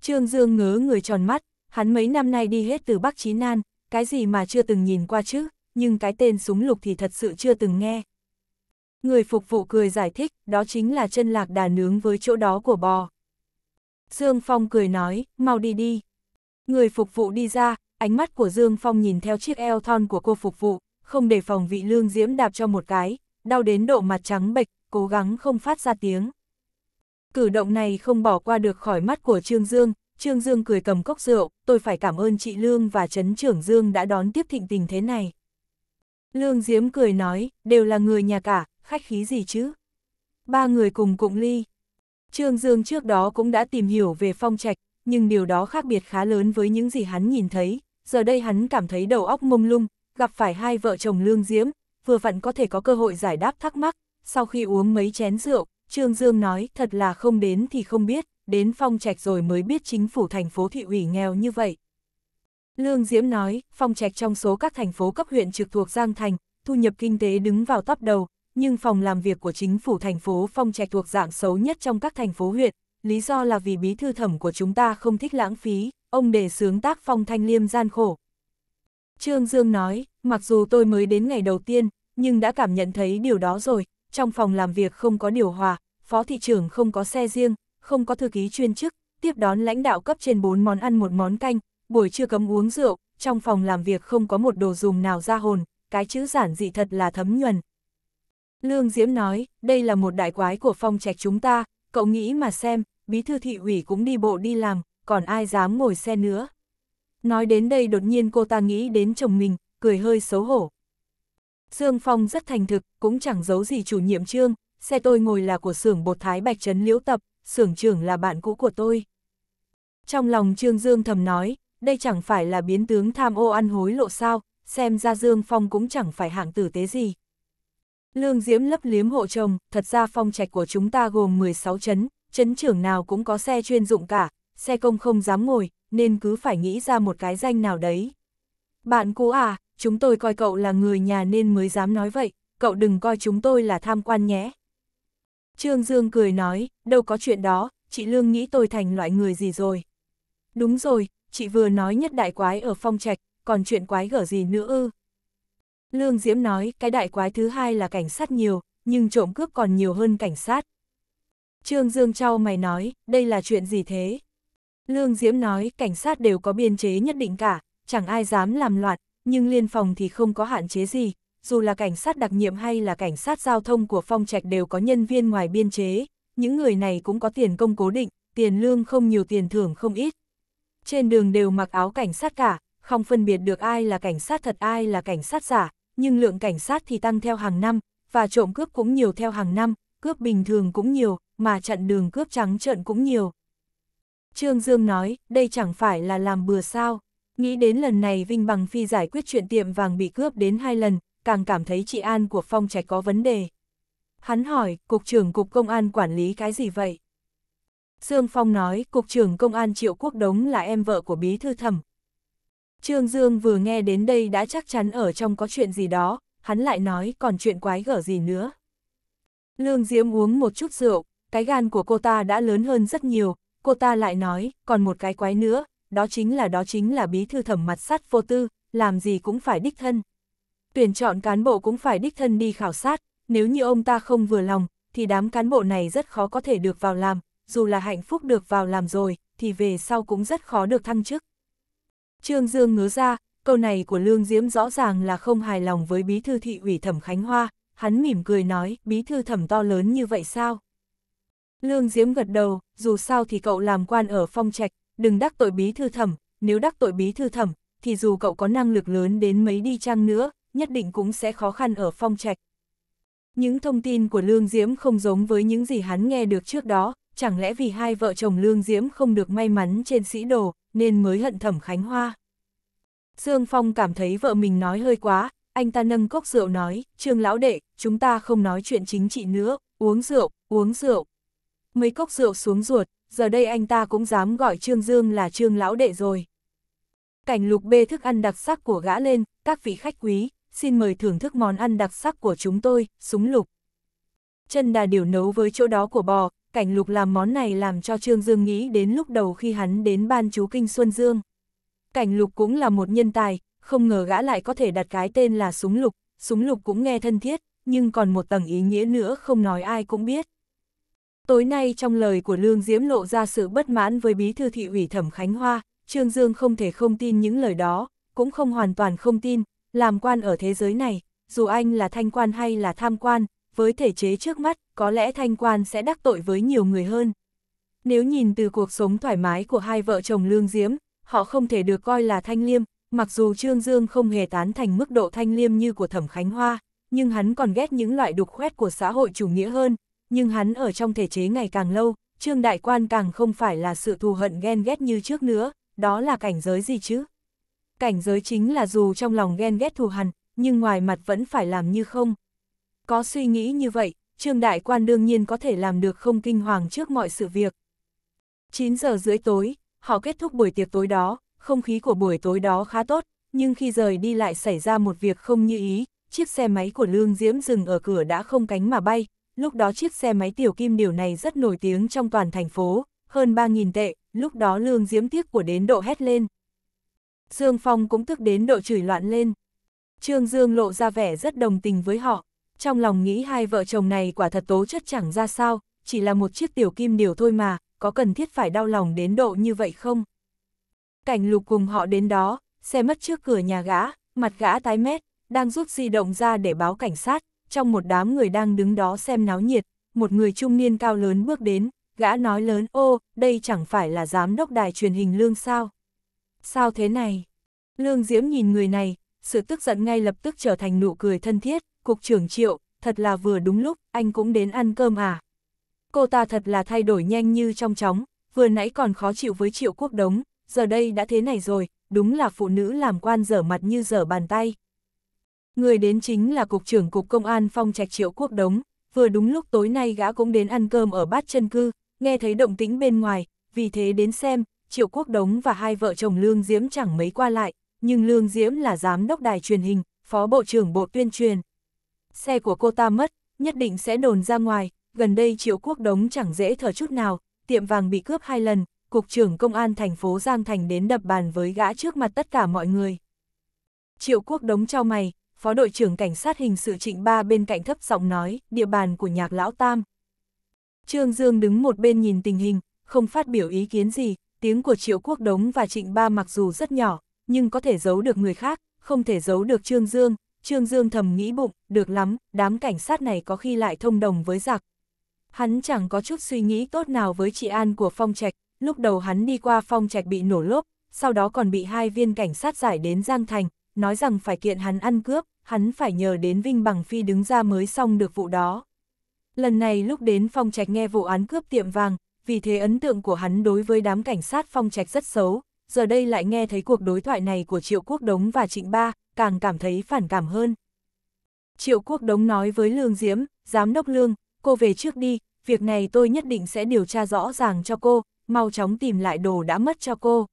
Trương Dương ngớ người tròn mắt, hắn mấy năm nay đi hết từ Bắc Chí Nan, cái gì mà chưa từng nhìn qua chứ, nhưng cái tên súng lục thì thật sự chưa từng nghe. Người phục vụ cười giải thích, đó chính là chân lạc đà nướng với chỗ đó của bò. Dương Phong cười nói, mau đi đi. Người phục vụ đi ra, ánh mắt của Dương Phong nhìn theo chiếc eo thon của cô phục vụ, không để phòng vị lương diễm đạp cho một cái, đau đến độ mặt trắng bệch, cố gắng không phát ra tiếng. Cử động này không bỏ qua được khỏi mắt của Trương Dương, Trương Dương cười cầm cốc rượu, tôi phải cảm ơn chị Lương và Trấn trưởng Dương đã đón tiếp thịnh tình thế này. Lương Diễm cười nói, đều là người nhà cả, khách khí gì chứ? Ba người cùng cụng ly. Trương Dương trước đó cũng đã tìm hiểu về phong trạch, nhưng điều đó khác biệt khá lớn với những gì hắn nhìn thấy, giờ đây hắn cảm thấy đầu óc mông lung, gặp phải hai vợ chồng lương diễm, vừa vặn có thể có cơ hội giải đáp thắc mắc, sau khi uống mấy chén rượu, Trương Dương nói thật là không đến thì không biết, đến phong trạch rồi mới biết chính phủ thành phố thị ủy nghèo như vậy. Lương Diễm nói, phong trạch trong số các thành phố cấp huyện trực thuộc Giang Thành, thu nhập kinh tế đứng vào top đầu, nhưng phòng làm việc của chính phủ thành phố phong trạch thuộc dạng xấu nhất trong các thành phố huyện, lý do là vì bí thư thẩm của chúng ta không thích lãng phí, ông để sướng tác phong thanh liêm gian khổ. Trương Dương nói, mặc dù tôi mới đến ngày đầu tiên, nhưng đã cảm nhận thấy điều đó rồi, trong phòng làm việc không có điều hòa, phó thị trưởng không có xe riêng, không có thư ký chuyên chức, tiếp đón lãnh đạo cấp trên 4 món ăn một món canh, buổi trưa cấm uống rượu, trong phòng làm việc không có một đồ dùng nào ra hồn, cái chữ giản dị thật là thấm nhuần. Lương Diễm nói, đây là một đại quái của phong trạch chúng ta, cậu nghĩ mà xem, bí thư thị ủy cũng đi bộ đi làm, còn ai dám ngồi xe nữa. Nói đến đây đột nhiên cô ta nghĩ đến chồng mình, cười hơi xấu hổ. Dương Phong rất thành thực, cũng chẳng giấu gì chủ nhiệm trương, xe tôi ngồi là của xưởng bột thái bạch trấn liễu tập, xưởng trưởng là bạn cũ của tôi. Trong lòng Trương Dương thầm nói, đây chẳng phải là biến tướng tham ô ăn hối lộ sao, xem ra Dương Phong cũng chẳng phải hạng tử tế gì. Lương Diễm lấp liếm hộ chồng, thật ra phong trạch của chúng ta gồm 16 chấn, chấn trưởng nào cũng có xe chuyên dụng cả, xe công không dám ngồi, nên cứ phải nghĩ ra một cái danh nào đấy. Bạn cũ à, chúng tôi coi cậu là người nhà nên mới dám nói vậy, cậu đừng coi chúng tôi là tham quan nhé. Trương Dương cười nói, đâu có chuyện đó, chị Lương nghĩ tôi thành loại người gì rồi. Đúng rồi, chị vừa nói nhất đại quái ở phong trạch, còn chuyện quái gở gì nữa ư. Lương Diễm nói, cái đại quái thứ hai là cảnh sát nhiều, nhưng trộm cướp còn nhiều hơn cảnh sát. Trương Dương trao mày nói, đây là chuyện gì thế? Lương Diễm nói cảnh sát đều có biên chế nhất định cả, chẳng ai dám làm loạn, nhưng liên phòng thì không có hạn chế gì, dù là cảnh sát đặc nhiệm hay là cảnh sát giao thông của phong trạch đều có nhân viên ngoài biên chế, những người này cũng có tiền công cố định, tiền lương không nhiều tiền thưởng không ít. Trên đường đều mặc áo cảnh sát cả, không phân biệt được ai là cảnh sát thật ai là cảnh sát giả, nhưng lượng cảnh sát thì tăng theo hàng năm, và trộm cướp cũng nhiều theo hàng năm, cướp bình thường cũng nhiều, mà chặn đường cướp trắng trợn cũng nhiều. Trương Dương nói, đây chẳng phải là làm bừa sao. Nghĩ đến lần này Vinh Bằng Phi giải quyết chuyện tiệm vàng bị cướp đến hai lần, càng cảm thấy trị an của Phong Trạch có vấn đề. Hắn hỏi, Cục trưởng Cục Công an quản lý cái gì vậy? Dương Phong nói, Cục trưởng Công an Triệu Quốc Đống là em vợ của Bí Thư Thẩm. Trương Dương vừa nghe đến đây đã chắc chắn ở trong có chuyện gì đó, hắn lại nói còn chuyện quái gở gì nữa. Lương Diễm uống một chút rượu, cái gan của cô ta đã lớn hơn rất nhiều, cô ta lại nói, còn một cái quái nữa, đó chính là đó chính là bí thư thẩm mặt sắt vô tư, làm gì cũng phải đích thân. Tuyển chọn cán bộ cũng phải đích thân đi khảo sát, nếu như ông ta không vừa lòng, thì đám cán bộ này rất khó có thể được vào làm, dù là hạnh phúc được vào làm rồi, thì về sau cũng rất khó được thăng chức. Trương Dương ngớ ra, câu này của Lương Diễm rõ ràng là không hài lòng với bí thư thị ủy thẩm Khánh Hoa, hắn mỉm cười nói, bí thư thẩm to lớn như vậy sao? Lương Diễm gật đầu, dù sao thì cậu làm quan ở phong trạch, đừng đắc tội bí thư thẩm, nếu đắc tội bí thư thẩm, thì dù cậu có năng lực lớn đến mấy đi chăng nữa, nhất định cũng sẽ khó khăn ở phong trạch. Những thông tin của Lương Diễm không giống với những gì hắn nghe được trước đó, chẳng lẽ vì hai vợ chồng Lương Diễm không được may mắn trên sĩ đồ, nên mới hận thẩm Khánh Hoa. Dương Phong cảm thấy vợ mình nói hơi quá, anh ta nâng cốc rượu nói, Trương Lão Đệ, chúng ta không nói chuyện chính trị nữa, uống rượu, uống rượu mấy cốc rượu xuống ruột, giờ đây anh ta cũng dám gọi Trương Dương là Trương Lão Đệ rồi. Cảnh lục bê thức ăn đặc sắc của gã lên, các vị khách quý, xin mời thưởng thức món ăn đặc sắc của chúng tôi, súng lục. Chân đà điều nấu với chỗ đó của bò, cảnh lục làm món này làm cho Trương Dương nghĩ đến lúc đầu khi hắn đến ban chú Kinh Xuân Dương. Cảnh lục cũng là một nhân tài, không ngờ gã lại có thể đặt cái tên là súng lục, súng lục cũng nghe thân thiết, nhưng còn một tầng ý nghĩa nữa không nói ai cũng biết. Tối nay trong lời của Lương Diễm lộ ra sự bất mãn với bí thư thị ủy Thẩm Khánh Hoa, Trương Dương không thể không tin những lời đó, cũng không hoàn toàn không tin, làm quan ở thế giới này, dù anh là thanh quan hay là tham quan, với thể chế trước mắt, có lẽ thanh quan sẽ đắc tội với nhiều người hơn. Nếu nhìn từ cuộc sống thoải mái của hai vợ chồng Lương Diễm, họ không thể được coi là thanh liêm, mặc dù Trương Dương không hề tán thành mức độ thanh liêm như của Thẩm Khánh Hoa, nhưng hắn còn ghét những loại đục khoét của xã hội chủ nghĩa hơn, nhưng hắn ở trong thể chế ngày càng lâu, Trương Đại Quan càng không phải là sự thù hận ghen ghét như trước nữa, đó là cảnh giới gì chứ? Cảnh giới chính là dù trong lòng ghen ghét thù hận, nhưng ngoài mặt vẫn phải làm như không. Có suy nghĩ như vậy, Trương Đại Quan đương nhiên có thể làm được không kinh hoàng trước mọi sự việc. 9 giờ rưỡi tối, họ kết thúc buổi tiệc tối đó, không khí của buổi tối đó khá tốt, nhưng khi rời đi lại xảy ra một việc không như ý, chiếc xe máy của Lương Diễm dừng ở cửa đã không cánh mà bay, lúc đó chiếc xe máy tiểu kim điều này rất nổi tiếng trong toàn thành phố, hơn 3.000 tệ, lúc đó lương diễm tiếc của đến độ hét lên. Dương Phong cũng tức đến độ chửi loạn lên. Trương Dương lộ ra vẻ rất đồng tình với họ, trong lòng nghĩ hai vợ chồng này quả thật tố chất chẳng ra sao, chỉ là một chiếc tiểu kim điều thôi mà, có cần thiết phải đau lòng đến độ như vậy không? Cảnh lục cùng họ đến đó, xe mất trước cửa nhà gã, mặt gã tái mét, đang rút di động ra để báo cảnh sát, trong một đám người đang đứng đó xem náo nhiệt, một người trung niên cao lớn bước đến, gã nói lớn ô, đây chẳng phải là giám đốc đài truyền hình Lương sao? Sao thế này? Lương Diễm nhìn người này, sự tức giận ngay lập tức trở thành nụ cười thân thiết, cục trưởng triệu, thật là vừa đúng lúc, anh cũng đến ăn cơm à? Cô ta thật là thay đổi nhanh như trong chóng, vừa nãy còn khó chịu với triệu quốc đống, giờ đây đã thế này rồi, đúng là phụ nữ làm quan dở mặt như dở bàn tay. Người đến chính là Cục trưởng Cục Công an Phong Trạch Triệu Quốc Đống, vừa đúng lúc tối nay gã cũng đến ăn cơm ở bát chân cư, nghe thấy động tĩnh bên ngoài, vì thế đến xem, Triệu Quốc Đống và hai vợ chồng Lương Diễm chẳng mấy qua lại, nhưng Lương Diễm là giám đốc đài truyền hình, phó bộ trưởng bộ tuyên truyền. Xe của cô ta mất, nhất định sẽ đồn ra ngoài, gần đây Triệu Quốc Đống chẳng dễ thở chút nào, tiệm vàng bị cướp hai lần, Cục trưởng Công an thành phố Giang Thành đến đập bàn với gã trước mặt tất cả mọi người. Triệu Quốc Đống trao mày, Phó đội trưởng cảnh sát hình sự trịnh ba bên cạnh thấp giọng nói, địa bàn của nhạc lão tam. Trương Dương đứng một bên nhìn tình hình, không phát biểu ý kiến gì, tiếng của triệu quốc đống và trịnh ba mặc dù rất nhỏ, nhưng có thể giấu được người khác, không thể giấu được Trương Dương. Trương Dương thầm nghĩ bụng, được lắm, đám cảnh sát này có khi lại thông đồng với giặc. Hắn chẳng có chút suy nghĩ tốt nào với chị An của Phong Trạch, lúc đầu hắn đi qua Phong Trạch bị nổ lốp, sau đó còn bị hai viên cảnh sát giải đến Giang Thành, nói rằng phải kiện hắn ăn cướp, hắn phải nhờ đến Vinh Bằng Phi đứng ra mới xong được vụ đó. Lần này lúc đến phong trạch nghe vụ án cướp tiệm vàng, vì thế ấn tượng của hắn đối với đám cảnh sát phong trạch rất xấu, giờ đây lại nghe thấy cuộc đối thoại này của Triệu Quốc Đống và Trịnh Ba, càng cảm thấy phản cảm hơn. Triệu Quốc Đống nói với Lương Diễm, Giám đốc Lương, cô về trước đi, việc này tôi nhất định sẽ điều tra rõ ràng cho cô, mau chóng tìm lại đồ đã mất cho cô.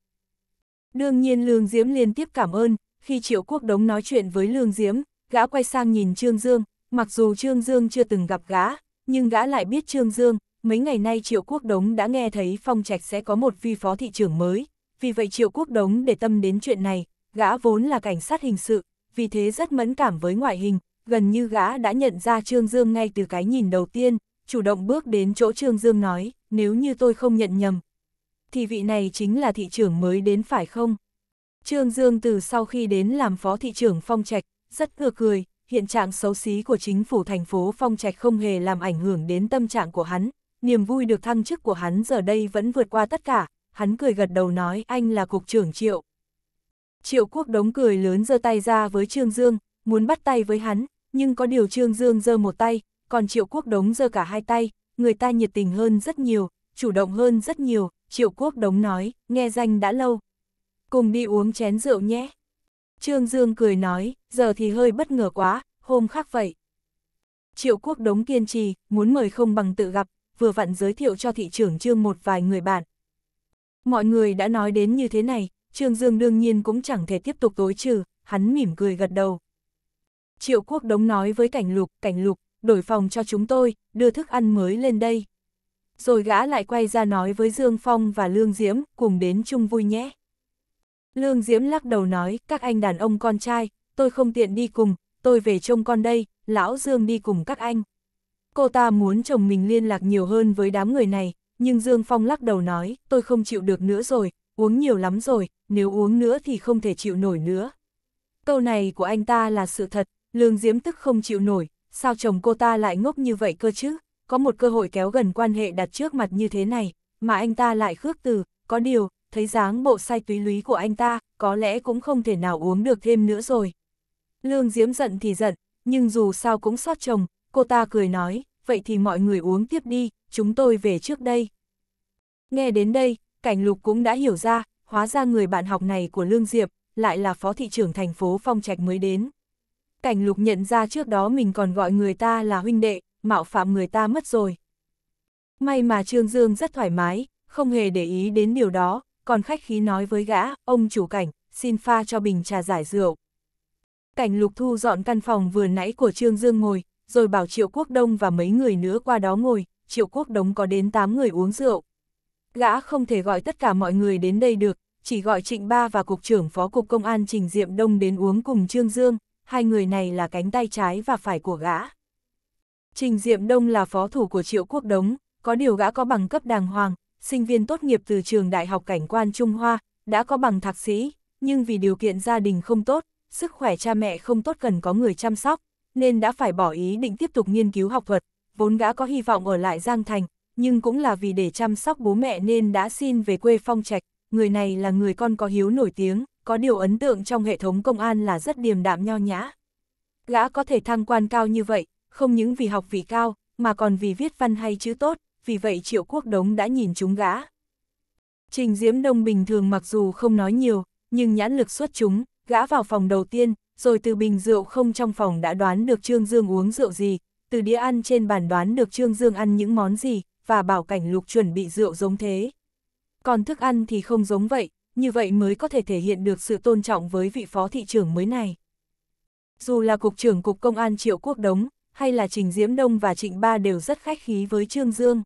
Đương nhiên Lương Diễm liên tiếp cảm ơn, khi Triệu Quốc Đống nói chuyện với Lương Diễm, gã quay sang nhìn Trương Dương, mặc dù Trương Dương chưa từng gặp gã, nhưng gã lại biết Trương Dương, mấy ngày nay Triệu Quốc Đống đã nghe thấy Phong Trạch sẽ có một vi phó thị trưởng mới, vì vậy Triệu Quốc Đống để tâm đến chuyện này, gã vốn là cảnh sát hình sự, vì thế rất mẫn cảm với ngoại hình, gần như gã đã nhận ra Trương Dương ngay từ cái nhìn đầu tiên, chủ động bước đến chỗ Trương Dương nói, nếu như tôi không nhận nhầm, thì vị này chính là thị trưởng mới đến phải không? Trương Dương từ sau khi đến làm phó thị trưởng Phong Trạch, rất ngược cười, hiện trạng xấu xí của chính phủ thành phố Phong Trạch không hề làm ảnh hưởng đến tâm trạng của hắn, niềm vui được thăng chức của hắn giờ đây vẫn vượt qua tất cả, hắn cười gật đầu nói anh là cục trưởng Triệu. Triệu Quốc đống cười lớn giơ tay ra với Trương Dương, muốn bắt tay với hắn, nhưng có điều Trương Dương giơ một tay, còn Triệu Quốc đống giơ cả hai tay, người ta nhiệt tình hơn rất nhiều, chủ động hơn rất nhiều, Triệu Quốc đống nói, nghe danh đã lâu, cùng đi uống chén rượu nhé. Trương Dương cười nói, giờ thì hơi bất ngờ quá, hôm khác vậy. Triệu quốc đống kiên trì, muốn mời không bằng tự gặp, vừa vặn giới thiệu cho thị trưởng Trương một vài người bạn. Mọi người đã nói đến như thế này, Trương Dương đương nhiên cũng chẳng thể tiếp tục tối trừ, hắn mỉm cười gật đầu. Triệu quốc đống nói với cảnh lục, cảnh lục, đổi phòng cho chúng tôi, đưa thức ăn mới lên đây. Rồi gã lại quay ra nói với Dương Phong và Lương Diễm, cùng đến chung vui nhé. Lương Diễm lắc đầu nói, các anh đàn ông con trai, tôi không tiện đi cùng, tôi về trông con đây, lão Dương đi cùng các anh. Cô ta muốn chồng mình liên lạc nhiều hơn với đám người này, nhưng Dương Phong lắc đầu nói, tôi không chịu được nữa rồi, uống nhiều lắm rồi, nếu uống nữa thì không thể chịu nổi nữa. Câu này của anh ta là sự thật, Lương Diễm tức không chịu nổi, sao chồng cô ta lại ngốc như vậy cơ chứ, có một cơ hội kéo gần quan hệ đặt trước mặt như thế này, mà anh ta lại khước từ, có điều, thấy dáng bộ say túy lúy của anh ta, có lẽ cũng không thể nào uống được thêm nữa rồi. Lương Diễm giận thì giận, nhưng dù sao cũng sót chồng, cô ta cười nói, vậy thì mọi người uống tiếp đi, chúng tôi về trước đây. Nghe đến đây, Cảnh Lục cũng đã hiểu ra, hóa ra người bạn học này của Lương Diệp, lại là phó thị trưởng thành phố Phong Trạch mới đến. Cảnh Lục nhận ra trước đó mình còn gọi người ta là huynh đệ, mạo phạm người ta mất rồi. May mà Trương Dương rất thoải mái, không hề để ý đến điều đó, còn khách khí nói với gã, ông chủ cảnh, xin pha cho bình trà giải rượu. Cảnh lục thu dọn căn phòng vừa nãy của Trương Dương ngồi, rồi bảo Triệu Quốc Đông và mấy người nữa qua đó ngồi, Triệu Quốc Đông có đến 8 người uống rượu. Gã không thể gọi tất cả mọi người đến đây được, chỉ gọi Trịnh Ba và Cục trưởng Phó Cục Công an Trình Diệm Đông đến uống cùng Trương Dương, hai người này là cánh tay trái và phải của gã. Trình Diệm Đông là phó thủ của Triệu Quốc Đống, có điều gã có bằng cấp đàng hoàng, sinh viên tốt nghiệp từ trường Đại học Cảnh quan Trung Hoa, đã có bằng thạc sĩ, nhưng vì điều kiện gia đình không tốt, sức khỏe cha mẹ không tốt cần có người chăm sóc, nên đã phải bỏ ý định tiếp tục nghiên cứu học thuật, vốn gã có hy vọng ở lại Giang Thành, nhưng cũng là vì để chăm sóc bố mẹ nên đã xin về quê phong trạch, người này là người con có hiếu nổi tiếng, có điều ấn tượng trong hệ thống công an là rất điềm đạm nho nhã. Gã có thể thăng quan cao như vậy, không những vì học vị cao, mà còn vì viết văn hay chữ tốt, vì vậy triệu quốc đống đã nhìn chúng gã. Trình Diễm Đông bình thường mặc dù không nói nhiều, nhưng nhãn lực xuất chúng, gã vào phòng đầu tiên, rồi từ bình rượu không trong phòng đã đoán được Trương Dương uống rượu gì, từ đĩa ăn trên bàn đoán được Trương Dương ăn những món gì, và bảo cảnh lục chuẩn bị rượu giống thế. Còn thức ăn thì không giống vậy, như vậy mới có thể thể hiện được sự tôn trọng với vị phó thị trưởng mới này. Dù là Cục trưởng Cục Công an Triệu Quốc Đống, hay là Trình Diễm Đông và Trịnh Ba đều rất khách khí với Trương Dương.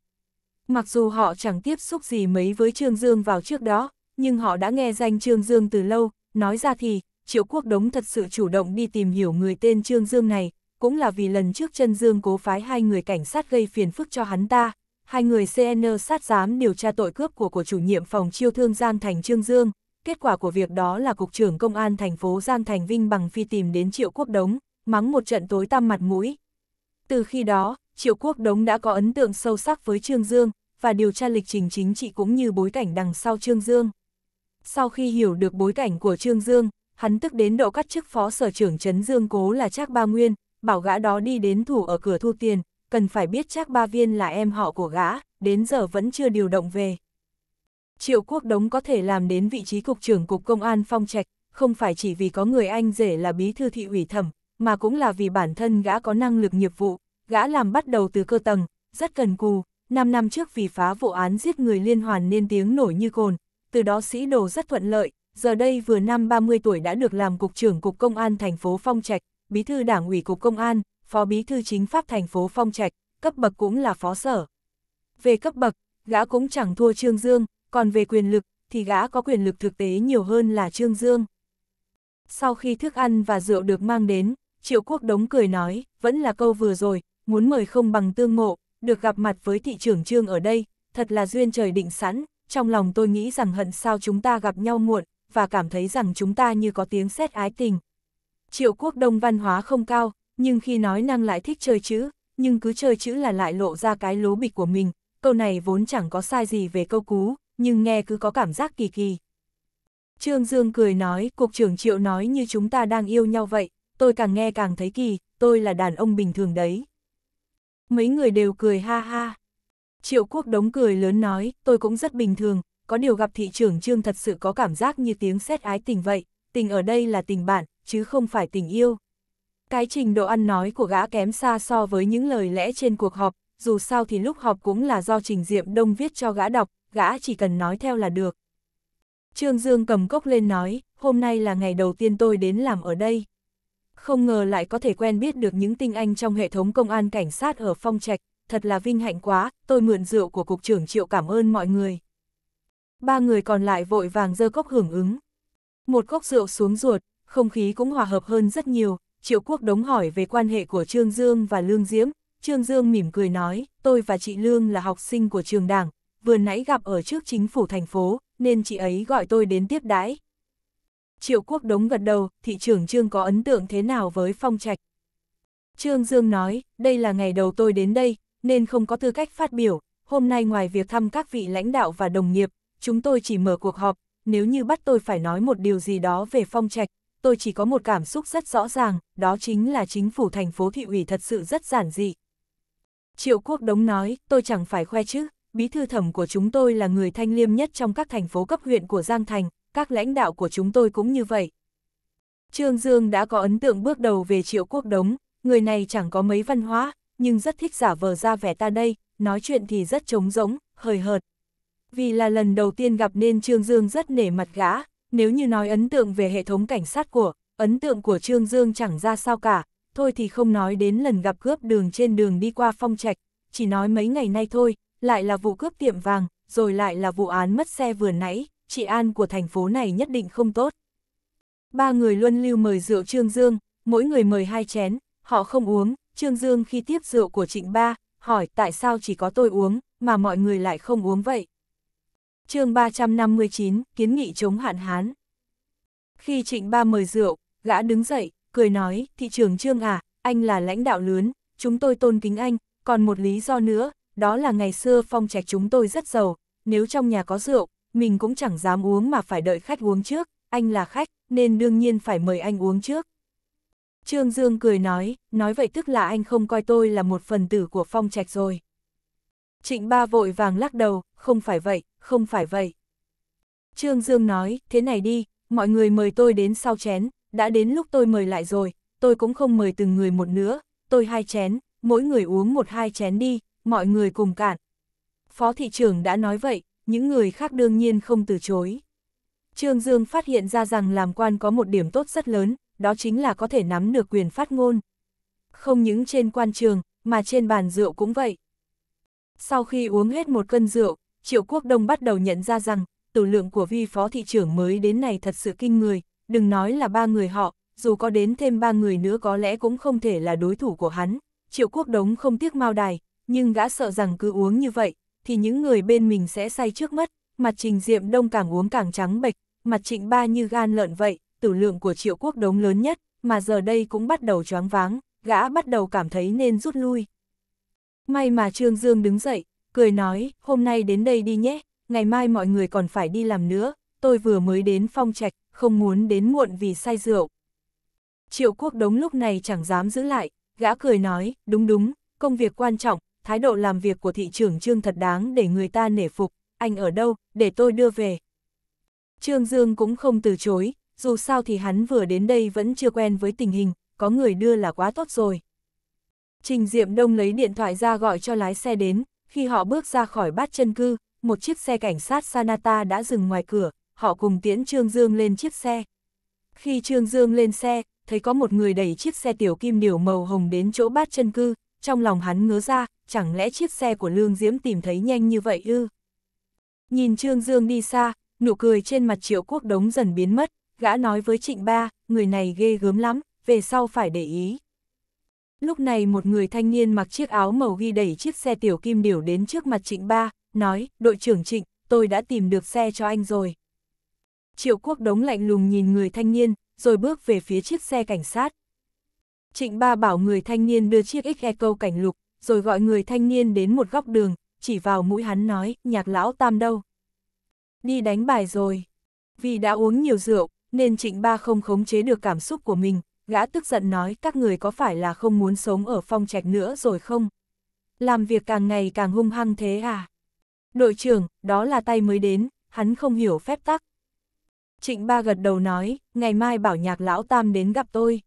Mặc dù họ chẳng tiếp xúc gì mấy với Trương Dương vào trước đó, nhưng họ đã nghe danh Trương Dương từ lâu, nói ra thì, Triệu Quốc Đống thật sự chủ động đi tìm hiểu người tên Trương Dương này, cũng là vì lần trước chân Dương cố phái hai người cảnh sát gây phiền phức cho hắn ta, hai người CN sát giám điều tra tội cướp của của chủ nhiệm phòng chiêu thương Giang Thành Trương Dương, kết quả của việc đó là Cục trưởng Công an thành phố Giang Thành Vinh bằng phi tìm đến Triệu Quốc Đống, mắng một trận tối tăm mặt mũi. Từ khi đó, Triệu Quốc Đống đã có ấn tượng sâu sắc với Trương Dương, và điều tra lịch trình chính trị cũng như bối cảnh đằng sau Trương Dương. Sau khi hiểu được bối cảnh của Trương Dương, hắn tức đến độ cắt chức phó sở trưởng Trấn Dương Cố là Trác Ba Nguyên, bảo gã đó đi đến thủ ở cửa thu tiền, cần phải biết Trác Ba Viên là em họ của gã, đến giờ vẫn chưa điều động về. Triệu Quốc Đống có thể làm đến vị trí cục trưởng cục công an phong trạch, không phải chỉ vì có người anh rể là bí thư thị ủy thẩm, mà cũng là vì bản thân gã có năng lực nghiệp vụ, gã làm bắt đầu từ cơ tầng, rất cần cù, 5 năm trước vì phá vụ án giết người liên hoàn nên tiếng nổi như cồn, từ đó sĩ đồ rất thuận lợi, giờ đây vừa năm 30 tuổi đã được làm Cục trưởng Cục Công an thành phố Phong Trạch, Bí thư Đảng ủy Cục Công an, Phó Bí thư Chính pháp thành phố Phong Trạch, cấp bậc cũng là phó sở. Về cấp bậc, gã cũng chẳng thua Trương Dương, còn về quyền lực, thì gã có quyền lực thực tế nhiều hơn là Trương Dương. Sau khi thức ăn và rượu được mang đến, Triệu Quốc Đống cười nói, vẫn là câu vừa rồi, muốn mời không bằng tương ngộ, được gặp mặt với thị trưởng trương ở đây, thật là duyên trời định sẵn, trong lòng tôi nghĩ rằng hận sao chúng ta gặp nhau muộn, và cảm thấy rằng chúng ta như có tiếng xét ái tình. Triệu quốc đông văn hóa không cao, nhưng khi nói năng lại thích chơi chữ, nhưng cứ chơi chữ là lại lộ ra cái lố bịch của mình, câu này vốn chẳng có sai gì về câu cú, nhưng nghe cứ có cảm giác kỳ kỳ. Trương Dương cười nói, cục trưởng Triệu nói như chúng ta đang yêu nhau vậy, tôi càng nghe càng thấy kỳ, tôi là đàn ông bình thường đấy. Mấy người đều cười ha ha. Triệu quốc đống cười lớn nói, tôi cũng rất bình thường, có điều gặp thị trưởng trương thật sự có cảm giác như tiếng xét ái tình vậy, tình ở đây là tình bạn, chứ không phải tình yêu. Cái trình độ ăn nói của gã kém xa so với những lời lẽ trên cuộc họp, dù sao thì lúc họp cũng là do trình diệm đông viết cho gã đọc, gã chỉ cần nói theo là được. Trương Dương cầm cốc lên nói, hôm nay là ngày đầu tiên tôi đến làm ở đây không ngờ lại có thể quen biết được những tinh anh trong hệ thống công an cảnh sát ở Phong Trạch, thật là vinh hạnh quá, tôi mượn rượu của Cục trưởng Triệu cảm ơn mọi người. Ba người còn lại vội vàng dơ cốc hưởng ứng. Một cốc rượu xuống ruột, không khí cũng hòa hợp hơn rất nhiều, Triệu Quốc đống hỏi về quan hệ của Trương Dương và Lương Diễm, Trương Dương mỉm cười nói, tôi và chị Lương là học sinh của trường đảng, vừa nãy gặp ở trước chính phủ thành phố, nên chị ấy gọi tôi đến tiếp đãi, Triệu Quốc Đống gật đầu, thị trưởng Trương có ấn tượng thế nào với Phong Trạch? Trương Dương nói, đây là ngày đầu tôi đến đây, nên không có tư cách phát biểu, hôm nay ngoài việc thăm các vị lãnh đạo và đồng nghiệp, chúng tôi chỉ mở cuộc họp, nếu như bắt tôi phải nói một điều gì đó về Phong Trạch, tôi chỉ có một cảm xúc rất rõ ràng, đó chính là chính phủ thành phố thị ủy thật sự rất giản dị. Triệu Quốc Đống nói, tôi chẳng phải khoe chứ, bí thư thẩm của chúng tôi là người thanh liêm nhất trong các thành phố cấp huyện của Giang Thành, các lãnh đạo của chúng tôi cũng như vậy. Trương Dương đã có ấn tượng bước đầu về triệu quốc đống, người này chẳng có mấy văn hóa, nhưng rất thích giả vờ ra vẻ ta đây, nói chuyện thì rất trống rỗng, hời hợt. Vì là lần đầu tiên gặp nên Trương Dương rất nể mặt gã, nếu như nói ấn tượng về hệ thống cảnh sát của, ấn tượng của Trương Dương chẳng ra sao cả, thôi thì không nói đến lần gặp cướp đường trên đường đi qua phong trạch, chỉ nói mấy ngày nay thôi, lại là vụ cướp tiệm vàng, rồi lại là vụ án mất xe vừa nãy trị an của thành phố này nhất định không tốt. Ba người luân lưu mời rượu Trương Dương, mỗi người mời hai chén, họ không uống, Trương Dương khi tiếp rượu của Trịnh Ba, hỏi tại sao chỉ có tôi uống, mà mọi người lại không uống vậy. chương 359, kiến nghị chống hạn hán. Khi Trịnh Ba mời rượu, gã đứng dậy, cười nói, thị trường Trương à, anh là lãnh đạo lớn, chúng tôi tôn kính anh, còn một lý do nữa, đó là ngày xưa phong trạch chúng tôi rất giàu, nếu trong nhà có rượu, mình cũng chẳng dám uống mà phải đợi khách uống trước, anh là khách, nên đương nhiên phải mời anh uống trước. Trương Dương cười nói, nói vậy tức là anh không coi tôi là một phần tử của phong trạch rồi. Trịnh ba vội vàng lắc đầu, không phải vậy, không phải vậy. Trương Dương nói, thế này đi, mọi người mời tôi đến sau chén, đã đến lúc tôi mời lại rồi, tôi cũng không mời từng người một nữa, tôi hai chén, mỗi người uống một hai chén đi, mọi người cùng cạn. Phó thị trưởng đã nói vậy, những người khác đương nhiên không từ chối. Trương Dương phát hiện ra rằng làm quan có một điểm tốt rất lớn, đó chính là có thể nắm được quyền phát ngôn. Không những trên quan trường, mà trên bàn rượu cũng vậy. Sau khi uống hết một cân rượu, Triệu Quốc Đông bắt đầu nhận ra rằng, tử lượng của vi phó thị trưởng mới đến này thật sự kinh người, đừng nói là ba người họ, dù có đến thêm ba người nữa có lẽ cũng không thể là đối thủ của hắn. Triệu Quốc Đống không tiếc mau đài, nhưng gã sợ rằng cứ uống như vậy, thì những người bên mình sẽ say trước mắt. mặt trình diệm đông càng uống càng trắng bệch, mặt trịnh ba như gan lợn vậy, tử lượng của triệu quốc đống lớn nhất, mà giờ đây cũng bắt đầu choáng váng, gã bắt đầu cảm thấy nên rút lui. May mà Trương Dương đứng dậy, cười nói, hôm nay đến đây đi nhé, ngày mai mọi người còn phải đi làm nữa, tôi vừa mới đến phong trạch, không muốn đến muộn vì say rượu. Triệu quốc đống lúc này chẳng dám giữ lại, gã cười nói, đúng đúng, công việc quan trọng, thái độ làm việc của thị trưởng Trương thật đáng để người ta nể phục, anh ở đâu, để tôi đưa về. Trương Dương cũng không từ chối, dù sao thì hắn vừa đến đây vẫn chưa quen với tình hình, có người đưa là quá tốt rồi. Trình Diệm Đông lấy điện thoại ra gọi cho lái xe đến, khi họ bước ra khỏi bát chân cư, một chiếc xe cảnh sát Sanata đã dừng ngoài cửa, họ cùng tiễn Trương Dương lên chiếc xe. Khi Trương Dương lên xe, thấy có một người đẩy chiếc xe tiểu kim điểu màu hồng đến chỗ bát chân cư, trong lòng hắn ngứa ra, chẳng lẽ chiếc xe của Lương Diễm tìm thấy nhanh như vậy ư? Nhìn Trương Dương đi xa, nụ cười trên mặt triệu quốc đống dần biến mất, gã nói với trịnh ba, người này ghê gớm lắm, về sau phải để ý. Lúc này một người thanh niên mặc chiếc áo màu ghi đẩy chiếc xe tiểu kim điểu đến trước mặt trịnh ba, nói, đội trưởng trịnh, tôi đã tìm được xe cho anh rồi. Triệu quốc đống lạnh lùng nhìn người thanh niên, rồi bước về phía chiếc xe cảnh sát. Trịnh Ba bảo người thanh niên đưa chiếc X-Eco cảnh lục, rồi gọi người thanh niên đến một góc đường, chỉ vào mũi hắn nói, nhạc lão tam đâu. Đi đánh bài rồi. Vì đã uống nhiều rượu, nên trịnh ba không khống chế được cảm xúc của mình, gã tức giận nói các người có phải là không muốn sống ở phong trạch nữa rồi không? Làm việc càng ngày càng hung hăng thế à? Đội trưởng, đó là tay mới đến, hắn không hiểu phép tắc. Trịnh ba gật đầu nói, ngày mai bảo nhạc lão tam đến gặp tôi.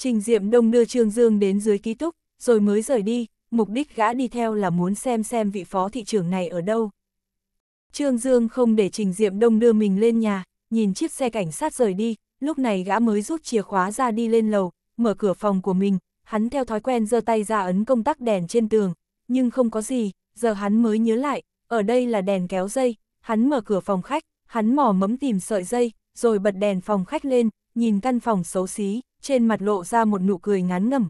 Trình Diệm Đông đưa Trương Dương đến dưới ký túc, rồi mới rời đi, mục đích gã đi theo là muốn xem xem vị phó thị trưởng này ở đâu. Trương Dương không để Trình Diệm Đông đưa mình lên nhà, nhìn chiếc xe cảnh sát rời đi, lúc này gã mới rút chìa khóa ra đi lên lầu, mở cửa phòng của mình, hắn theo thói quen giơ tay ra ấn công tắc đèn trên tường, nhưng không có gì, giờ hắn mới nhớ lại, ở đây là đèn kéo dây, hắn mở cửa phòng khách, hắn mò mẫm tìm sợi dây, rồi bật đèn phòng khách lên, nhìn căn phòng xấu xí, trên mặt lộ ra một nụ cười ngán ngẩm.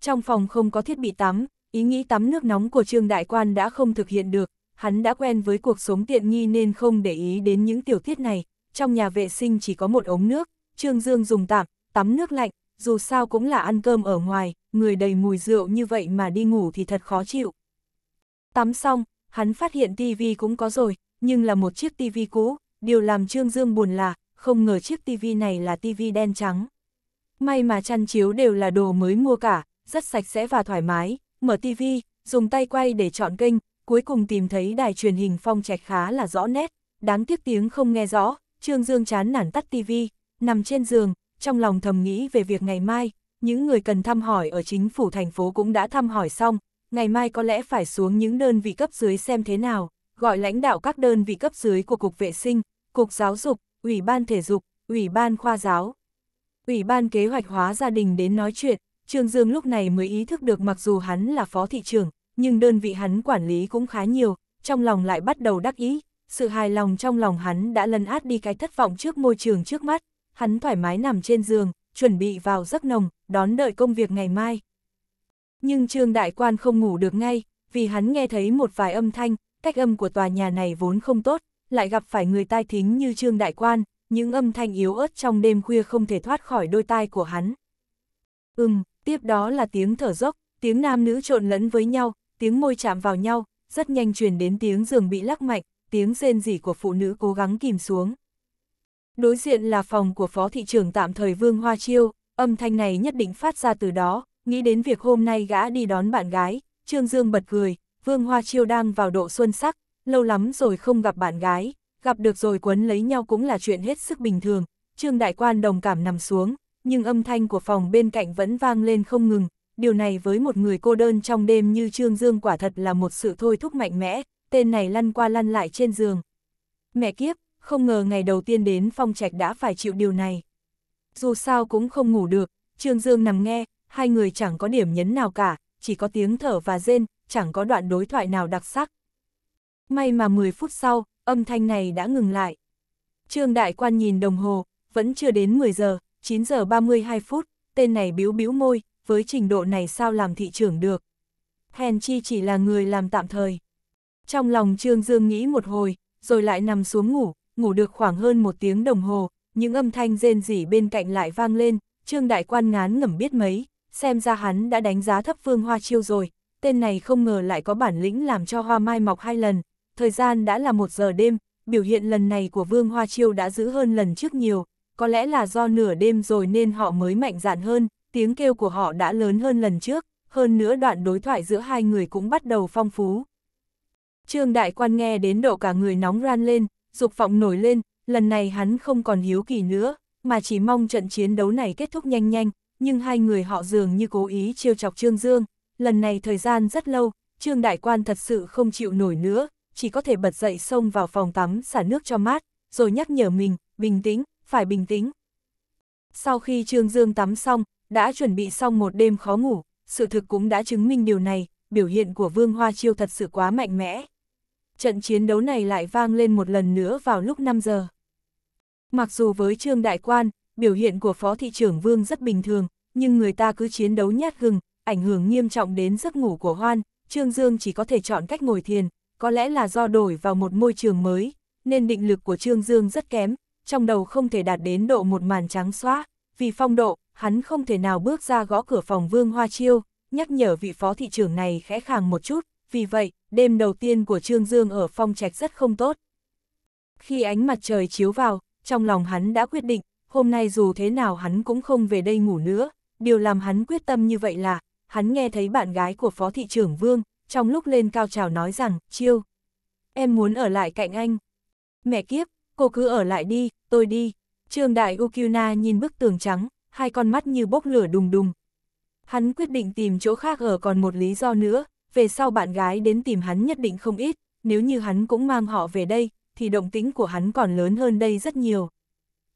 Trong phòng không có thiết bị tắm, ý nghĩ tắm nước nóng của Trương Đại Quan đã không thực hiện được, hắn đã quen với cuộc sống tiện nghi nên không để ý đến những tiểu tiết này, trong nhà vệ sinh chỉ có một ống nước, Trương Dương dùng tạm, tắm nước lạnh, dù sao cũng là ăn cơm ở ngoài, người đầy mùi rượu như vậy mà đi ngủ thì thật khó chịu. Tắm xong, hắn phát hiện tivi cũng có rồi, nhưng là một chiếc tivi cũ, điều làm Trương Dương buồn là, không ngờ chiếc tivi này là tivi đen trắng. May mà chăn chiếu đều là đồ mới mua cả, rất sạch sẽ và thoải mái, mở tivi, dùng tay quay để chọn kênh, cuối cùng tìm thấy đài truyền hình phong trạch khá là rõ nét, đáng tiếc tiếng không nghe rõ, Trương Dương chán nản tắt tivi, nằm trên giường, trong lòng thầm nghĩ về việc ngày mai, những người cần thăm hỏi ở chính phủ thành phố cũng đã thăm hỏi xong, ngày mai có lẽ phải xuống những đơn vị cấp dưới xem thế nào, gọi lãnh đạo các đơn vị cấp dưới của Cục Vệ sinh, Cục Giáo dục, Ủy ban Thể dục, Ủy ban Khoa giáo, Ủy ban Kế hoạch hóa gia đình đến nói chuyện, Trương Dương lúc này mới ý thức được mặc dù hắn là phó thị trưởng, nhưng đơn vị hắn quản lý cũng khá nhiều, trong lòng lại bắt đầu đắc ý, sự hài lòng trong lòng hắn đã lấn át đi cái thất vọng trước môi trường trước mắt, hắn thoải mái nằm trên giường, chuẩn bị vào giấc nồng, đón đợi công việc ngày mai. Nhưng Trương Đại Quan không ngủ được ngay, vì hắn nghe thấy một vài âm thanh, cách âm của tòa nhà này vốn không tốt, lại gặp phải người tai thính như Trương Đại Quan, những âm thanh yếu ớt trong đêm khuya không thể thoát khỏi đôi tai của hắn. Ừm, tiếp đó là tiếng thở dốc, tiếng nam nữ trộn lẫn với nhau, tiếng môi chạm vào nhau, rất nhanh truyền đến tiếng giường bị lắc mạnh, tiếng rên rỉ của phụ nữ cố gắng kìm xuống. Đối diện là phòng của phó thị trưởng tạm thời Vương Hoa Chiêu, âm thanh này nhất định phát ra từ đó, nghĩ đến việc hôm nay gã đi đón bạn gái, Trương Dương bật cười, Vương Hoa Chiêu đang vào độ xuân sắc, lâu lắm rồi không gặp bạn gái, gặp được rồi quấn lấy nhau cũng là chuyện hết sức bình thường. Trương Đại Quan đồng cảm nằm xuống, nhưng âm thanh của phòng bên cạnh vẫn vang lên không ngừng. Điều này với một người cô đơn trong đêm như Trương Dương quả thật là một sự thôi thúc mạnh mẽ, tên này lăn qua lăn lại trên giường. Mẹ kiếp, không ngờ ngày đầu tiên đến phong trạch đã phải chịu điều này. Dù sao cũng không ngủ được, Trương Dương nằm nghe, hai người chẳng có điểm nhấn nào cả, chỉ có tiếng thở và rên, chẳng có đoạn đối thoại nào đặc sắc, May mà 10 phút sau, âm thanh này đã ngừng lại. Trương Đại Quan nhìn đồng hồ, vẫn chưa đến 10 giờ, 9 giờ 32 phút, tên này biếu biếu môi, với trình độ này sao làm thị trưởng được. Hèn chi chỉ là người làm tạm thời. Trong lòng Trương Dương nghĩ một hồi, rồi lại nằm xuống ngủ, ngủ được khoảng hơn một tiếng đồng hồ, những âm thanh rên rỉ bên cạnh lại vang lên, Trương Đại Quan ngán ngẩm biết mấy, xem ra hắn đã đánh giá thấp Phương Hoa Chiêu rồi, tên này không ngờ lại có bản lĩnh làm cho hoa mai mọc hai lần, thời gian đã là một giờ đêm, biểu hiện lần này của Vương Hoa Chiêu đã giữ hơn lần trước nhiều, có lẽ là do nửa đêm rồi nên họ mới mạnh dạn hơn, tiếng kêu của họ đã lớn hơn lần trước, hơn nữa đoạn đối thoại giữa hai người cũng bắt đầu phong phú. Trương Đại Quan nghe đến độ cả người nóng ran lên, dục vọng nổi lên, lần này hắn không còn hiếu kỳ nữa, mà chỉ mong trận chiến đấu này kết thúc nhanh nhanh, nhưng hai người họ dường như cố ý trêu chọc Trương Dương, lần này thời gian rất lâu, Trương Đại Quan thật sự không chịu nổi nữa, chỉ có thể bật dậy xông vào phòng tắm xả nước cho mát, rồi nhắc nhở mình, bình tĩnh, phải bình tĩnh. Sau khi Trương Dương tắm xong, đã chuẩn bị xong một đêm khó ngủ, sự thực cũng đã chứng minh điều này, biểu hiện của Vương Hoa Chiêu thật sự quá mạnh mẽ. Trận chiến đấu này lại vang lên một lần nữa vào lúc 5 giờ. Mặc dù với Trương Đại Quan, biểu hiện của Phó Thị trưởng Vương rất bình thường, nhưng người ta cứ chiến đấu nhát gừng, ảnh hưởng nghiêm trọng đến giấc ngủ của Hoan, Trương Dương chỉ có thể chọn cách ngồi thiền, có lẽ là do đổi vào một môi trường mới, nên định lực của Trương Dương rất kém, trong đầu không thể đạt đến độ một màn trắng xóa, vì phong độ, hắn không thể nào bước ra gõ cửa phòng Vương Hoa Chiêu, nhắc nhở vị phó thị trưởng này khẽ khàng một chút, vì vậy, đêm đầu tiên của Trương Dương ở phong trạch rất không tốt. Khi ánh mặt trời chiếu vào, trong lòng hắn đã quyết định, hôm nay dù thế nào hắn cũng không về đây ngủ nữa, điều làm hắn quyết tâm như vậy là, hắn nghe thấy bạn gái của phó thị trưởng Vương, trong lúc lên cao trào nói rằng, chiêu, em muốn ở lại cạnh anh. Mẹ kiếp, cô cứ ở lại đi, tôi đi. Trương Đại Ukuna nhìn bức tường trắng, hai con mắt như bốc lửa đùng đùng. Hắn quyết định tìm chỗ khác ở còn một lý do nữa, về sau bạn gái đến tìm hắn nhất định không ít, nếu như hắn cũng mang họ về đây, thì động tính của hắn còn lớn hơn đây rất nhiều.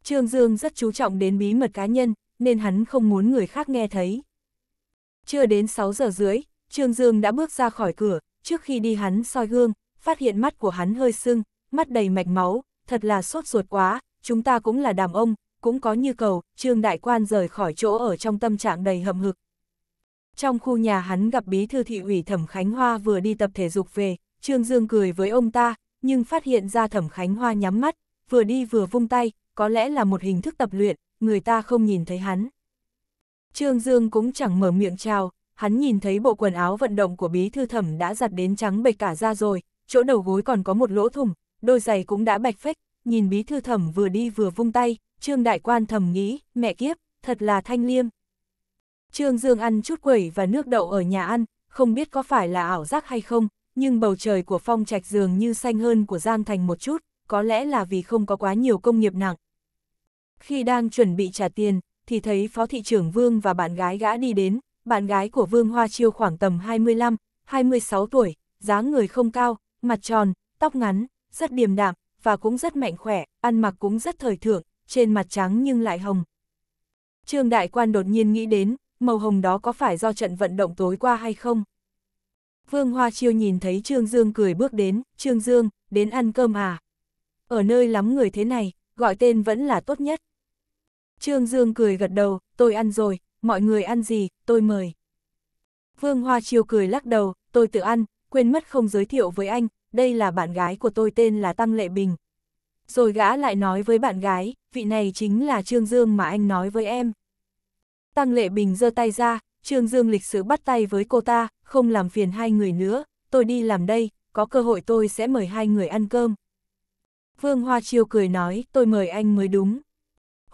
Trương Dương rất chú trọng đến bí mật cá nhân, nên hắn không muốn người khác nghe thấy. Chưa đến 6 giờ rưỡi, Trương Dương đã bước ra khỏi cửa, trước khi đi hắn soi gương, phát hiện mắt của hắn hơi sưng, mắt đầy mạch máu, thật là sốt ruột quá, chúng ta cũng là đàn ông, cũng có như cầu, Trương Đại Quan rời khỏi chỗ ở trong tâm trạng đầy hầm hực. Trong khu nhà hắn gặp bí thư thị ủy Thẩm Khánh Hoa vừa đi tập thể dục về, Trương Dương cười với ông ta, nhưng phát hiện ra Thẩm Khánh Hoa nhắm mắt, vừa đi vừa vung tay, có lẽ là một hình thức tập luyện, người ta không nhìn thấy hắn. Trương Dương cũng chẳng mở miệng chào, hắn nhìn thấy bộ quần áo vận động của bí thư thẩm đã giặt đến trắng bệch cả ra rồi, chỗ đầu gối còn có một lỗ thủng, đôi giày cũng đã bạch phách, nhìn bí thư thẩm vừa đi vừa vung tay, trương đại quan thầm nghĩ, mẹ kiếp, thật là thanh liêm. Trương Dương ăn chút quẩy và nước đậu ở nhà ăn, không biết có phải là ảo giác hay không, nhưng bầu trời của phong trạch dường như xanh hơn của Giang Thành một chút, có lẽ là vì không có quá nhiều công nghiệp nặng. Khi đang chuẩn bị trả tiền, thì thấy phó thị trưởng Vương và bạn gái gã đi đến, bạn gái của Vương Hoa Chiêu khoảng tầm 25, 26 tuổi, dáng người không cao, mặt tròn, tóc ngắn, rất điềm đạm, và cũng rất mạnh khỏe, ăn mặc cũng rất thời thượng, trên mặt trắng nhưng lại hồng. Trương Đại Quan đột nhiên nghĩ đến, màu hồng đó có phải do trận vận động tối qua hay không? Vương Hoa Chiêu nhìn thấy Trương Dương cười bước đến, Trương Dương, đến ăn cơm à? Ở nơi lắm người thế này, gọi tên vẫn là tốt nhất. Trương Dương cười gật đầu, tôi ăn rồi, mọi người ăn gì, tôi mời. Vương Hoa Chiêu cười lắc đầu, tôi tự ăn, quên mất không giới thiệu với anh, đây là bạn gái của tôi tên là Tăng Lệ Bình. Rồi gã lại nói với bạn gái, vị này chính là Trương Dương mà anh nói với em. Tăng Lệ Bình giơ tay ra, Trương Dương lịch sử bắt tay với cô ta, không làm phiền hai người nữa, tôi đi làm đây, có cơ hội tôi sẽ mời hai người ăn cơm. Vương Hoa Chiêu cười nói, tôi mời anh mới đúng.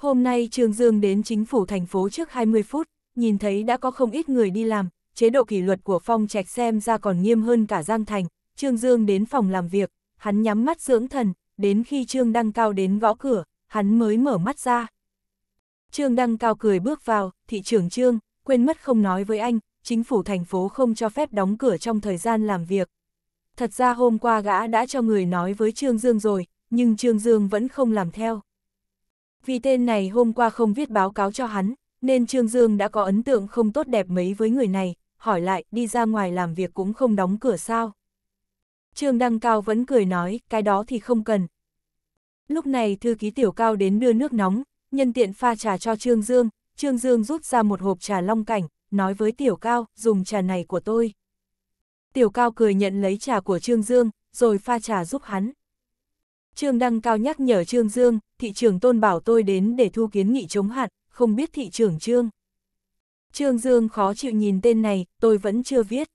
Hôm nay Trương Dương đến chính phủ thành phố trước 20 phút, nhìn thấy đã có không ít người đi làm, chế độ kỷ luật của Phong Trạch xem ra còn nghiêm hơn cả Giang Thành. Trương Dương đến phòng làm việc, hắn nhắm mắt dưỡng thần, đến khi Trương Đăng Cao đến gõ cửa, hắn mới mở mắt ra. Trương Đăng Cao cười bước vào, thị trưởng Trương, quên mất không nói với anh, chính phủ thành phố không cho phép đóng cửa trong thời gian làm việc. Thật ra hôm qua gã đã cho người nói với Trương Dương rồi, nhưng Trương Dương vẫn không làm theo. Vì tên này hôm qua không viết báo cáo cho hắn, nên Trương Dương đã có ấn tượng không tốt đẹp mấy với người này, hỏi lại đi ra ngoài làm việc cũng không đóng cửa sao. Trương Đăng Cao vẫn cười nói, cái đó thì không cần. Lúc này thư ký tiểu cao đến đưa nước nóng, nhân tiện pha trà cho Trương Dương, Trương Dương rút ra một hộp trà long cảnh, nói với tiểu cao, dùng trà này của tôi. Tiểu cao cười nhận lấy trà của Trương Dương, rồi pha trà giúp hắn. Trương Đăng Cao nhắc nhở Trương Dương, thị trưởng tôn bảo tôi đến để thu kiến nghị chống hạn, không biết thị trưởng Trương. Trương Dương khó chịu nhìn tên này, tôi vẫn chưa viết.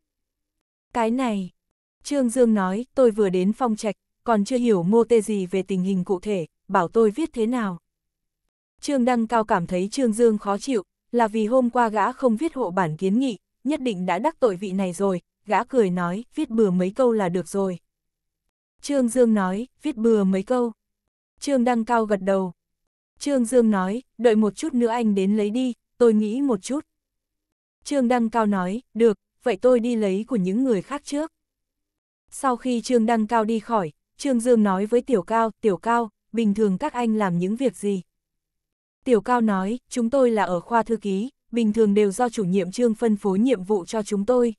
Cái này, Trương Dương nói, tôi vừa đến phong trạch, còn chưa hiểu mô tê gì về tình hình cụ thể, bảo tôi viết thế nào. Trương Đăng Cao cảm thấy Trương Dương khó chịu, là vì hôm qua gã không viết hộ bản kiến nghị, nhất định đã đắc tội vị này rồi, gã cười nói, viết bừa mấy câu là được rồi. Trương Dương nói, viết bừa mấy câu. Trương Đăng Cao gật đầu. Trương Dương nói, đợi một chút nữa anh đến lấy đi, tôi nghĩ một chút. Trương Đăng Cao nói, được, vậy tôi đi lấy của những người khác trước. Sau khi Trương Đăng Cao đi khỏi, Trương Dương nói với Tiểu Cao, Tiểu Cao, bình thường các anh làm những việc gì? Tiểu Cao nói, chúng tôi là ở khoa thư ký, bình thường đều do chủ nhiệm Trương phân phối nhiệm vụ cho chúng tôi.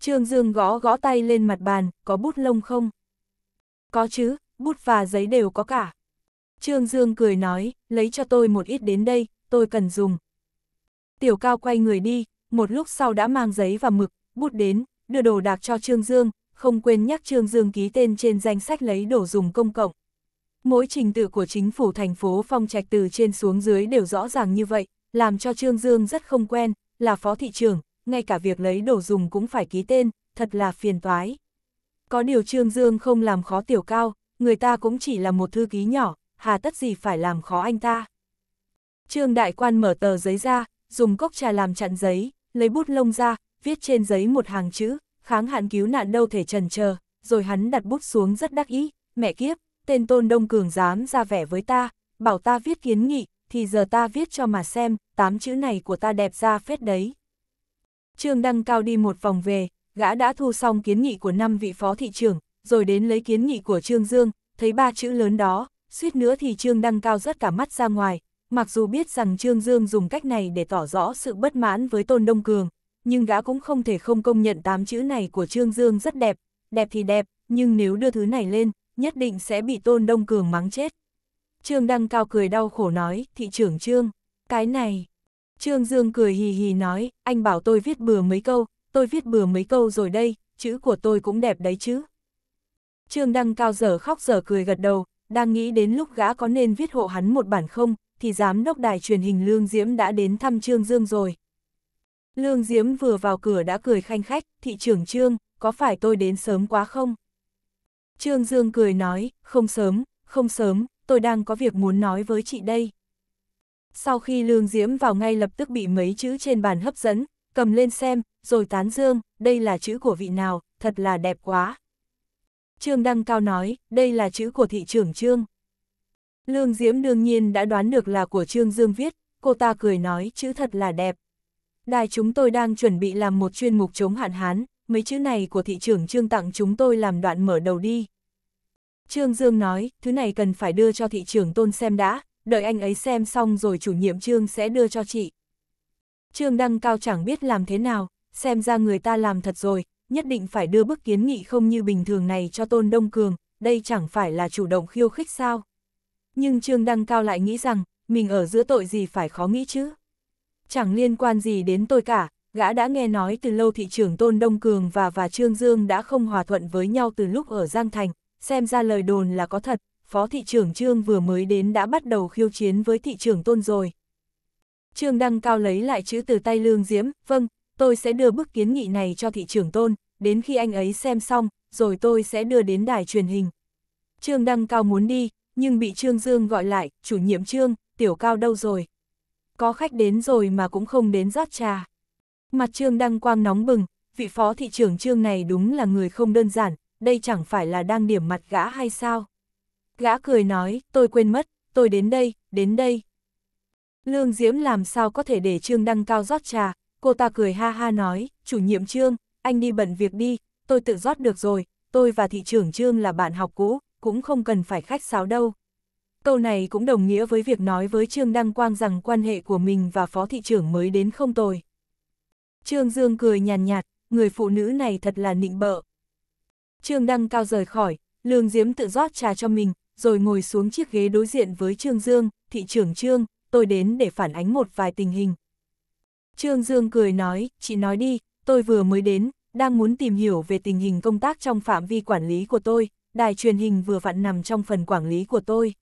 Trương Dương gõ gõ tay lên mặt bàn, có bút lông không? Có chứ, bút và giấy đều có cả. Trương Dương cười nói, lấy cho tôi một ít đến đây, tôi cần dùng. Tiểu Cao quay người đi, một lúc sau đã mang giấy và mực, bút đến, đưa đồ đạc cho Trương Dương, không quên nhắc Trương Dương ký tên trên danh sách lấy đồ dùng công cộng. Mỗi trình tự của chính phủ thành phố Phong Trạch từ trên xuống dưới đều rõ ràng như vậy, làm cho Trương Dương rất không quen, là phó thị trưởng, ngay cả việc lấy đồ dùng cũng phải ký tên, thật là phiền toái. Có điều Trương Dương không làm khó tiểu cao, người ta cũng chỉ là một thư ký nhỏ, hà tất gì phải làm khó anh ta. Trương đại quan mở tờ giấy ra, dùng cốc trà làm chặn giấy, lấy bút lông ra, viết trên giấy một hàng chữ, kháng hạn cứu nạn đâu thể trần chờ, rồi hắn đặt bút xuống rất đắc ý, mẹ kiếp, tên tôn đông cường dám ra vẻ với ta, bảo ta viết kiến nghị, thì giờ ta viết cho mà xem, tám chữ này của ta đẹp ra phết đấy. Trương đăng cao đi một vòng về, gã đã thu xong kiến nghị của năm vị phó thị trưởng, rồi đến lấy kiến nghị của Trương Dương, thấy ba chữ lớn đó, suýt nữa thì Trương Đăng Cao rất cả mắt ra ngoài, mặc dù biết rằng Trương Dương dùng cách này để tỏ rõ sự bất mãn với Tôn Đông Cường, nhưng gã cũng không thể không công nhận tám chữ này của Trương Dương rất đẹp, đẹp thì đẹp, nhưng nếu đưa thứ này lên, nhất định sẽ bị Tôn Đông Cường mắng chết. Trương Đăng Cao cười đau khổ nói, thị trưởng Trương, cái này. Trương Dương cười hì hì nói, anh bảo tôi viết bừa mấy câu, tôi viết bừa mấy câu rồi đây, chữ của tôi cũng đẹp đấy chứ. Trương Đăng Cao giờ khóc giờ cười gật đầu, đang nghĩ đến lúc gã có nên viết hộ hắn một bản không, thì giám đốc đài truyền hình Lương Diễm đã đến thăm Trương Dương rồi. Lương Diễm vừa vào cửa đã cười khanh khách, thị trưởng Trương, có phải tôi đến sớm quá không? Trương Dương cười nói, không sớm, không sớm, tôi đang có việc muốn nói với chị đây. Sau khi Lương Diễm vào ngay lập tức bị mấy chữ trên bàn hấp dẫn, cầm lên xem, rồi tán dương, đây là chữ của vị nào, thật là đẹp quá. Trương Đăng Cao nói, đây là chữ của thị trưởng Trương. Lương Diễm đương nhiên đã đoán được là của Trương Dương viết, cô ta cười nói chữ thật là đẹp. Đài chúng tôi đang chuẩn bị làm một chuyên mục chống hạn hán, mấy chữ này của thị trưởng Trương tặng chúng tôi làm đoạn mở đầu đi. Trương Dương nói, thứ này cần phải đưa cho thị trưởng Tôn xem đã, đợi anh ấy xem xong rồi chủ nhiệm Trương sẽ đưa cho chị. Trương Đăng Cao chẳng biết làm thế nào, xem ra người ta làm thật rồi, nhất định phải đưa bức kiến nghị không như bình thường này cho Tôn Đông Cường, đây chẳng phải là chủ động khiêu khích sao. Nhưng Trương Đăng Cao lại nghĩ rằng, mình ở giữa tội gì phải khó nghĩ chứ. Chẳng liên quan gì đến tôi cả, gã đã nghe nói từ lâu thị trưởng Tôn Đông Cường và và Trương Dương đã không hòa thuận với nhau từ lúc ở Giang Thành, xem ra lời đồn là có thật, phó thị trưởng Trương vừa mới đến đã bắt đầu khiêu chiến với thị trưởng Tôn rồi. Trương Đăng Cao lấy lại chữ từ tay Lương Diễm, vâng, tôi sẽ đưa bức kiến nghị này cho thị trưởng tôn, đến khi anh ấy xem xong, rồi tôi sẽ đưa đến đài truyền hình. Trương Đăng Cao muốn đi, nhưng bị Trương Dương gọi lại, chủ nhiệm Trương, tiểu cao đâu rồi? Có khách đến rồi mà cũng không đến rót trà. Mặt Trương Đăng Quang nóng bừng, vị phó thị trưởng Trương này đúng là người không đơn giản, đây chẳng phải là đang điểm mặt gã hay sao? Gã cười nói, tôi quên mất, tôi đến đây, đến đây. Lương Diễm làm sao có thể để Trương Đăng Cao rót trà, Cô ta cười ha ha nói, chủ nhiệm trương, anh đi bận việc đi, tôi tự rót được rồi, tôi và thị trưởng trương là bạn học cũ, cũng không cần phải khách sáo đâu. Câu này cũng đồng nghĩa với việc nói với Trương Đăng Quang rằng quan hệ của mình và phó thị trưởng mới đến không tồi. Trương Dương cười nhàn nhạt, nhạt, người phụ nữ này thật là nịnh bợ. Trương Đăng cao rời khỏi, Lương Diếm tự rót trà cho mình, rồi ngồi xuống chiếc ghế đối diện với Trương Dương, thị trưởng Trương, tôi đến để phản ánh một vài tình hình. Trương Dương cười nói, chị nói đi, tôi vừa mới đến, đang muốn tìm hiểu về tình hình công tác trong phạm vi quản lý của tôi, đài truyền hình vừa vặn nằm trong phần quản lý của tôi.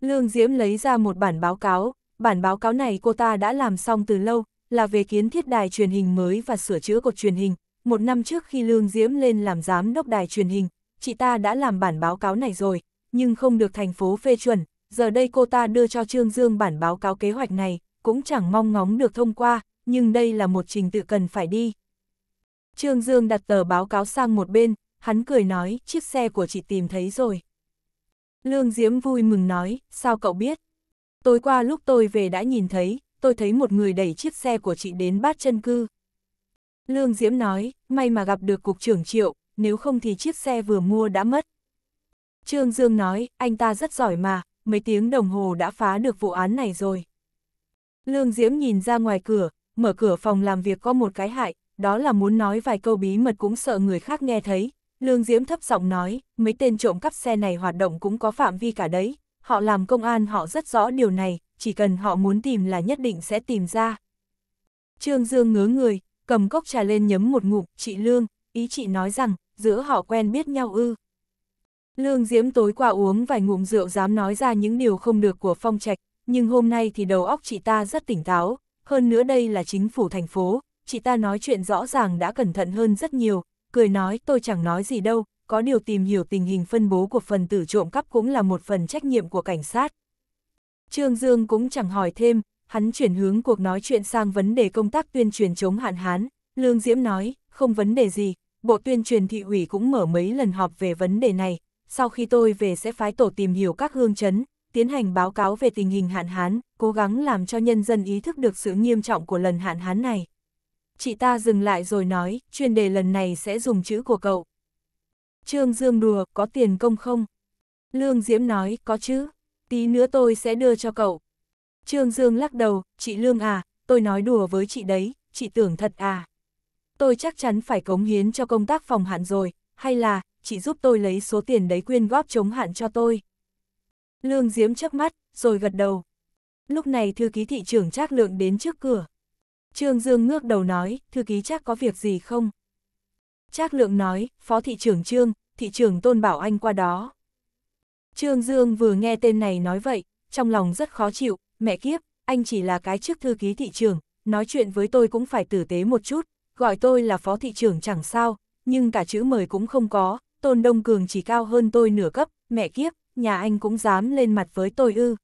Lương Diễm lấy ra một bản báo cáo, bản báo cáo này cô ta đã làm xong từ lâu, là về kiến thiết đài truyền hình mới và sửa chữa cột truyền hình. Một năm trước khi Lương Diễm lên làm giám đốc đài truyền hình, chị ta đã làm bản báo cáo này rồi, nhưng không được thành phố phê chuẩn, giờ đây cô ta đưa cho Trương Dương bản báo cáo kế hoạch này, cũng chẳng mong ngóng được thông qua, nhưng đây là một trình tự cần phải đi. Trương Dương đặt tờ báo cáo sang một bên, hắn cười nói, chiếc xe của chị tìm thấy rồi. Lương Diễm vui mừng nói, sao cậu biết? Tối qua lúc tôi về đã nhìn thấy, tôi thấy một người đẩy chiếc xe của chị đến bát chân cư. Lương Diễm nói, may mà gặp được cục trưởng triệu, nếu không thì chiếc xe vừa mua đã mất. Trương Dương nói, anh ta rất giỏi mà, mấy tiếng đồng hồ đã phá được vụ án này rồi. Lương Diễm nhìn ra ngoài cửa, mở cửa phòng làm việc có một cái hại, đó là muốn nói vài câu bí mật cũng sợ người khác nghe thấy. Lương Diễm thấp giọng nói, mấy tên trộm cắp xe này hoạt động cũng có phạm vi cả đấy, họ làm công an họ rất rõ điều này, chỉ cần họ muốn tìm là nhất định sẽ tìm ra. Trương Dương ngớ người, cầm cốc trà lên nhấm một ngụm, chị Lương, ý chị nói rằng, giữa họ quen biết nhau ư. Lương Diễm tối qua uống vài ngụm rượu dám nói ra những điều không được của Phong Trạch, nhưng hôm nay thì đầu óc chị ta rất tỉnh táo, hơn nữa đây là chính phủ thành phố, chị ta nói chuyện rõ ràng đã cẩn thận hơn rất nhiều, cười nói tôi chẳng nói gì đâu, có điều tìm hiểu tình hình phân bố của phần tử trộm cắp cũng là một phần trách nhiệm của cảnh sát. Trương Dương cũng chẳng hỏi thêm, hắn chuyển hướng cuộc nói chuyện sang vấn đề công tác tuyên truyền chống hạn hán, Lương Diễm nói, không vấn đề gì, Bộ tuyên truyền thị ủy cũng mở mấy lần họp về vấn đề này, sau khi tôi về sẽ phái tổ tìm hiểu các hương chấn, tiến hành báo cáo về tình hình hạn hán, cố gắng làm cho nhân dân ý thức được sự nghiêm trọng của lần hạn hán này. Chị ta dừng lại rồi nói, chuyên đề lần này sẽ dùng chữ của cậu. Trương Dương đùa, có tiền công không? Lương Diễm nói, có chứ, tí nữa tôi sẽ đưa cho cậu. Trương Dương lắc đầu, chị Lương à, tôi nói đùa với chị đấy, chị tưởng thật à. Tôi chắc chắn phải cống hiến cho công tác phòng hạn rồi, hay là, chị giúp tôi lấy số tiền đấy quyên góp chống hạn cho tôi. Lương Diễm chớp mắt, rồi gật đầu. Lúc này thư ký thị trưởng Trác Lượng đến trước cửa. Trương Dương ngước đầu nói, thư ký Trác có việc gì không? Trác Lượng nói, phó thị trưởng Trương, thị trưởng Tôn Bảo Anh qua đó. Trương Dương vừa nghe tên này nói vậy, trong lòng rất khó chịu, mẹ kiếp, anh chỉ là cái chức thư ký thị trưởng, nói chuyện với tôi cũng phải tử tế một chút, gọi tôi là phó thị trưởng chẳng sao, nhưng cả chữ mời cũng không có, Tôn Đông Cường chỉ cao hơn tôi nửa cấp, mẹ kiếp, nhà anh cũng dám lên mặt với tôi ư.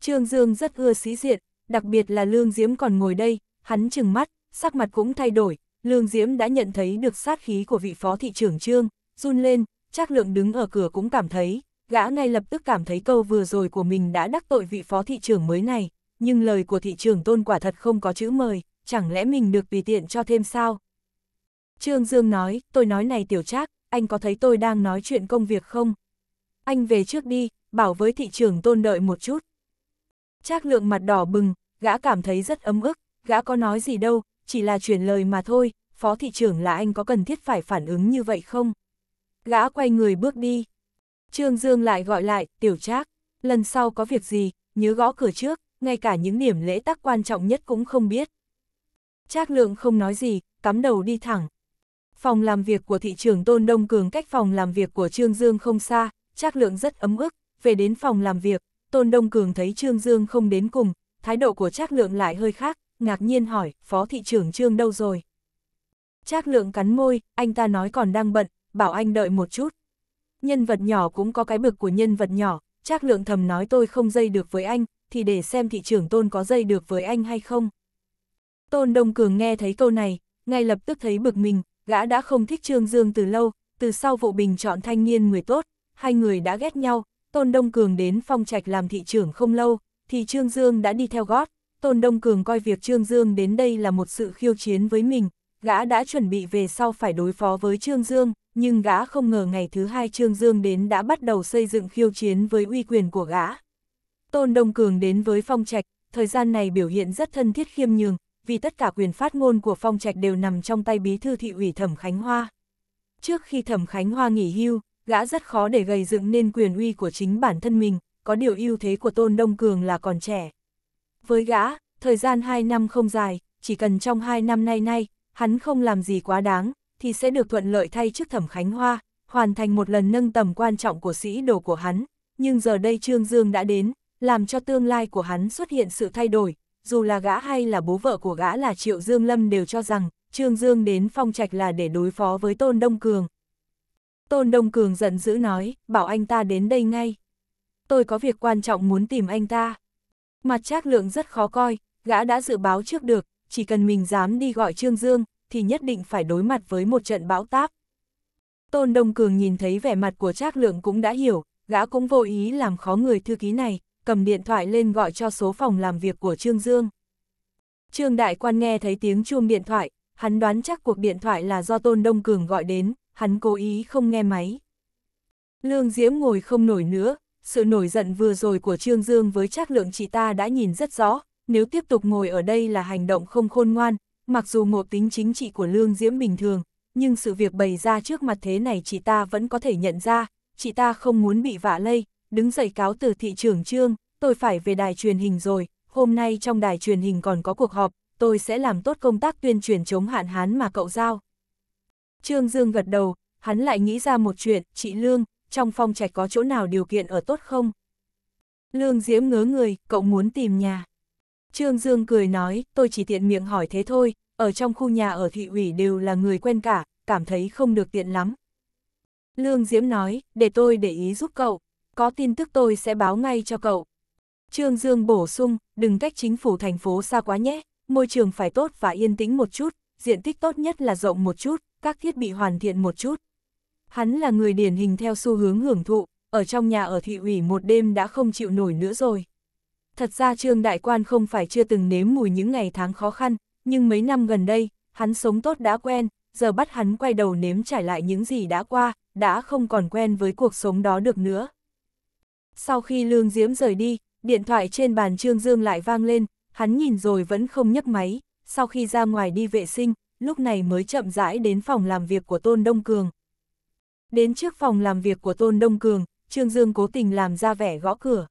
Trương Dương rất ưa sĩ diện, đặc biệt là Lương Diễm còn ngồi đây, hắn chừng mắt, sắc mặt cũng thay đổi, Lương Diễm đã nhận thấy được sát khí của vị phó thị trưởng Trương, run lên, Trác Lượng đứng ở cửa cũng cảm thấy, gã ngay lập tức cảm thấy câu vừa rồi của mình đã đắc tội vị phó thị trưởng mới này, nhưng lời của thị trưởng tôn quả thật không có chữ mời, chẳng lẽ mình được vì tiện cho thêm sao? Trương Dương nói, tôi nói này tiểu Trác, anh có thấy tôi đang nói chuyện công việc không? anh về trước đi, bảo với thị trường tôn đợi một chút. Trác lượng mặt đỏ bừng, gã cảm thấy rất ấm ức, gã có nói gì đâu, chỉ là chuyển lời mà thôi, phó thị trưởng là anh có cần thiết phải phản ứng như vậy không? Gã quay người bước đi. Trương Dương lại gọi lại, tiểu trác, lần sau có việc gì, nhớ gõ cửa trước, ngay cả những điểm lễ tắc quan trọng nhất cũng không biết. Trác lượng không nói gì, cắm đầu đi thẳng. Phòng làm việc của thị trường Tôn Đông Cường cách phòng làm việc của Trương Dương không xa, trác lượng rất ấm ức, về đến phòng làm việc, Tôn Đông Cường thấy Trương Dương không đến cùng, thái độ của trác lượng lại hơi khác, ngạc nhiên hỏi, phó thị trưởng Trương đâu rồi? Trác lượng cắn môi, anh ta nói còn đang bận, bảo anh đợi một chút. Nhân vật nhỏ cũng có cái bực của nhân vật nhỏ, Trác lượng thầm nói tôi không dây được với anh, thì để xem thị trưởng tôn có dây được với anh hay không. Tôn Đông Cường nghe thấy câu này, ngay lập tức thấy bực mình, gã đã không thích Trương Dương từ lâu, từ sau vụ bình chọn thanh niên người tốt, hai người đã ghét nhau, Tôn Đông Cường đến phong trạch làm thị trưởng không lâu, thì Trương Dương đã đi theo gót, Tôn Đông Cường coi việc Trương Dương đến đây là một sự khiêu chiến với mình, gã đã chuẩn bị về sau phải đối phó với Trương Dương, nhưng gã không ngờ ngày thứ hai Trương Dương đến đã bắt đầu xây dựng khiêu chiến với uy quyền của gã. Tôn Đông Cường đến với phong trạch, thời gian này biểu hiện rất thân thiết khiêm nhường, vì tất cả quyền phát ngôn của phong trạch đều nằm trong tay bí thư thị ủy Thẩm Khánh Hoa. Trước khi Thẩm Khánh Hoa nghỉ hưu, gã rất khó để gầy dựng nên quyền uy của chính bản thân mình, có điều ưu thế của Tôn Đông Cường là còn trẻ. Với gã, thời gian 2 năm không dài, chỉ cần trong 2 năm nay nay, hắn không làm gì quá đáng, thì sẽ được thuận lợi thay trước thẩm Khánh Hoa, hoàn thành một lần nâng tầm quan trọng của sĩ đồ của hắn. Nhưng giờ đây Trương Dương đã đến, làm cho tương lai của hắn xuất hiện sự thay đổi, dù là gã hay là bố vợ của gã là Triệu Dương Lâm đều cho rằng, Trương Dương đến phong trạch là để đối phó với Tôn Đông Cường, Tôn Đông Cường giận dữ nói, bảo anh ta đến đây ngay. Tôi có việc quan trọng muốn tìm anh ta. Mặt trác lượng rất khó coi, gã đã dự báo trước được, chỉ cần mình dám đi gọi Trương Dương, thì nhất định phải đối mặt với một trận bão táp. Tôn Đông Cường nhìn thấy vẻ mặt của trác lượng cũng đã hiểu, gã cũng vô ý làm khó người thư ký này, cầm điện thoại lên gọi cho số phòng làm việc của Trương Dương. Trương Đại Quan nghe thấy tiếng chuông điện thoại, hắn đoán chắc cuộc điện thoại là do Tôn Đông Cường gọi đến, hắn cố ý không nghe máy. Lương Diễm ngồi không nổi nữa, sự nổi giận vừa rồi của Trương Dương với trác lượng chị ta đã nhìn rất rõ, nếu tiếp tục ngồi ở đây là hành động không khôn ngoan, mặc dù ngộ tính chính trị của Lương Diễm bình thường, nhưng sự việc bày ra trước mặt thế này chị ta vẫn có thể nhận ra, chị ta không muốn bị vạ lây, đứng dậy cáo từ thị trưởng Trương, tôi phải về đài truyền hình rồi, hôm nay trong đài truyền hình còn có cuộc họp, tôi sẽ làm tốt công tác tuyên truyền chống hạn hán mà cậu giao. Trương Dương gật đầu, hắn lại nghĩ ra một chuyện, chị Lương, trong phong trạch có chỗ nào điều kiện ở tốt không? Lương Diễm ngớ người, cậu muốn tìm nhà. Trương Dương cười nói, tôi chỉ tiện miệng hỏi thế thôi, ở trong khu nhà ở thị ủy đều là người quen cả, cảm thấy không được tiện lắm. Lương Diễm nói, để tôi để ý giúp cậu, có tin tức tôi sẽ báo ngay cho cậu. Trương Dương bổ sung, đừng cách chính phủ thành phố xa quá nhé, môi trường phải tốt và yên tĩnh một chút, diện tích tốt nhất là rộng một chút, các thiết bị hoàn thiện một chút. Hắn là người điển hình theo xu hướng hưởng thụ, ở trong nhà ở thị ủy một đêm đã không chịu nổi nữa rồi. Thật ra Trương Đại Quan không phải chưa từng nếm mùi những ngày tháng khó khăn, nhưng mấy năm gần đây, hắn sống tốt đã quen, giờ bắt hắn quay đầu nếm trải lại những gì đã qua, đã không còn quen với cuộc sống đó được nữa. Sau khi Lương Diễm rời đi, điện thoại trên bàn Trương Dương lại vang lên, hắn nhìn rồi vẫn không nhấc máy, sau khi ra ngoài đi vệ sinh, lúc này mới chậm rãi đến phòng làm việc của Tôn Đông Cường. Đến trước phòng làm việc của Tôn Đông Cường, Trương Dương cố tình làm ra vẻ gõ cửa.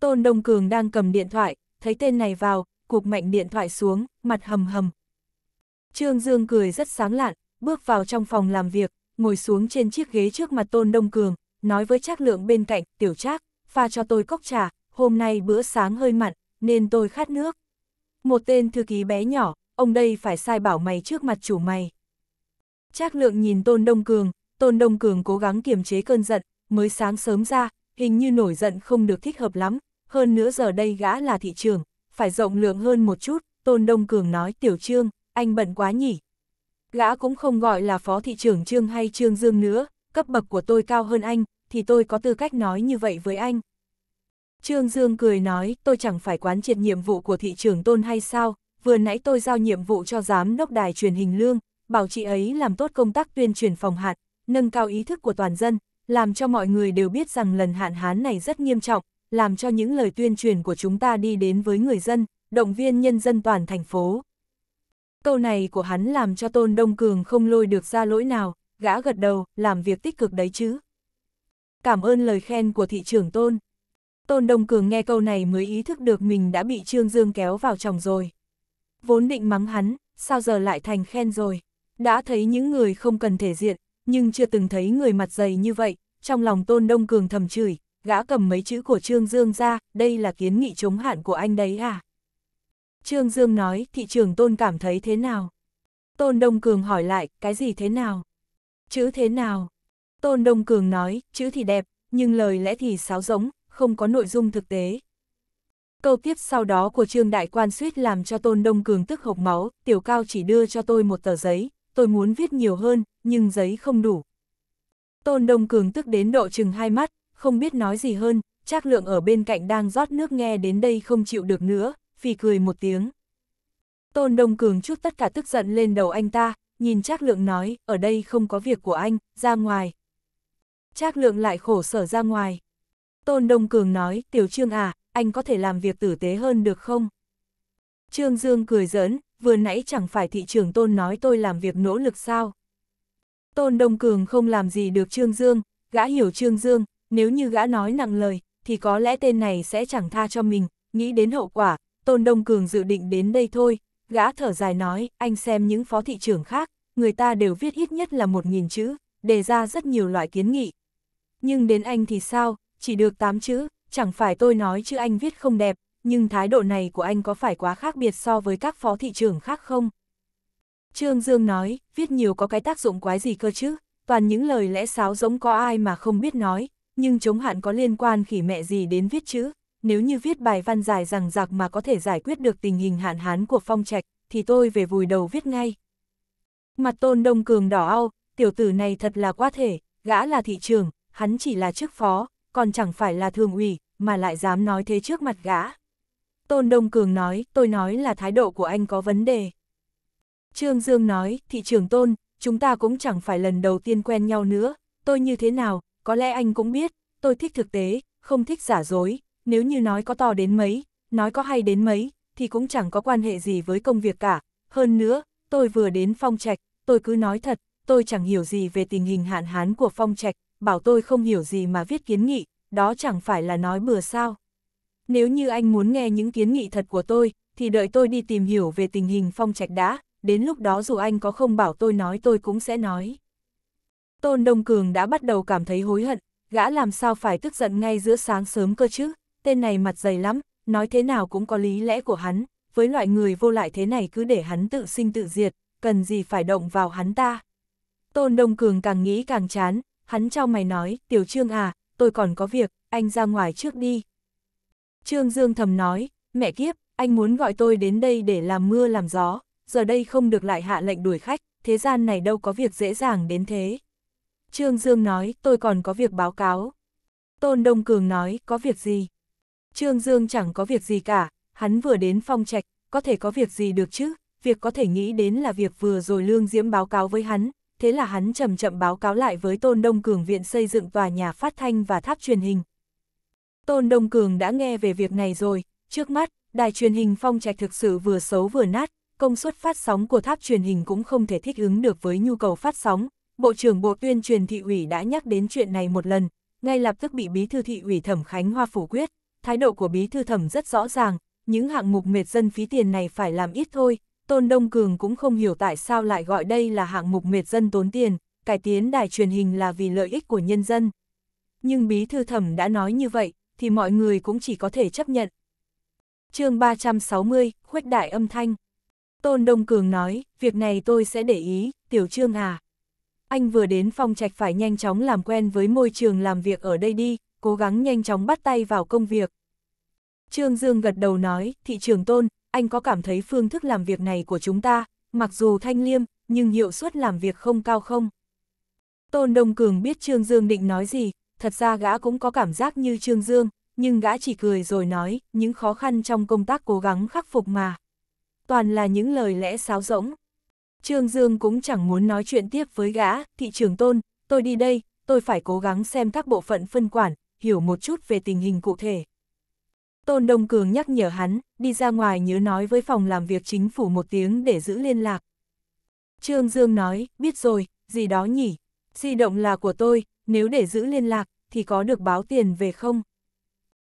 Tôn Đông Cường đang cầm điện thoại, thấy tên này vào, cục mạnh điện thoại xuống, mặt hầm hầm. Trương Dương cười rất sáng lạn, bước vào trong phòng làm việc, ngồi xuống trên chiếc ghế trước mặt Tôn Đông Cường, nói với Trác Lượng bên cạnh, "Tiểu Trác, pha cho tôi cốc trà, hôm nay bữa sáng hơi mặn, nên tôi khát nước." Một tên thư ký bé nhỏ, ông đây phải sai bảo mày trước mặt chủ mày. Trác lượng nhìn Tôn Đông Cường, Tôn Đông Cường cố gắng kiềm chế cơn giận, mới sáng sớm ra, hình như nổi giận không được thích hợp lắm, hơn nữa giờ đây gã là thị trường, phải rộng lượng hơn một chút, Tôn Đông Cường nói tiểu trương, anh bận quá nhỉ. Gã cũng không gọi là phó thị trưởng trương hay trương dương nữa, cấp bậc của tôi cao hơn anh, thì tôi có tư cách nói như vậy với anh. Trương Dương cười nói, tôi chẳng phải quán triệt nhiệm vụ của thị trường tôn hay sao, vừa nãy tôi giao nhiệm vụ cho giám đốc đài truyền hình lương, bảo chị ấy làm tốt công tác tuyên truyền phòng hạn, nâng cao ý thức của toàn dân, làm cho mọi người đều biết rằng lần hạn hán này rất nghiêm trọng, làm cho những lời tuyên truyền của chúng ta đi đến với người dân, động viên nhân dân toàn thành phố. Câu này của hắn làm cho Tôn Đông Cường không lôi được ra lỗi nào, gã gật đầu, làm việc tích cực đấy chứ. Cảm ơn lời khen của thị trưởng Tôn. Tôn Đông Cường nghe câu này mới ý thức được mình đã bị Trương Dương kéo vào chồng rồi vốn định mắng hắn, sao giờ lại thành khen rồi. Đã thấy những người không cần thể diện, nhưng chưa từng thấy người mặt dày như vậy, trong lòng Tôn Đông Cường thầm chửi, gã cầm mấy chữ của Trương Dương ra, đây là kiến nghị chống hạn của anh đấy à? Trương Dương nói, thị trường Tôn cảm thấy thế nào? Tôn Đông Cường hỏi lại, cái gì thế nào? Chữ thế nào? Tôn Đông Cường nói, chữ thì đẹp, nhưng lời lẽ thì sáo rỗng, không có nội dung thực tế, Câu tiếp sau đó của Trương Đại Quan suýt làm cho Tôn Đông Cường tức hộc máu, Tiểu Cao chỉ đưa cho tôi một tờ giấy, tôi muốn viết nhiều hơn, nhưng giấy không đủ. Tôn Đông Cường tức đến độ chừng hai mắt, không biết nói gì hơn, Trác Lượng ở bên cạnh đang rót nước nghe đến đây không chịu được nữa, phì cười một tiếng. Tôn Đông Cường chút tất cả tức giận lên đầu anh ta, nhìn Trác Lượng nói, ở đây không có việc của anh, ra ngoài. Trác Lượng lại khổ sở ra ngoài. Tôn Đông Cường nói, Tiểu Trương à, anh có thể làm việc tử tế hơn được không? Trương Dương cười giỡn, vừa nãy chẳng phải thị trưởng Tôn nói tôi làm việc nỗ lực sao? Tôn Đông Cường không làm gì được Trương Dương, gã hiểu Trương Dương, nếu như gã nói nặng lời, thì có lẽ tên này sẽ chẳng tha cho mình, nghĩ đến hậu quả, Tôn Đông Cường dự định đến đây thôi, gã thở dài nói, anh xem những phó thị trưởng khác, người ta đều viết ít nhất là 1.000 chữ, đề ra rất nhiều loại kiến nghị. Nhưng đến anh thì sao, chỉ được 8 chữ, Chẳng phải tôi nói chứ anh viết không đẹp, nhưng thái độ này của anh có phải quá khác biệt so với các phó thị trưởng khác không? Trương Dương nói, viết nhiều có cái tác dụng quái gì cơ chứ, toàn những lời lẽ sáo giống có ai mà không biết nói, nhưng chống hạn có liên quan khỉ mẹ gì đến viết chữ, nếu như viết bài văn dài rằng giặc mà có thể giải quyết được tình hình hạn hán của phong trạch, thì tôi về vùi đầu viết ngay. Mặt tôn đông cường đỏ ao, tiểu tử này thật là quá thể, gã là thị trường, hắn chỉ là chức phó, còn chẳng phải là thường ủy, mà lại dám nói thế trước mặt gã. Tôn Đông Cường nói, tôi nói là thái độ của anh có vấn đề. Trương Dương nói, thị trường Tôn, chúng ta cũng chẳng phải lần đầu tiên quen nhau nữa, tôi như thế nào, có lẽ anh cũng biết, tôi thích thực tế, không thích giả dối, nếu như nói có to đến mấy, nói có hay đến mấy, thì cũng chẳng có quan hệ gì với công việc cả. Hơn nữa, tôi vừa đến phong trạch, tôi cứ nói thật, tôi chẳng hiểu gì về tình hình hạn hán của phong trạch, bảo tôi không hiểu gì mà viết kiến nghị, đó chẳng phải là nói bừa sao. Nếu như anh muốn nghe những kiến nghị thật của tôi, thì đợi tôi đi tìm hiểu về tình hình phong trạch đã, đến lúc đó dù anh có không bảo tôi nói tôi cũng sẽ nói. Tôn Đông Cường đã bắt đầu cảm thấy hối hận, gã làm sao phải tức giận ngay giữa sáng sớm cơ chứ, tên này mặt dày lắm, nói thế nào cũng có lý lẽ của hắn, với loại người vô lại thế này cứ để hắn tự sinh tự diệt, cần gì phải động vào hắn ta. Tôn Đông Cường càng nghĩ càng chán, hắn trao mày nói, Tiểu Trương à, tôi còn có việc, anh ra ngoài trước đi. Trương Dương thầm nói, mẹ kiếp, anh muốn gọi tôi đến đây để làm mưa làm gió, giờ đây không được lại hạ lệnh đuổi khách, thế gian này đâu có việc dễ dàng đến thế. Trương Dương nói, tôi còn có việc báo cáo. Tôn Đông Cường nói, có việc gì? Trương Dương chẳng có việc gì cả, hắn vừa đến phong trạch, có thể có việc gì được chứ, việc có thể nghĩ đến là việc vừa rồi Lương Diễm báo cáo với hắn, thế là hắn chậm chậm báo cáo lại với Tôn Đông Cường viện xây dựng tòa nhà phát thanh và tháp truyền hình. Tôn Đông Cường đã nghe về việc này rồi, trước mắt, đài truyền hình phong trạch thực sự vừa xấu vừa nát, công suất phát sóng của tháp truyền hình cũng không thể thích ứng được với nhu cầu phát sóng. Bộ trưởng Bộ Tuyên truyền thị ủy đã nhắc đến chuyện này một lần, ngay lập tức bị bí thư thị ủy Thẩm Khánh Hoa phủ quyết, thái độ của bí thư Thẩm rất rõ ràng, những hạng mục mệt dân phí tiền này phải làm ít thôi, Tôn Đông Cường cũng không hiểu tại sao lại gọi đây là hạng mục mệt dân tốn tiền, cải tiến đài truyền hình là vì lợi ích của nhân dân. Nhưng bí thư thẩm đã nói như vậy, thì mọi người cũng chỉ có thể chấp nhận. chương 360, khuếch đại âm thanh. Tôn Đông Cường nói, việc này tôi sẽ để ý, tiểu trương à. Anh vừa đến phòng trạch phải nhanh chóng làm quen với môi trường làm việc ở đây đi, cố gắng nhanh chóng bắt tay vào công việc. Trương Dương gật đầu nói, thị trường tôn, anh có cảm thấy phương thức làm việc này của chúng ta, mặc dù thanh liêm, nhưng hiệu suất làm việc không cao không? Tôn Đông Cường biết Trương Dương định nói gì, thật ra gã cũng có cảm giác như Trương Dương, nhưng gã chỉ cười rồi nói, những khó khăn trong công tác cố gắng khắc phục mà. Toàn là những lời lẽ sáo rỗng. Trương Dương cũng chẳng muốn nói chuyện tiếp với gã, thị trường tôn, tôi đi đây, tôi phải cố gắng xem các bộ phận phân quản, hiểu một chút về tình hình cụ thể. Tôn Đông Cường nhắc nhở hắn, đi ra ngoài nhớ nói với phòng làm việc chính phủ một tiếng để giữ liên lạc. Trương Dương nói, biết rồi, gì đó nhỉ, di động là của tôi, nếu để giữ liên lạc, thì có được báo tiền về không?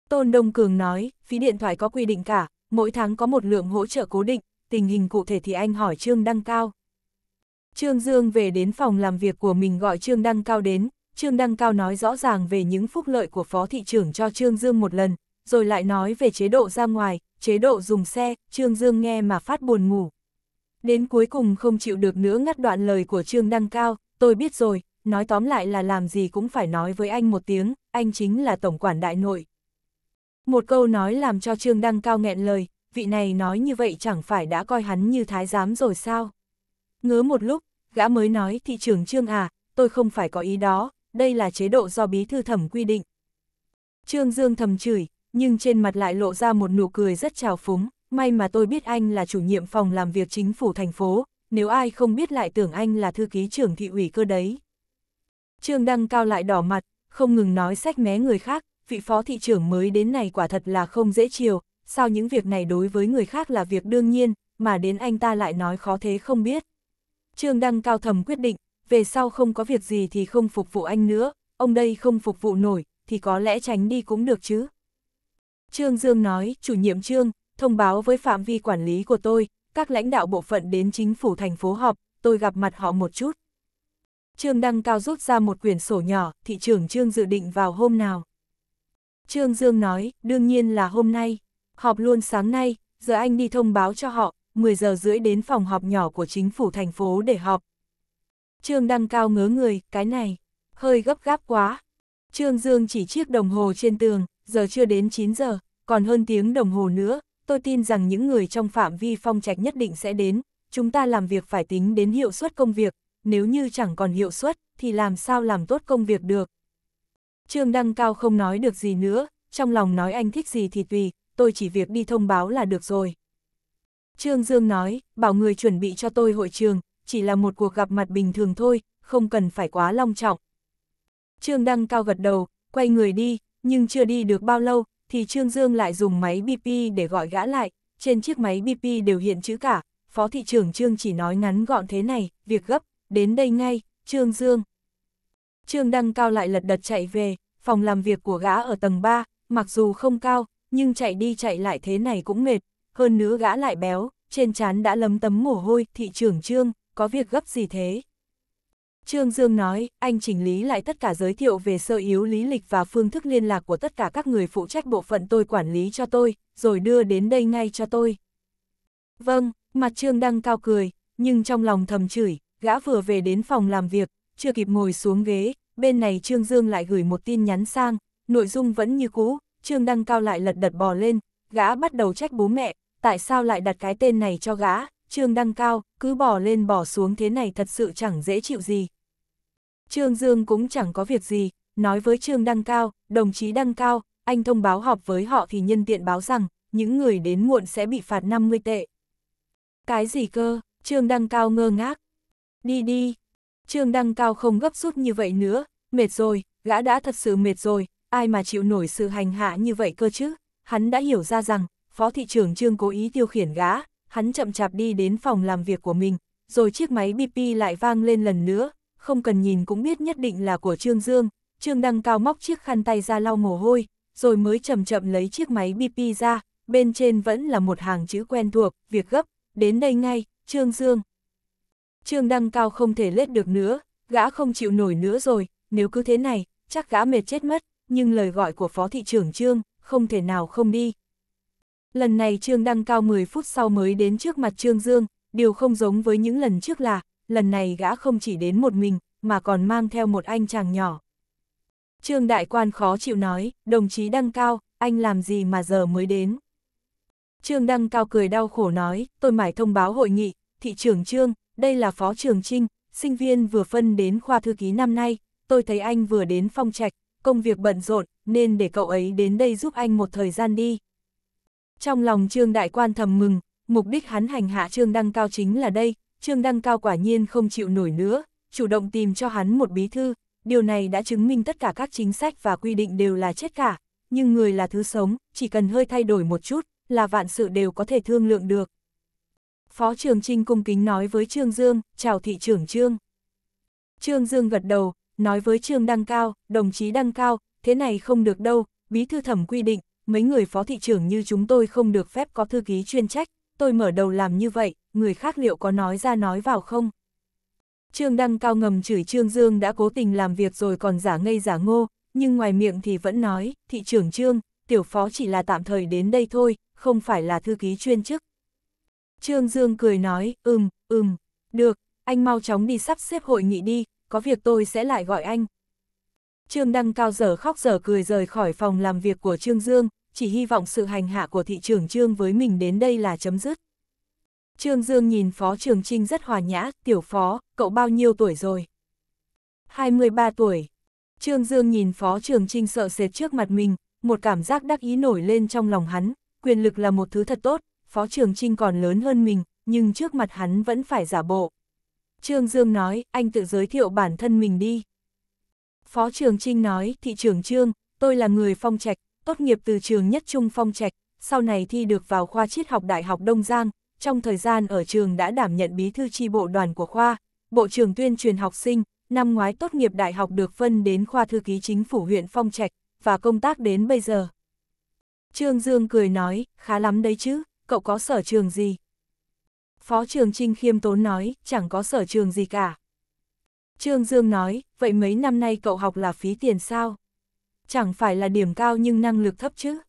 Tôn Đông Cường nói, phí điện thoại có quy định cả, mỗi tháng có một lượng hỗ trợ cố định, tình hình cụ thể thì anh hỏi Trương Đăng Cao. Trương Dương về đến phòng làm việc của mình gọi Trương Đăng Cao đến, Trương Đăng Cao nói rõ ràng về những phúc lợi của phó thị trưởng cho Trương Dương một lần, rồi lại nói về chế độ ra ngoài, chế độ dùng xe, Trương Dương nghe mà phát buồn ngủ. Đến cuối cùng không chịu được nữa ngắt đoạn lời của Trương Đăng Cao, tôi biết rồi, nói tóm lại là làm gì cũng phải nói với anh một tiếng, anh chính là Tổng quản Đại Nội. Một câu nói làm cho Trương Đăng Cao nghẹn lời, vị này nói như vậy chẳng phải đã coi hắn như thái giám rồi sao? ngứa một lúc, gã mới nói thị trưởng Trương à, tôi không phải có ý đó, đây là chế độ do bí thư thẩm quy định. Trương Dương thầm chửi, nhưng trên mặt lại lộ ra một nụ cười rất trào phúng, may mà tôi biết anh là chủ nhiệm phòng làm việc chính phủ thành phố, nếu ai không biết lại tưởng anh là thư ký trưởng thị ủy cơ đấy. Trương Đăng Cao lại đỏ mặt, không ngừng nói sách mé người khác, vị phó thị trưởng mới đến này quả thật là không dễ chiều, sao những việc này đối với người khác là việc đương nhiên, mà đến anh ta lại nói khó thế không biết. Trương Đăng Cao thầm quyết định, về sau không có việc gì thì không phục vụ anh nữa, ông đây không phục vụ nổi, thì có lẽ tránh đi cũng được chứ. Trương Dương nói, chủ nhiệm Trương, thông báo với phạm vi quản lý của tôi, các lãnh đạo bộ phận đến chính phủ thành phố họp, tôi gặp mặt họ một chút. Trương Đăng Cao rút ra một quyển sổ nhỏ, thị trường Trương dự định vào hôm nào. Trương Dương nói, đương nhiên là hôm nay, họp luôn sáng nay, giờ anh đi thông báo cho họ, 10 giờ rưỡi đến phòng họp nhỏ của chính phủ thành phố để họp. Trương Đăng Cao ngớ người, cái này, hơi gấp gáp quá. Trương Dương chỉ chiếc đồng hồ trên tường, giờ chưa đến 9 giờ, còn hơn tiếng đồng hồ nữa, tôi tin rằng những người trong phạm vi phong trạch nhất định sẽ đến, chúng ta làm việc phải tính đến hiệu suất công việc, nếu như chẳng còn hiệu suất, thì làm sao làm tốt công việc được. Trương Đăng Cao không nói được gì nữa, trong lòng nói anh thích gì thì tùy, tôi chỉ việc đi thông báo là được rồi. Trương Dương nói, bảo người chuẩn bị cho tôi hội trường, chỉ là một cuộc gặp mặt bình thường thôi, không cần phải quá long trọng. Trương Đăng Cao gật đầu, quay người đi, nhưng chưa đi được bao lâu, thì Trương Dương lại dùng máy BP để gọi gã lại, trên chiếc máy BP đều hiện chữ cả, Phó Thị trưởng Trương chỉ nói ngắn gọn thế này, việc gấp, đến đây ngay, Trương Dương. Trương Đăng Cao lại lật đật chạy về, phòng làm việc của gã ở tầng 3, mặc dù không cao, nhưng chạy đi chạy lại thế này cũng mệt, hơn nữa gã lại béo, trên trán đã lấm tấm mồ hôi, thị trưởng Trương, có việc gấp gì thế? Trương Dương nói, anh chỉnh lý lại tất cả giới thiệu về sơ yếu lý lịch và phương thức liên lạc của tất cả các người phụ trách bộ phận tôi quản lý cho tôi, rồi đưa đến đây ngay cho tôi. Vâng, mặt Trương đang cao cười, nhưng trong lòng thầm chửi, gã vừa về đến phòng làm việc, chưa kịp ngồi xuống ghế, bên này Trương Dương lại gửi một tin nhắn sang, nội dung vẫn như cũ, Trương Đăng Cao lại lật đật bò lên, gã bắt đầu trách bố mẹ, tại sao lại đặt cái tên này cho gã, Trương Đăng Cao, cứ bò lên bò xuống thế này thật sự chẳng dễ chịu gì, Trương Dương cũng chẳng có việc gì, nói với Trương Đăng Cao, đồng chí Đăng Cao, anh thông báo họp với họ thì nhân tiện báo rằng, những người đến muộn sẽ bị phạt 50 tệ. Cái gì cơ, Trương Đăng Cao ngơ ngác. Đi đi, Trương Đăng Cao không gấp rút như vậy nữa, mệt rồi, gã đã thật sự mệt rồi, ai mà chịu nổi sự hành hạ như vậy cơ chứ. Hắn đã hiểu ra rằng, Phó Thị trưởng Trương cố ý tiêu khiển gã, hắn chậm chạp đi đến phòng làm việc của mình, rồi chiếc máy BP lại vang lên lần nữa, không cần nhìn cũng biết nhất định là của Trương Dương, Trương Đăng Cao móc chiếc khăn tay ra lau mồ hôi, rồi mới chậm chậm lấy chiếc máy BP ra, bên trên vẫn là một hàng chữ quen thuộc, việc gấp, đến đây ngay, Trương Dương. Trương Đăng Cao không thể lết được nữa, gã không chịu nổi nữa rồi, nếu cứ thế này, chắc gã mệt chết mất, nhưng lời gọi của Phó Thị trưởng Trương, không thể nào không đi. Lần này Trương Đăng Cao 10 phút sau mới đến trước mặt Trương Dương, điều không giống với những lần trước là, lần này gã không chỉ đến một mình, mà còn mang theo một anh chàng nhỏ. Trương Đại Quan khó chịu nói, đồng chí Đăng Cao, anh làm gì mà giờ mới đến? Trương Đăng Cao cười đau khổ nói, tôi mải thông báo hội nghị, thị trưởng Trương, đây là phó trường Trinh, sinh viên vừa phân đến khoa thư ký năm nay, tôi thấy anh vừa đến phong trạch, công việc bận rộn, nên để cậu ấy đến đây giúp anh một thời gian đi. Trong lòng Trương Đại Quan thầm mừng, mục đích hắn hành hạ Trương Đăng Cao chính là đây, Trương Đăng Cao quả nhiên không chịu nổi nữa, chủ động tìm cho hắn một bí thư, điều này đã chứng minh tất cả các chính sách và quy định đều là chết cả, nhưng người là thứ sống, chỉ cần hơi thay đổi một chút, là vạn sự đều có thể thương lượng được. Phó Trường Trinh cung kính nói với Trương Dương, chào thị trưởng Trương. Trương Dương gật đầu, nói với Trương Đăng Cao, đồng chí Đăng Cao, thế này không được đâu, bí thư thẩm quy định, mấy người phó thị trưởng như chúng tôi không được phép có thư ký chuyên trách, tôi mở đầu làm như vậy, người khác liệu có nói ra nói vào không? Trương Đăng cao ngầm chửi Trương Dương đã cố tình làm việc rồi còn giả ngây giả ngô, nhưng ngoài miệng thì vẫn nói, thị trưởng Trương, tiểu phó chỉ là tạm thời đến đây thôi, không phải là thư ký chuyên chức. Trương Dương cười nói, ừm, ừm, được, anh mau chóng đi sắp xếp hội nghị đi, có việc tôi sẽ lại gọi anh. Trương Đăng cao dở khóc dở cười rời khỏi phòng làm việc của Trương Dương, chỉ hy vọng sự hành hạ của thị trưởng Trương với mình đến đây là chấm dứt. Trương Dương nhìn Phó Trường Trinh rất hòa nhã, tiểu phó, cậu bao nhiêu tuổi rồi? 23 tuổi. Trương Dương nhìn Phó Trường Trinh sợ sệt trước mặt mình, một cảm giác đắc ý nổi lên trong lòng hắn, quyền lực là một thứ thật tốt, Phó Trường Trinh còn lớn hơn mình, nhưng trước mặt hắn vẫn phải giả bộ. Trương Dương nói, anh tự giới thiệu bản thân mình đi. Phó Trường Trinh nói, thị trưởng Trương, tôi là người phong trạch, tốt nghiệp từ trường nhất trung phong trạch, sau này thi được vào khoa triết học Đại học Đông Giang, trong thời gian ở trường đã đảm nhận bí thư tri bộ đoàn của khoa, bộ trưởng tuyên truyền học sinh, năm ngoái tốt nghiệp đại học được phân đến khoa thư ký chính phủ huyện Phong Trạch, và công tác đến bây giờ. Trương Dương cười nói, khá lắm đấy chứ, cậu có sở trường gì? Phó trường Trinh khiêm tốn nói, chẳng có sở trường gì cả. Trương Dương nói, vậy mấy năm nay cậu học là phí tiền sao? Chẳng phải là điểm cao nhưng năng lực thấp chứ?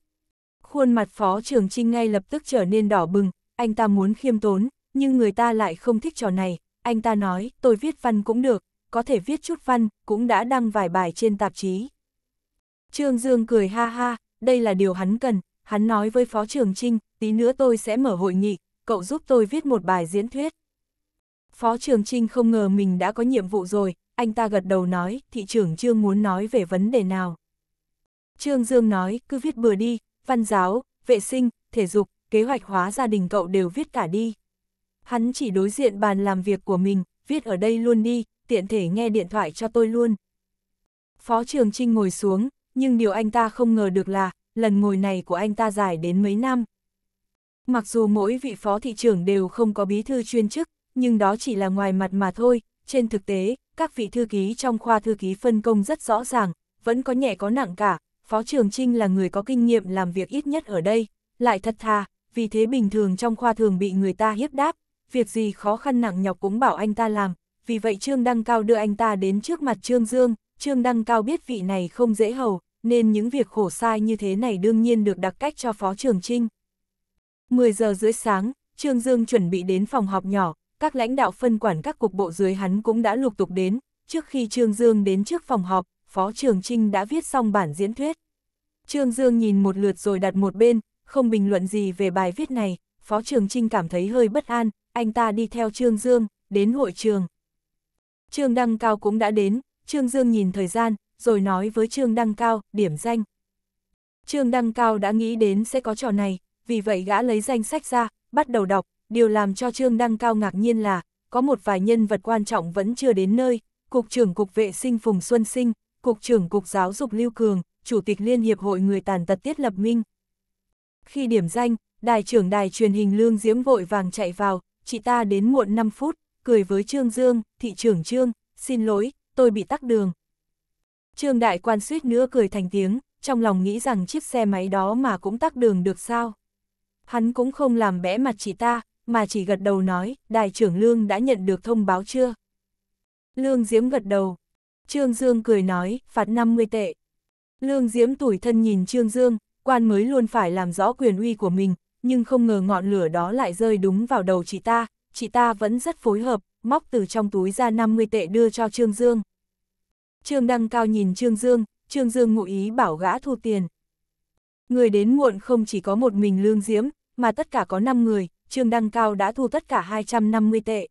Khuôn mặt phó trường Trinh ngay lập tức trở nên đỏ bừng, anh ta muốn khiêm tốn, nhưng người ta lại không thích trò này, anh ta nói, tôi viết văn cũng được, có thể viết chút văn, cũng đã đăng vài bài trên tạp chí. Trương Dương cười ha ha, đây là điều hắn cần, hắn nói với Phó Trường Trinh, tí nữa tôi sẽ mở hội nghị, cậu giúp tôi viết một bài diễn thuyết. Phó Trường Trinh không ngờ mình đã có nhiệm vụ rồi, anh ta gật đầu nói, thị trưởng Trương muốn nói về vấn đề nào. Trương Dương nói, cứ viết bừa đi, văn giáo, vệ sinh, thể dục, kế hoạch hóa gia đình cậu đều viết cả đi. Hắn chỉ đối diện bàn làm việc của mình, viết ở đây luôn đi, tiện thể nghe điện thoại cho tôi luôn. Phó Trường Trinh ngồi xuống, nhưng điều anh ta không ngờ được là, lần ngồi này của anh ta dài đến mấy năm. Mặc dù mỗi vị phó thị trưởng đều không có bí thư chuyên chức, nhưng đó chỉ là ngoài mặt mà thôi, trên thực tế, các vị thư ký trong khoa thư ký phân công rất rõ ràng, vẫn có nhẹ có nặng cả, Phó Trường Trinh là người có kinh nghiệm làm việc ít nhất ở đây, lại thật thà, vì thế bình thường trong khoa thường bị người ta hiếp đáp, việc gì khó khăn nặng nhọc cũng bảo anh ta làm, vì vậy Trương Đăng Cao đưa anh ta đến trước mặt Trương Dương, Trương Đăng Cao biết vị này không dễ hầu, nên những việc khổ sai như thế này đương nhiên được đặc cách cho Phó Trường Trinh. 10 giờ rưỡi sáng, Trương Dương chuẩn bị đến phòng họp nhỏ, các lãnh đạo phân quản các cục bộ dưới hắn cũng đã lục tục đến, trước khi Trương Dương đến trước phòng họp, Phó Trường Trinh đã viết xong bản diễn thuyết. Trương Dương nhìn một lượt rồi đặt một bên, không bình luận gì về bài viết này, Phó Trường Trinh cảm thấy hơi bất an, anh ta đi theo Trương Dương, đến hội trường. Trương Đăng Cao cũng đã đến, Trương Dương nhìn thời gian, rồi nói với Trương Đăng Cao, điểm danh. Trương Đăng Cao đã nghĩ đến sẽ có trò này, vì vậy gã lấy danh sách ra, bắt đầu đọc, điều làm cho Trương Đăng Cao ngạc nhiên là, có một vài nhân vật quan trọng vẫn chưa đến nơi, Cục trưởng Cục Vệ sinh Phùng Xuân Sinh, Cục trưởng Cục Giáo dục Lưu Cường, Chủ tịch Liên hiệp hội người tàn tật Tiết Lập Minh, khi điểm danh, đài trưởng đài truyền hình Lương Diễm vội vàng chạy vào, chị ta đến muộn 5 phút, cười với Trương Dương, thị trưởng Trương, xin lỗi, tôi bị tắc đường. Trương đại quan suýt nữa cười thành tiếng, trong lòng nghĩ rằng chiếc xe máy đó mà cũng tắc đường được sao. Hắn cũng không làm bẽ mặt chị ta, mà chỉ gật đầu nói, đài trưởng Lương đã nhận được thông báo chưa? Lương Diễm gật đầu. Trương Dương cười nói, phạt 50 tệ. Lương Diễm tủi thân nhìn Trương Dương, quan mới luôn phải làm rõ quyền uy của mình, nhưng không ngờ ngọn lửa đó lại rơi đúng vào đầu chị ta, chị ta vẫn rất phối hợp, móc từ trong túi ra 50 tệ đưa cho Trương Dương. Trương Đăng Cao nhìn Trương Dương, Trương Dương ngụ ý bảo gã thu tiền. Người đến muộn không chỉ có một mình Lương Diễm, mà tất cả có 5 người, Trương Đăng Cao đã thu tất cả 250 tệ.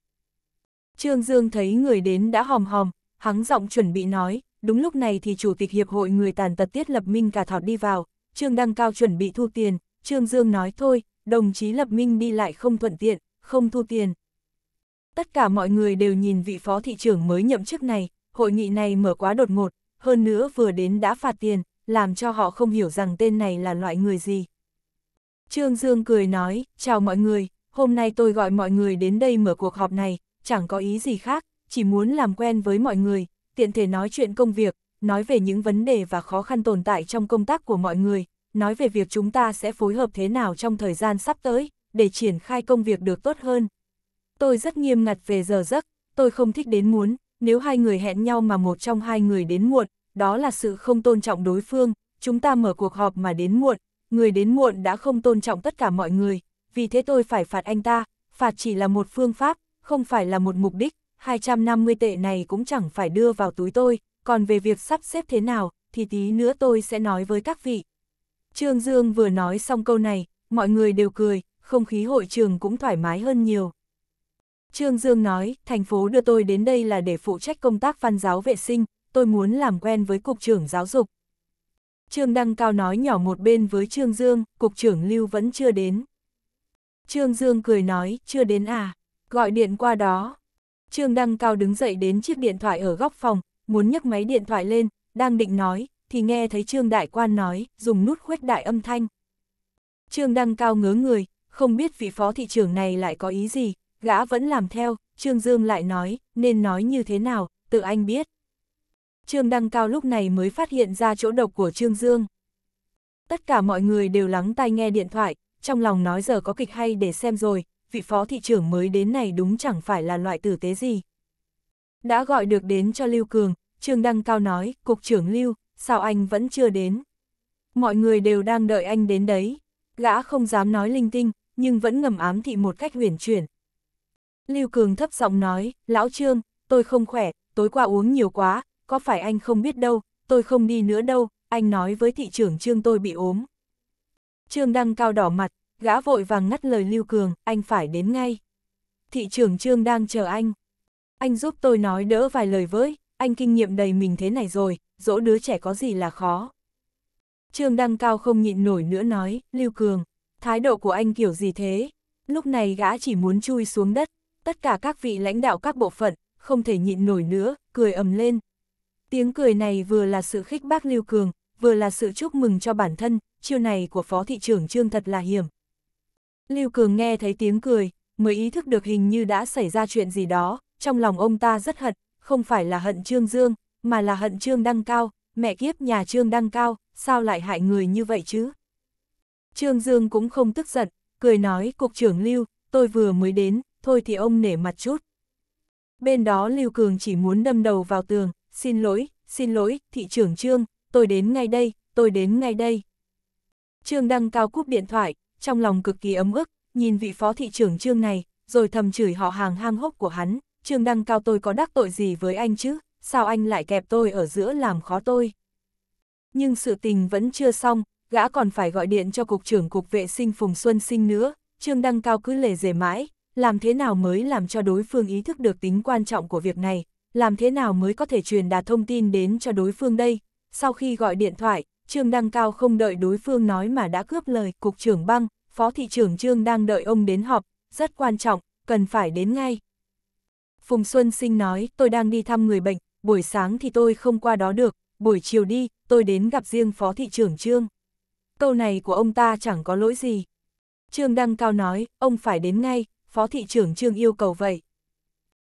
Trương Dương thấy người đến đã hòm hòm, hắn giọng chuẩn bị nói, đúng lúc này thì Chủ tịch Hiệp hội Người Tàn Tật Tiết Lập Minh cả thọt đi vào, Trương Đăng Cao chuẩn bị thu tiền, Trương Dương nói thôi, đồng chí Lập Minh đi lại không thuận tiện, không thu tiền. Tất cả mọi người đều nhìn vị phó thị trưởng mới nhậm chức này, hội nghị này mở quá đột ngột, hơn nữa vừa đến đã phạt tiền, làm cho họ không hiểu rằng tên này là loại người gì. Trương Dương cười nói, chào mọi người, hôm nay tôi gọi mọi người đến đây mở cuộc họp này, chẳng có ý gì khác, chỉ muốn làm quen với mọi người, tiện thể nói chuyện công việc, nói về những vấn đề và khó khăn tồn tại trong công tác của mọi người, nói về việc chúng ta sẽ phối hợp thế nào trong thời gian sắp tới, để triển khai công việc được tốt hơn. Tôi rất nghiêm ngặt về giờ giấc, tôi không thích đến muốn, nếu hai người hẹn nhau mà một trong hai người đến muộn, đó là sự không tôn trọng đối phương, chúng ta mở cuộc họp mà đến muộn, người đến muộn đã không tôn trọng tất cả mọi người, vì thế tôi phải phạt anh ta, phạt chỉ là một phương pháp, không phải là một mục đích, 250 tệ này cũng chẳng phải đưa vào túi tôi, còn về việc sắp xếp thế nào, thì tí nữa tôi sẽ nói với các vị. Trương Dương vừa nói xong câu này, mọi người đều cười, không khí hội trường cũng thoải mái hơn nhiều. Trương Dương nói, thành phố đưa tôi đến đây là để phụ trách công tác văn giáo vệ sinh, tôi muốn làm quen với Cục trưởng Giáo dục. Trương Đăng Cao nói nhỏ một bên với Trương Dương, Cục trưởng Lưu vẫn chưa đến. Trương Dương cười nói, chưa đến à, gọi điện qua đó. Trương Đăng Cao đứng dậy đến chiếc điện thoại ở góc phòng, muốn nhấc máy điện thoại lên, đang định nói, thì nghe thấy Trương Đại Quan nói, dùng nút khuếch đại âm thanh. Trương Đăng Cao ngớ người, không biết vị phó thị trưởng này lại có ý gì, gã vẫn làm theo, Trương Dương lại nói, nên nói như thế nào, tự anh biết. Trương Đăng Cao lúc này mới phát hiện ra chỗ độc của Trương Dương. Tất cả mọi người đều lắng tai nghe điện thoại, trong lòng nói giờ có kịch hay để xem rồi, vị phó thị trưởng mới đến này đúng chẳng phải là loại tử tế gì, đã gọi được đến cho Lưu Cường, Trương Đăng Cao nói, Cục trưởng Lưu, sao anh vẫn chưa đến? Mọi người đều đang đợi anh đến đấy. Gã không dám nói linh tinh, nhưng vẫn ngầm ám thị một cách huyền chuyển. Lưu Cường thấp giọng nói, Lão Trương, tôi không khỏe, tối qua uống nhiều quá, có phải anh không biết đâu, tôi không đi nữa đâu, anh nói với thị trưởng Trương tôi bị ốm. Trương Đăng Cao đỏ mặt, gã vội vàng ngắt lời Lưu Cường, anh phải đến ngay. Thị trưởng Trương đang chờ anh. Anh giúp tôi nói đỡ vài lời với, anh kinh nghiệm đầy mình thế này rồi, dỗ đứa trẻ có gì là khó. Trương Đăng Cao không nhịn nổi nữa nói, Lưu Cường, thái độ của anh kiểu gì thế? Lúc này gã chỉ muốn chui xuống đất, tất cả các vị lãnh đạo các bộ phận, không thể nhịn nổi nữa, cười ầm lên. Tiếng cười này vừa là sự khích bác Lưu Cường, vừa là sự chúc mừng cho bản thân, chiêu này của Phó Thị trưởng Trương thật là hiểm. Lưu Cường nghe thấy tiếng cười, mới ý thức được hình như đã xảy ra chuyện gì đó, trong lòng ông ta rất hận, không phải là hận Trương Dương, mà là hận Trương Đăng Cao, mẹ kiếp nhà Trương Đăng Cao, sao lại hại người như vậy chứ? Trương Dương cũng không tức giận, cười nói cục trưởng Lưu, tôi vừa mới đến, thôi thì ông nể mặt chút. Bên đó Lưu Cường chỉ muốn đâm đầu vào tường, xin lỗi, xin lỗi, thị trưởng Trương, tôi đến ngay đây, tôi đến ngay đây. Trương Đăng Cao cúp điện thoại, trong lòng cực kỳ ấm ức, nhìn vị phó thị trưởng Trương này, rồi thầm chửi họ hàng hang hốc của hắn, Trương Đăng Cao tôi có đắc tội gì với anh chứ, sao anh lại kẹp tôi ở giữa làm khó tôi. Nhưng sự tình vẫn chưa xong, gã còn phải gọi điện cho Cục trưởng Cục Vệ sinh Phùng Xuân Sinh nữa, Trương Đăng Cao cứ lề dề mãi, làm thế nào mới làm cho đối phương ý thức được tính quan trọng của việc này, làm thế nào mới có thể truyền đạt thông tin đến cho đối phương đây. Sau khi gọi điện thoại, Trương Đăng Cao không đợi đối phương nói mà đã cướp lời Cục trưởng Băng, Phó Thị trưởng Trương đang đợi ông đến họp, rất quan trọng, cần phải đến ngay. Phùng Xuân Sinh nói, tôi đang đi thăm người bệnh, buổi sáng thì tôi không qua đó được, buổi chiều đi, tôi đến gặp riêng Phó Thị trưởng Trương. Câu này của ông ta chẳng có lỗi gì. Trương Đăng Cao nói, ông phải đến ngay, Phó Thị trưởng Trương yêu cầu vậy.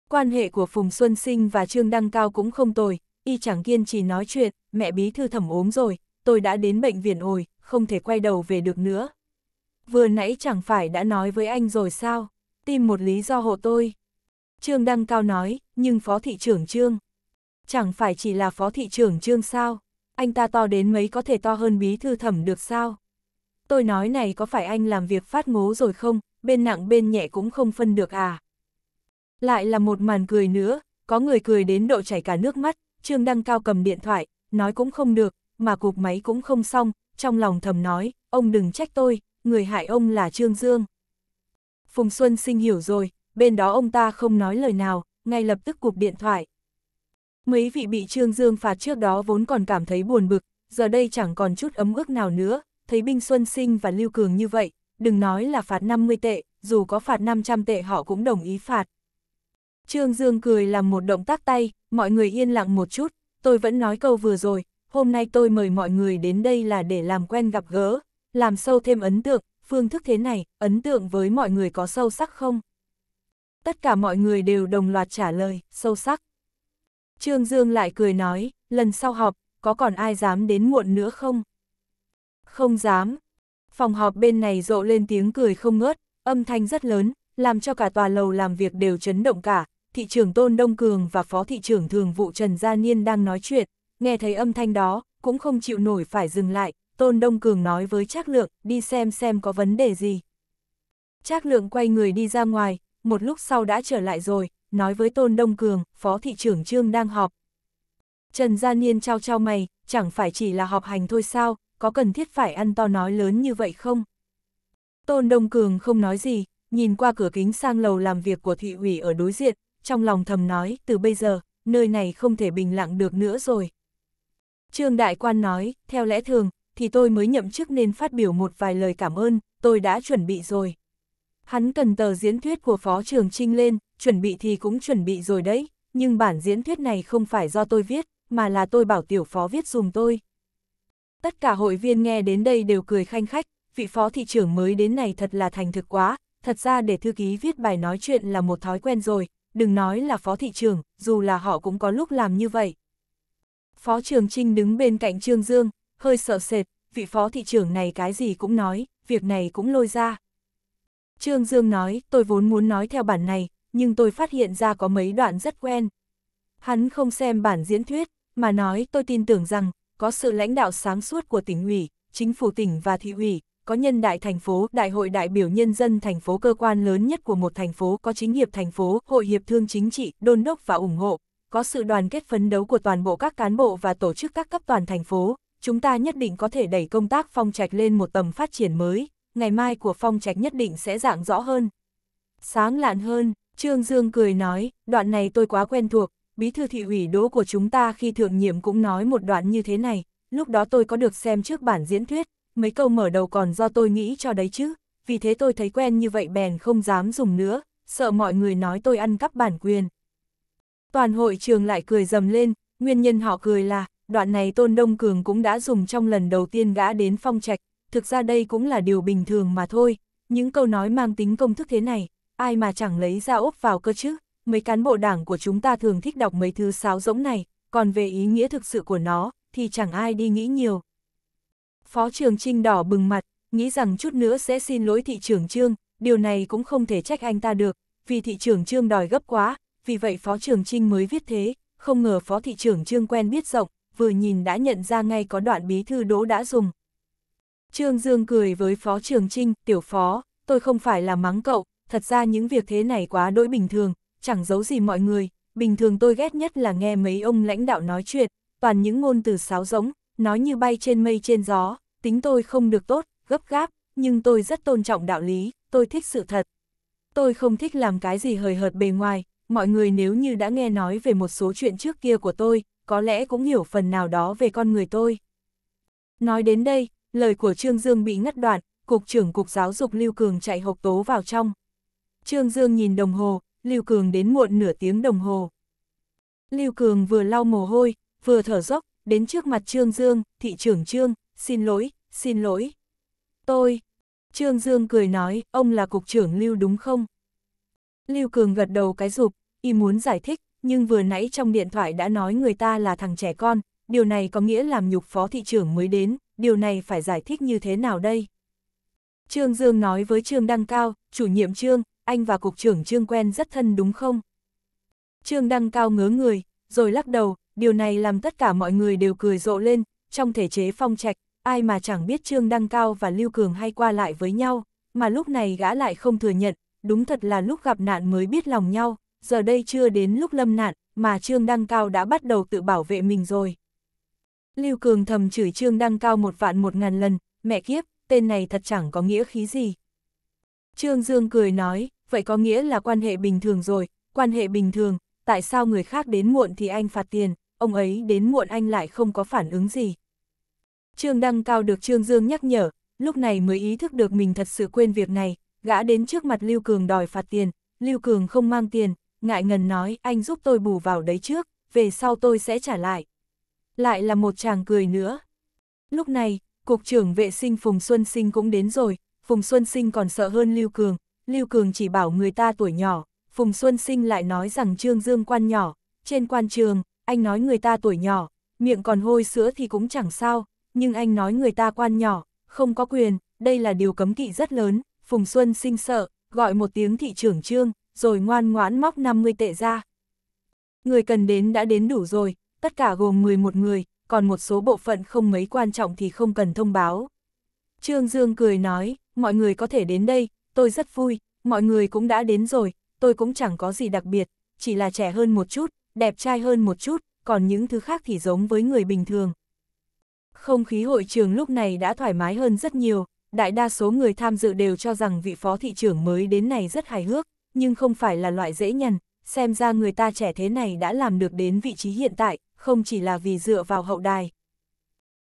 Quan hệ của Phùng Xuân Sinh và Trương Đăng Cao cũng không tồi, y chẳng kiên trì nói chuyện, mẹ bí thư thẩm ốm rồi, tôi đã đến bệnh viện ồi, không thể quay đầu về được nữa. Vừa nãy chẳng phải đã nói với anh rồi sao, tìm một lý do hộ tôi. Trương Đăng Cao nói, nhưng phó thị trưởng Trương. Chẳng phải chỉ là phó thị trưởng Trương sao? Anh ta to đến mấy có thể to hơn bí thư thẩm được sao? Tôi nói này có phải anh làm việc phát ngố rồi không? Bên nặng bên nhẹ cũng không phân được à? Lại là một màn cười nữa, có người cười đến độ chảy cả nước mắt. Trương Đăng Cao cầm điện thoại, nói cũng không được, mà cục máy cũng không xong. Trong lòng thầm nói, ông đừng trách tôi, người hại ông là Trương Dương. Phùng Xuân Sinh hiểu rồi, bên đó ông ta không nói lời nào, ngay lập tức cuộc điện thoại. Mấy vị bị Trương Dương phạt trước đó vốn còn cảm thấy buồn bực, giờ đây chẳng còn chút ấm ức nào nữa, thấy Binh Xuân Sinh và Lưu Cường như vậy, đừng nói là phạt 50 tệ, dù có phạt 500 tệ họ cũng đồng ý phạt. Trương Dương cười làm một động tác tay, mọi người yên lặng một chút, tôi vẫn nói câu vừa rồi, hôm nay tôi mời mọi người đến đây là để làm quen gặp gỡ, làm sâu thêm ấn tượng, phương thức thế này, ấn tượng với mọi người có sâu sắc không? tất cả mọi người đều đồng loạt trả lời, sâu sắc. Trương Dương lại cười nói, lần sau họp, có còn ai dám đến muộn nữa không? Không dám. Phòng họp bên này rộ lên tiếng cười không ngớt, âm thanh rất lớn, làm cho cả tòa lầu làm việc đều chấn động cả. Thị trưởng Tôn Đông Cường và Phó Thị trưởng Thường vụ Trần Gia Niên đang nói chuyện, nghe thấy âm thanh đó, cũng không chịu nổi phải dừng lại. Tôn Đông Cường nói với Trác Lượng, đi xem xem có vấn đề gì. Trác Lượng quay người đi ra ngoài, một lúc sau đã trở lại rồi, nói với Tôn Đông Cường, Phó Thị trưởng Trương đang họp. Trần Gia Niên trao trao mày, chẳng phải chỉ là họp hành thôi sao, có cần thiết phải ăn to nói lớn như vậy không? Tôn Đông Cường không nói gì, nhìn qua cửa kính sang lầu làm việc của thị ủy ở đối diện, trong lòng thầm nói, từ bây giờ, nơi này không thể bình lặng được nữa rồi. Trương Đại Quan nói, theo lẽ thường, thì tôi mới nhậm chức nên phát biểu một vài lời cảm ơn, tôi đã chuẩn bị rồi. Hắn cần tờ diễn thuyết của Phó Trường Trinh lên, chuẩn bị thì cũng chuẩn bị rồi đấy, nhưng bản diễn thuyết này không phải do tôi viết, mà là tôi bảo tiểu phó viết dùm tôi. Tất cả hội viên nghe đến đây đều cười khanh khách, vị phó thị trưởng mới đến này thật là thành thực quá, thật ra để thư ký viết bài nói chuyện là một thói quen rồi, đừng nói là phó thị trưởng, dù là họ cũng có lúc làm như vậy. Phó trường Trinh đứng bên cạnh Trương Dương, hơi sợ sệt, vị phó thị trưởng này cái gì cũng nói, việc này cũng lôi ra. Trương Dương nói, tôi vốn muốn nói theo bản này, nhưng tôi phát hiện ra có mấy đoạn rất quen. Hắn không xem bản diễn thuyết, mà nói tôi tin tưởng rằng, có sự lãnh đạo sáng suốt của tỉnh ủy, chính phủ tỉnh và thị ủy, có nhân đại thành phố, đại hội đại biểu nhân dân thành phố cơ quan lớn nhất của một thành phố, có chính hiệp thành phố, hội hiệp thương chính trị, đôn đốc và ủng hộ, có sự đoàn kết phấn đấu của toàn bộ các cán bộ và tổ chức các cấp toàn thành phố, chúng ta nhất định có thể đẩy công tác phong trạch lên một tầm phát triển mới, ngày mai của phong trạch nhất định sẽ dạng rõ hơn. Sáng lạn hơn, Trương Dương cười nói, đoạn này tôi quá quen thuộc, bí thư thị ủy đỗ của chúng ta khi thượng nhiệm cũng nói một đoạn như thế này, lúc đó tôi có được xem trước bản diễn thuyết, mấy câu mở đầu còn do tôi nghĩ cho đấy chứ, vì thế tôi thấy quen như vậy bèn không dám dùng nữa, sợ mọi người nói tôi ăn cắp bản quyền. Toàn hội trường lại cười dầm lên, nguyên nhân họ cười là, đoạn này Tôn Đông Cường cũng đã dùng trong lần đầu tiên gã đến phong trạch, thực ra đây cũng là điều bình thường mà thôi, những câu nói mang tính công thức thế này, ai mà chẳng lấy ra ốp vào cơ chứ, mấy cán bộ đảng của chúng ta thường thích đọc mấy thứ sáo rỗng này, còn về ý nghĩa thực sự của nó, thì chẳng ai đi nghĩ nhiều. Phó trường Trinh đỏ bừng mặt, nghĩ rằng chút nữa sẽ xin lỗi thị trưởng Trương, điều này cũng không thể trách anh ta được, vì thị trưởng Trương đòi gấp quá, vì vậy phó trường Trinh mới viết thế, không ngờ phó thị trưởng Trương quen biết rộng, vừa nhìn đã nhận ra ngay có đoạn bí thư đỗ đã dùng. Trương Dương cười với Phó Trường Trinh, tiểu phó, tôi không phải là mắng cậu, thật ra những việc thế này quá đỗi bình thường, chẳng giấu gì mọi người, bình thường tôi ghét nhất là nghe mấy ông lãnh đạo nói chuyện, toàn những ngôn từ sáo rỗng, nói như bay trên mây trên gió, tính tôi không được tốt, gấp gáp, nhưng tôi rất tôn trọng đạo lý, tôi thích sự thật. Tôi không thích làm cái gì hời hợt bề ngoài, mọi người nếu như đã nghe nói về một số chuyện trước kia của tôi, có lẽ cũng hiểu phần nào đó về con người tôi. Nói đến đây, Lời của Trương Dương bị ngắt đoạn, Cục trưởng Cục Giáo dục Lưu Cường chạy hộp tố vào trong. Trương Dương nhìn đồng hồ, Lưu Cường đến muộn nửa tiếng đồng hồ. Lưu Cường vừa lau mồ hôi, vừa thở dốc, đến trước mặt Trương Dương, thị trưởng Trương, xin lỗi, xin lỗi. Tôi, Trương Dương cười nói, ông là cục trưởng Lưu đúng không? Lưu Cường gật đầu cái rụp, y muốn giải thích, nhưng vừa nãy trong điện thoại đã nói người ta là thằng trẻ con, điều này có nghĩa làm nhục phó thị trưởng mới đến, điều này phải giải thích như thế nào đây? Trương Dương nói với Trương Đăng Cao, chủ nhiệm Trương, anh và cục trưởng Trương quen rất thân đúng không? Trương Đăng Cao ngớ người, rồi lắc đầu, điều này làm tất cả mọi người đều cười rộ lên, trong thể chế phong trạch, ai mà chẳng biết Trương Đăng Cao và Lưu Cường hay qua lại với nhau, mà lúc này gã lại không thừa nhận, đúng thật là lúc gặp nạn mới biết lòng nhau, giờ đây chưa đến lúc lâm nạn, mà Trương Đăng Cao đã bắt đầu tự bảo vệ mình rồi. Lưu Cường thầm chửi Trương Đăng Cao một vạn một ngàn lần, mẹ kiếp, tên này thật chẳng có nghĩa khí gì. Trương Dương cười nói, vậy có nghĩa là quan hệ bình thường rồi, quan hệ bình thường, tại sao người khác đến muộn thì anh phạt tiền, ông ấy đến muộn anh lại không có phản ứng gì. Trương Đăng Cao được Trương Dương nhắc nhở, lúc này mới ý thức được mình thật sự quên việc này, gã đến trước mặt Lưu Cường đòi phạt tiền, Lưu Cường không mang tiền, ngại ngần nói anh giúp tôi bù vào đấy trước, về sau tôi sẽ trả lại lại là một chàng cười nữa. Lúc này, Cục trưởng vệ sinh Phùng Xuân Sinh cũng đến rồi, Phùng Xuân Sinh còn sợ hơn Lưu Cường, Lưu Cường chỉ bảo người ta tuổi nhỏ, Phùng Xuân Sinh lại nói rằng Trương Dương quan nhỏ, trên quan trường, anh nói người ta tuổi nhỏ, miệng còn hôi sữa thì cũng chẳng sao, nhưng anh nói người ta quan nhỏ, không có quyền, đây là điều cấm kỵ rất lớn, Phùng Xuân Sinh sợ, gọi một tiếng thị trưởng Trương, rồi ngoan ngoãn móc 50 tệ ra. Người cần đến đã đến đủ rồi, tất cả gồm 11 người, còn một số bộ phận không mấy quan trọng thì không cần thông báo. Trương Dương cười nói, mọi người có thể đến đây, tôi rất vui, mọi người cũng đã đến rồi, tôi cũng chẳng có gì đặc biệt, chỉ là trẻ hơn một chút, đẹp trai hơn một chút, còn những thứ khác thì giống với người bình thường. Không khí hội trường lúc này đã thoải mái hơn rất nhiều, đại đa số người tham dự đều cho rằng vị phó thị trưởng mới đến này rất hài hước, nhưng không phải là loại dễ nhằn, xem ra người ta trẻ thế này đã làm được đến vị trí hiện tại, không chỉ là vì dựa vào hậu đài.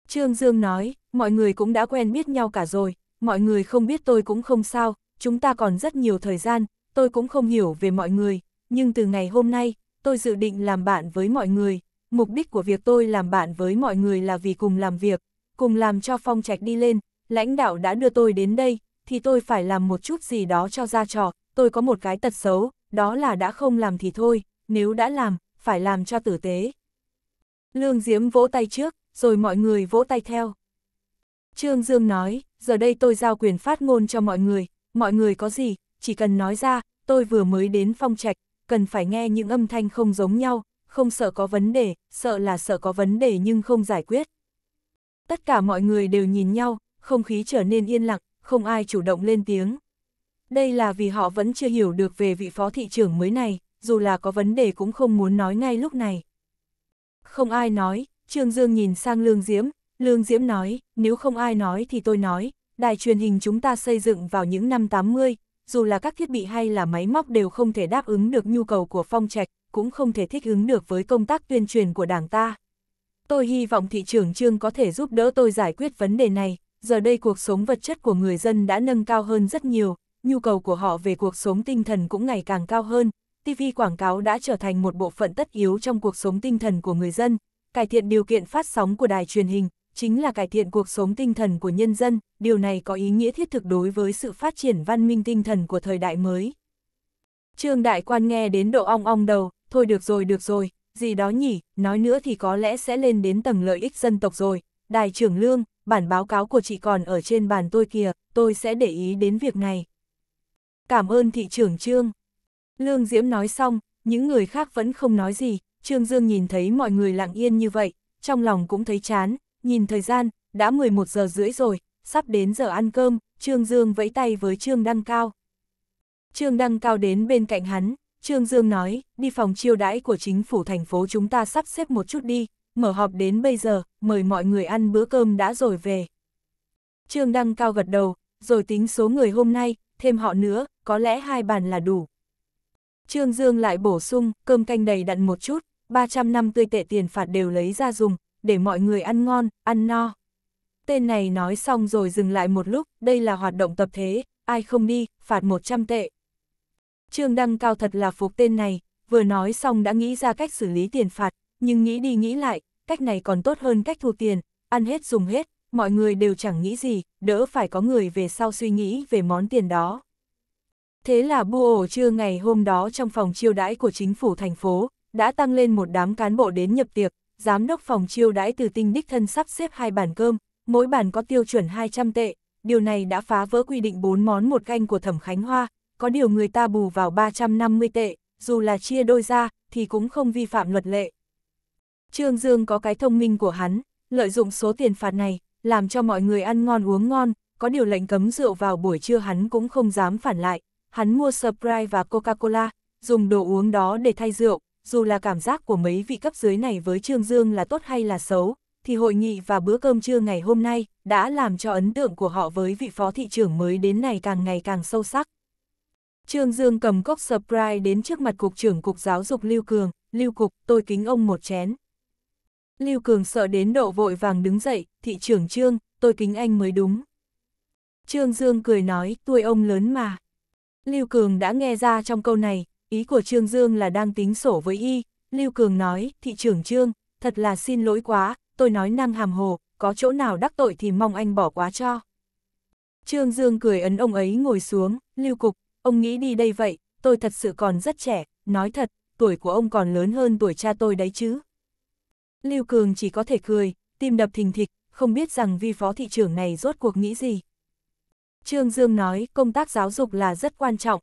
Trương Dương nói, mọi người cũng đã quen biết nhau cả rồi, mọi người không biết tôi cũng không sao, chúng ta còn rất nhiều thời gian, tôi cũng không hiểu về mọi người, nhưng từ ngày hôm nay, tôi dự định làm bạn với mọi người. Mục đích của việc tôi làm bạn với mọi người là vì cùng làm việc, cùng làm cho phong trạch đi lên, lãnh đạo đã đưa tôi đến đây, thì tôi phải làm một chút gì đó cho ra trò, tôi có một cái tật xấu, đó là đã không làm thì thôi, nếu đã làm, phải làm cho tử tế. Lương Diễm vỗ tay trước, rồi mọi người vỗ tay theo. Trương Dương nói, giờ đây tôi giao quyền phát ngôn cho mọi người, mọi người có gì, chỉ cần nói ra, tôi vừa mới đến phong trạch, cần phải nghe những âm thanh không giống nhau, không sợ có vấn đề, sợ là sợ có vấn đề nhưng không giải quyết. Tất cả mọi người đều nhìn nhau, không khí trở nên yên lặng, không ai chủ động lên tiếng. Đây là vì họ vẫn chưa hiểu được về vị phó thị trưởng mới này, dù là có vấn đề cũng không muốn nói ngay lúc này không ai nói, Trương Dương nhìn sang Lương Diễm, Lương Diễm nói, nếu không ai nói thì tôi nói, đài truyền hình chúng ta xây dựng vào những năm 80, dù là các thiết bị hay là máy móc đều không thể đáp ứng được nhu cầu của phong trạch, cũng không thể thích ứng được với công tác tuyên truyền của đảng ta. Tôi hy vọng thị trưởng Trương có thể giúp đỡ tôi giải quyết vấn đề này, giờ đây cuộc sống vật chất của người dân đã nâng cao hơn rất nhiều, nhu cầu của họ về cuộc sống tinh thần cũng ngày càng cao hơn, TV quảng cáo đã trở thành một bộ phận tất yếu trong cuộc sống tinh thần của người dân, cải thiện điều kiện phát sóng của đài truyền hình, chính là cải thiện cuộc sống tinh thần của nhân dân, điều này có ý nghĩa thiết thực đối với sự phát triển văn minh tinh thần của thời đại mới. Trương Đại Quan nghe đến độ ong ong đầu, thôi được rồi được rồi, gì đó nhỉ, nói nữa thì có lẽ sẽ lên đến tầng lợi ích dân tộc rồi. Đài trưởng Lương, bản báo cáo của chị còn ở trên bàn tôi kìa, tôi sẽ để ý đến việc này. Cảm ơn thị trưởng Trương. Lương Diễm nói xong, những người khác vẫn không nói gì, Trương Dương nhìn thấy mọi người lặng yên như vậy, trong lòng cũng thấy chán, nhìn thời gian, đã 11 giờ rưỡi rồi, sắp đến giờ ăn cơm, Trương Dương vẫy tay với Trương Đăng Cao. Trương Đăng Cao đến bên cạnh hắn, Trương Dương nói, đi phòng chiêu đãi của chính phủ thành phố chúng ta sắp xếp một chút đi, mở họp đến bây giờ, mời mọi người ăn bữa cơm đã rồi về. Trương Đăng Cao gật đầu, rồi tính số người hôm nay, thêm họ nữa, có lẽ hai bàn là đủ. Trương Dương lại bổ sung, cơm canh đầy đặn một chút, 300 năm tươi tệ tiền phạt đều lấy ra dùng, để mọi người ăn ngon, ăn no. Tên này nói xong rồi dừng lại một lúc, đây là hoạt động tập thế, ai không đi, phạt 100 tệ. Trương Đăng Cao thật là phục tên này, vừa nói xong đã nghĩ ra cách xử lý tiền phạt, nhưng nghĩ đi nghĩ lại, cách này còn tốt hơn cách thu tiền, ăn hết dùng hết, mọi người đều chẳng nghĩ gì, đỡ phải có người về sau suy nghĩ về món tiền đó. Thế là bu ổ trưa ngày hôm đó trong phòng chiêu đãi của chính phủ thành phố, đã tăng lên một đám cán bộ đến nhập tiệc, giám đốc phòng chiêu đãi từ tinh đích thân sắp xếp hai bàn cơm, mỗi bàn có tiêu chuẩn 200 tệ, điều này đã phá vỡ quy định 4 món một canh của Thẩm Khánh Hoa, có điều người ta bù vào 350 tệ, dù là chia đôi ra, thì cũng không vi phạm luật lệ. Trương Dương có cái thông minh của hắn, lợi dụng số tiền phạt này, làm cho mọi người ăn ngon uống ngon, có điều lệnh cấm rượu vào buổi trưa hắn cũng không dám phản lại, hắn mua Sprite và Coca-Cola, dùng đồ uống đó để thay rượu, dù là cảm giác của mấy vị cấp dưới này với Trương Dương là tốt hay là xấu, thì hội nghị và bữa cơm trưa ngày hôm nay đã làm cho ấn tượng của họ với vị phó thị trưởng mới đến này càng ngày càng sâu sắc. Trương Dương cầm cốc Sprite đến trước mặt cục trưởng cục giáo dục Lưu Cường, Lưu Cục, tôi kính ông một chén. Lưu Cường sợ đến độ vội vàng đứng dậy, thị trưởng Trương, tôi kính anh mới đúng. Trương Dương cười nói, tôi ông lớn mà, Lưu Cường đã nghe ra trong câu này, ý của Trương Dương là đang tính sổ với y. Lưu Cường nói, thị trưởng Trương, thật là xin lỗi quá, tôi nói năng hàm hồ, có chỗ nào đắc tội thì mong anh bỏ quá cho. Trương Dương cười ấn ông ấy ngồi xuống, lưu cục, ông nghĩ đi đây vậy, tôi thật sự còn rất trẻ, nói thật, tuổi của ông còn lớn hơn tuổi cha tôi đấy chứ. Lưu Cường chỉ có thể cười, tim đập thình thịch, không biết rằng vi phó thị trưởng này rốt cuộc nghĩ gì. Trương Dương nói công tác giáo dục là rất quan trọng.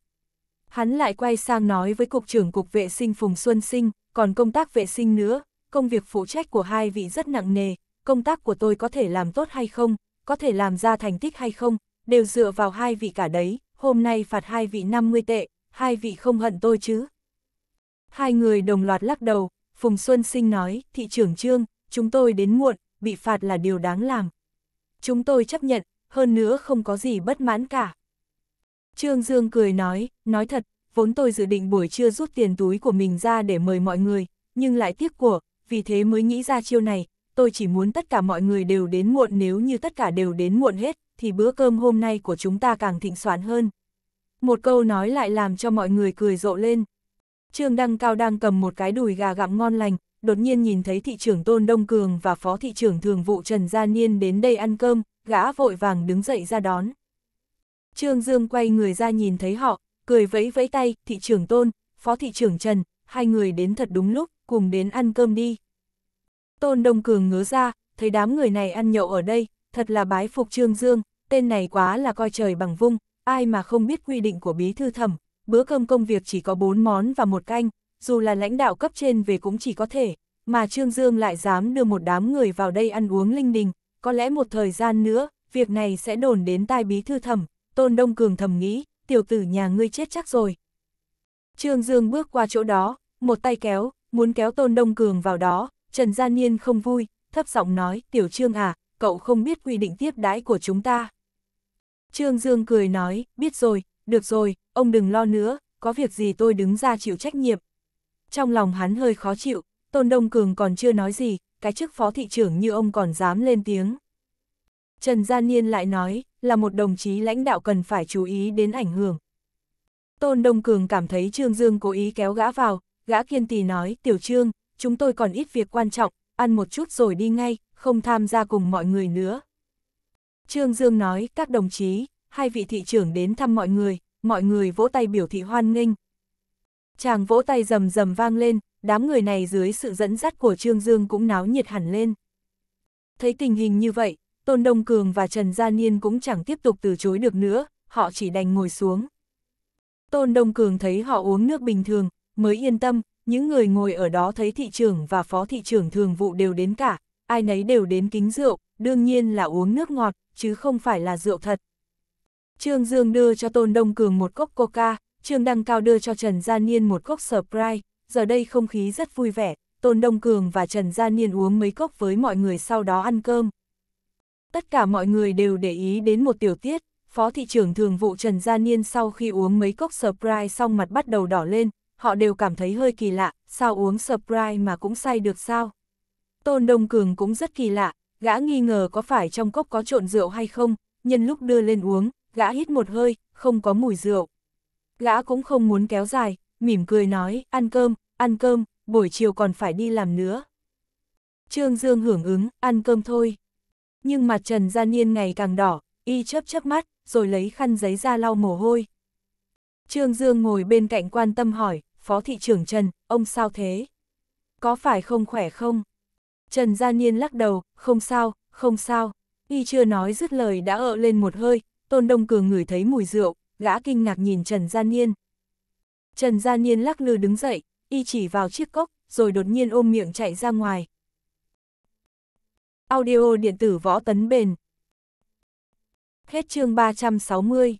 Hắn lại quay sang nói với Cục trưởng Cục Vệ sinh Phùng Xuân Sinh, còn công tác vệ sinh nữa, công việc phụ trách của hai vị rất nặng nề, công tác của tôi có thể làm tốt hay không, có thể làm ra thành tích hay không, đều dựa vào hai vị cả đấy, hôm nay phạt hai vị 50 tệ, hai vị không hận tôi chứ. Hai người đồng loạt lắc đầu, Phùng Xuân Sinh nói, thị trưởng Trương, chúng tôi đến muộn, bị phạt là điều đáng làm. Chúng tôi chấp nhận, hơn nữa không có gì bất mãn cả. Trương Dương cười nói, nói thật, vốn tôi dự định buổi trưa rút tiền túi của mình ra để mời mọi người, nhưng lại tiếc của, vì thế mới nghĩ ra chiêu này, tôi chỉ muốn tất cả mọi người đều đến muộn nếu như tất cả đều đến muộn hết, thì bữa cơm hôm nay của chúng ta càng thịnh soạn hơn. Một câu nói lại làm cho mọi người cười rộ lên. Trương Đăng Cao đang cầm một cái đùi gà gặm ngon lành, đột nhiên nhìn thấy thị trưởng Tôn Đông Cường và phó thị trưởng thường vụ Trần Gia Niên đến đây ăn cơm, gã vội vàng đứng dậy ra đón. Trương Dương quay người ra nhìn thấy họ, cười vẫy vẫy tay, thị trưởng Tôn, phó thị trưởng Trần, hai người đến thật đúng lúc, cùng đến ăn cơm đi. Tôn Đông Cường ngớ ra, thấy đám người này ăn nhậu ở đây, thật là bái phục Trương Dương, tên này quá là coi trời bằng vung, ai mà không biết quy định của bí thư thẩm, bữa cơm công việc chỉ có bốn món và một canh, dù là lãnh đạo cấp trên về cũng chỉ có thể, mà Trương Dương lại dám đưa một đám người vào đây ăn uống linh đình, có lẽ một thời gian nữa, việc này sẽ đồn đến tai bí thư thẩm, Tôn Đông Cường thầm nghĩ, tiểu tử nhà ngươi chết chắc rồi. Trương Dương bước qua chỗ đó, một tay kéo, muốn kéo Tôn Đông Cường vào đó, Trần Gia Niên không vui, thấp giọng nói, tiểu Trương à, cậu không biết quy định tiếp đãi của chúng ta. Trương Dương cười nói, biết rồi, được rồi, ông đừng lo nữa, có việc gì tôi đứng ra chịu trách nhiệm. Trong lòng hắn hơi khó chịu, Tôn Đông Cường còn chưa nói gì, cái chức phó thị trưởng như ông còn dám lên tiếng. Trần Gia Niên lại nói, là một đồng chí lãnh đạo cần phải chú ý đến ảnh hưởng. Tôn Đông Cường cảm thấy Trương Dương cố ý kéo gã vào, gã kiên tì nói, tiểu Trương, chúng tôi còn ít việc quan trọng, ăn một chút rồi đi ngay, không tham gia cùng mọi người nữa. Trương Dương nói, các đồng chí, hai vị thị trưởng đến thăm mọi người, mọi người vỗ tay biểu thị hoan nghênh. Chàng vỗ tay rầm rầm vang lên, đám người này dưới sự dẫn dắt của Trương Dương cũng náo nhiệt hẳn lên. Thấy tình hình như vậy, Tôn Đông Cường và Trần Gia Niên cũng chẳng tiếp tục từ chối được nữa, họ chỉ đành ngồi xuống. Tôn Đông Cường thấy họ uống nước bình thường, mới yên tâm, những người ngồi ở đó thấy thị trưởng và phó thị trưởng thường vụ đều đến cả, ai nấy đều đến kính rượu, đương nhiên là uống nước ngọt, chứ không phải là rượu thật. Trương Dương đưa cho Tôn Đông Cường một cốc coca, Trương Đăng Cao đưa cho Trần Gia Niên một cốc surprise giờ đây không khí rất vui vẻ, Tôn Đông Cường và Trần Gia Niên uống mấy cốc với mọi người sau đó ăn cơm. Tất cả mọi người đều để ý đến một tiểu tiết, Phó Thị trưởng Thường vụ Trần Gia Niên sau khi uống mấy cốc surprise xong mặt bắt đầu đỏ lên, họ đều cảm thấy hơi kỳ lạ, sao uống surprise mà cũng say được sao? Tôn Đông Cường cũng rất kỳ lạ, gã nghi ngờ có phải trong cốc có trộn rượu hay không, nhân lúc đưa lên uống, gã hít một hơi, không có mùi rượu. Gã cũng không muốn kéo dài, mỉm cười nói, ăn cơm, ăn cơm, buổi chiều còn phải đi làm nữa. Trương Dương hưởng ứng, ăn cơm thôi. Nhưng mặt Trần Gia Niên ngày càng đỏ, y chớp chớp mắt, rồi lấy khăn giấy ra lau mồ hôi. Trương Dương ngồi bên cạnh quan tâm hỏi, Phó Thị trưởng Trần, ông sao thế? Có phải không khỏe không? Trần Gia Niên lắc đầu, không sao, không sao. Y chưa nói dứt lời đã ợ lên một hơi, Tôn Đông Cường ngửi thấy mùi rượu, gã kinh ngạc nhìn Trần Gia Niên. Trần Gia Niên lắc lư đứng dậy, y chỉ vào chiếc cốc, rồi đột nhiên ôm miệng chạy ra ngoài. Audio điện tử võ tấn bền. Hết chương 360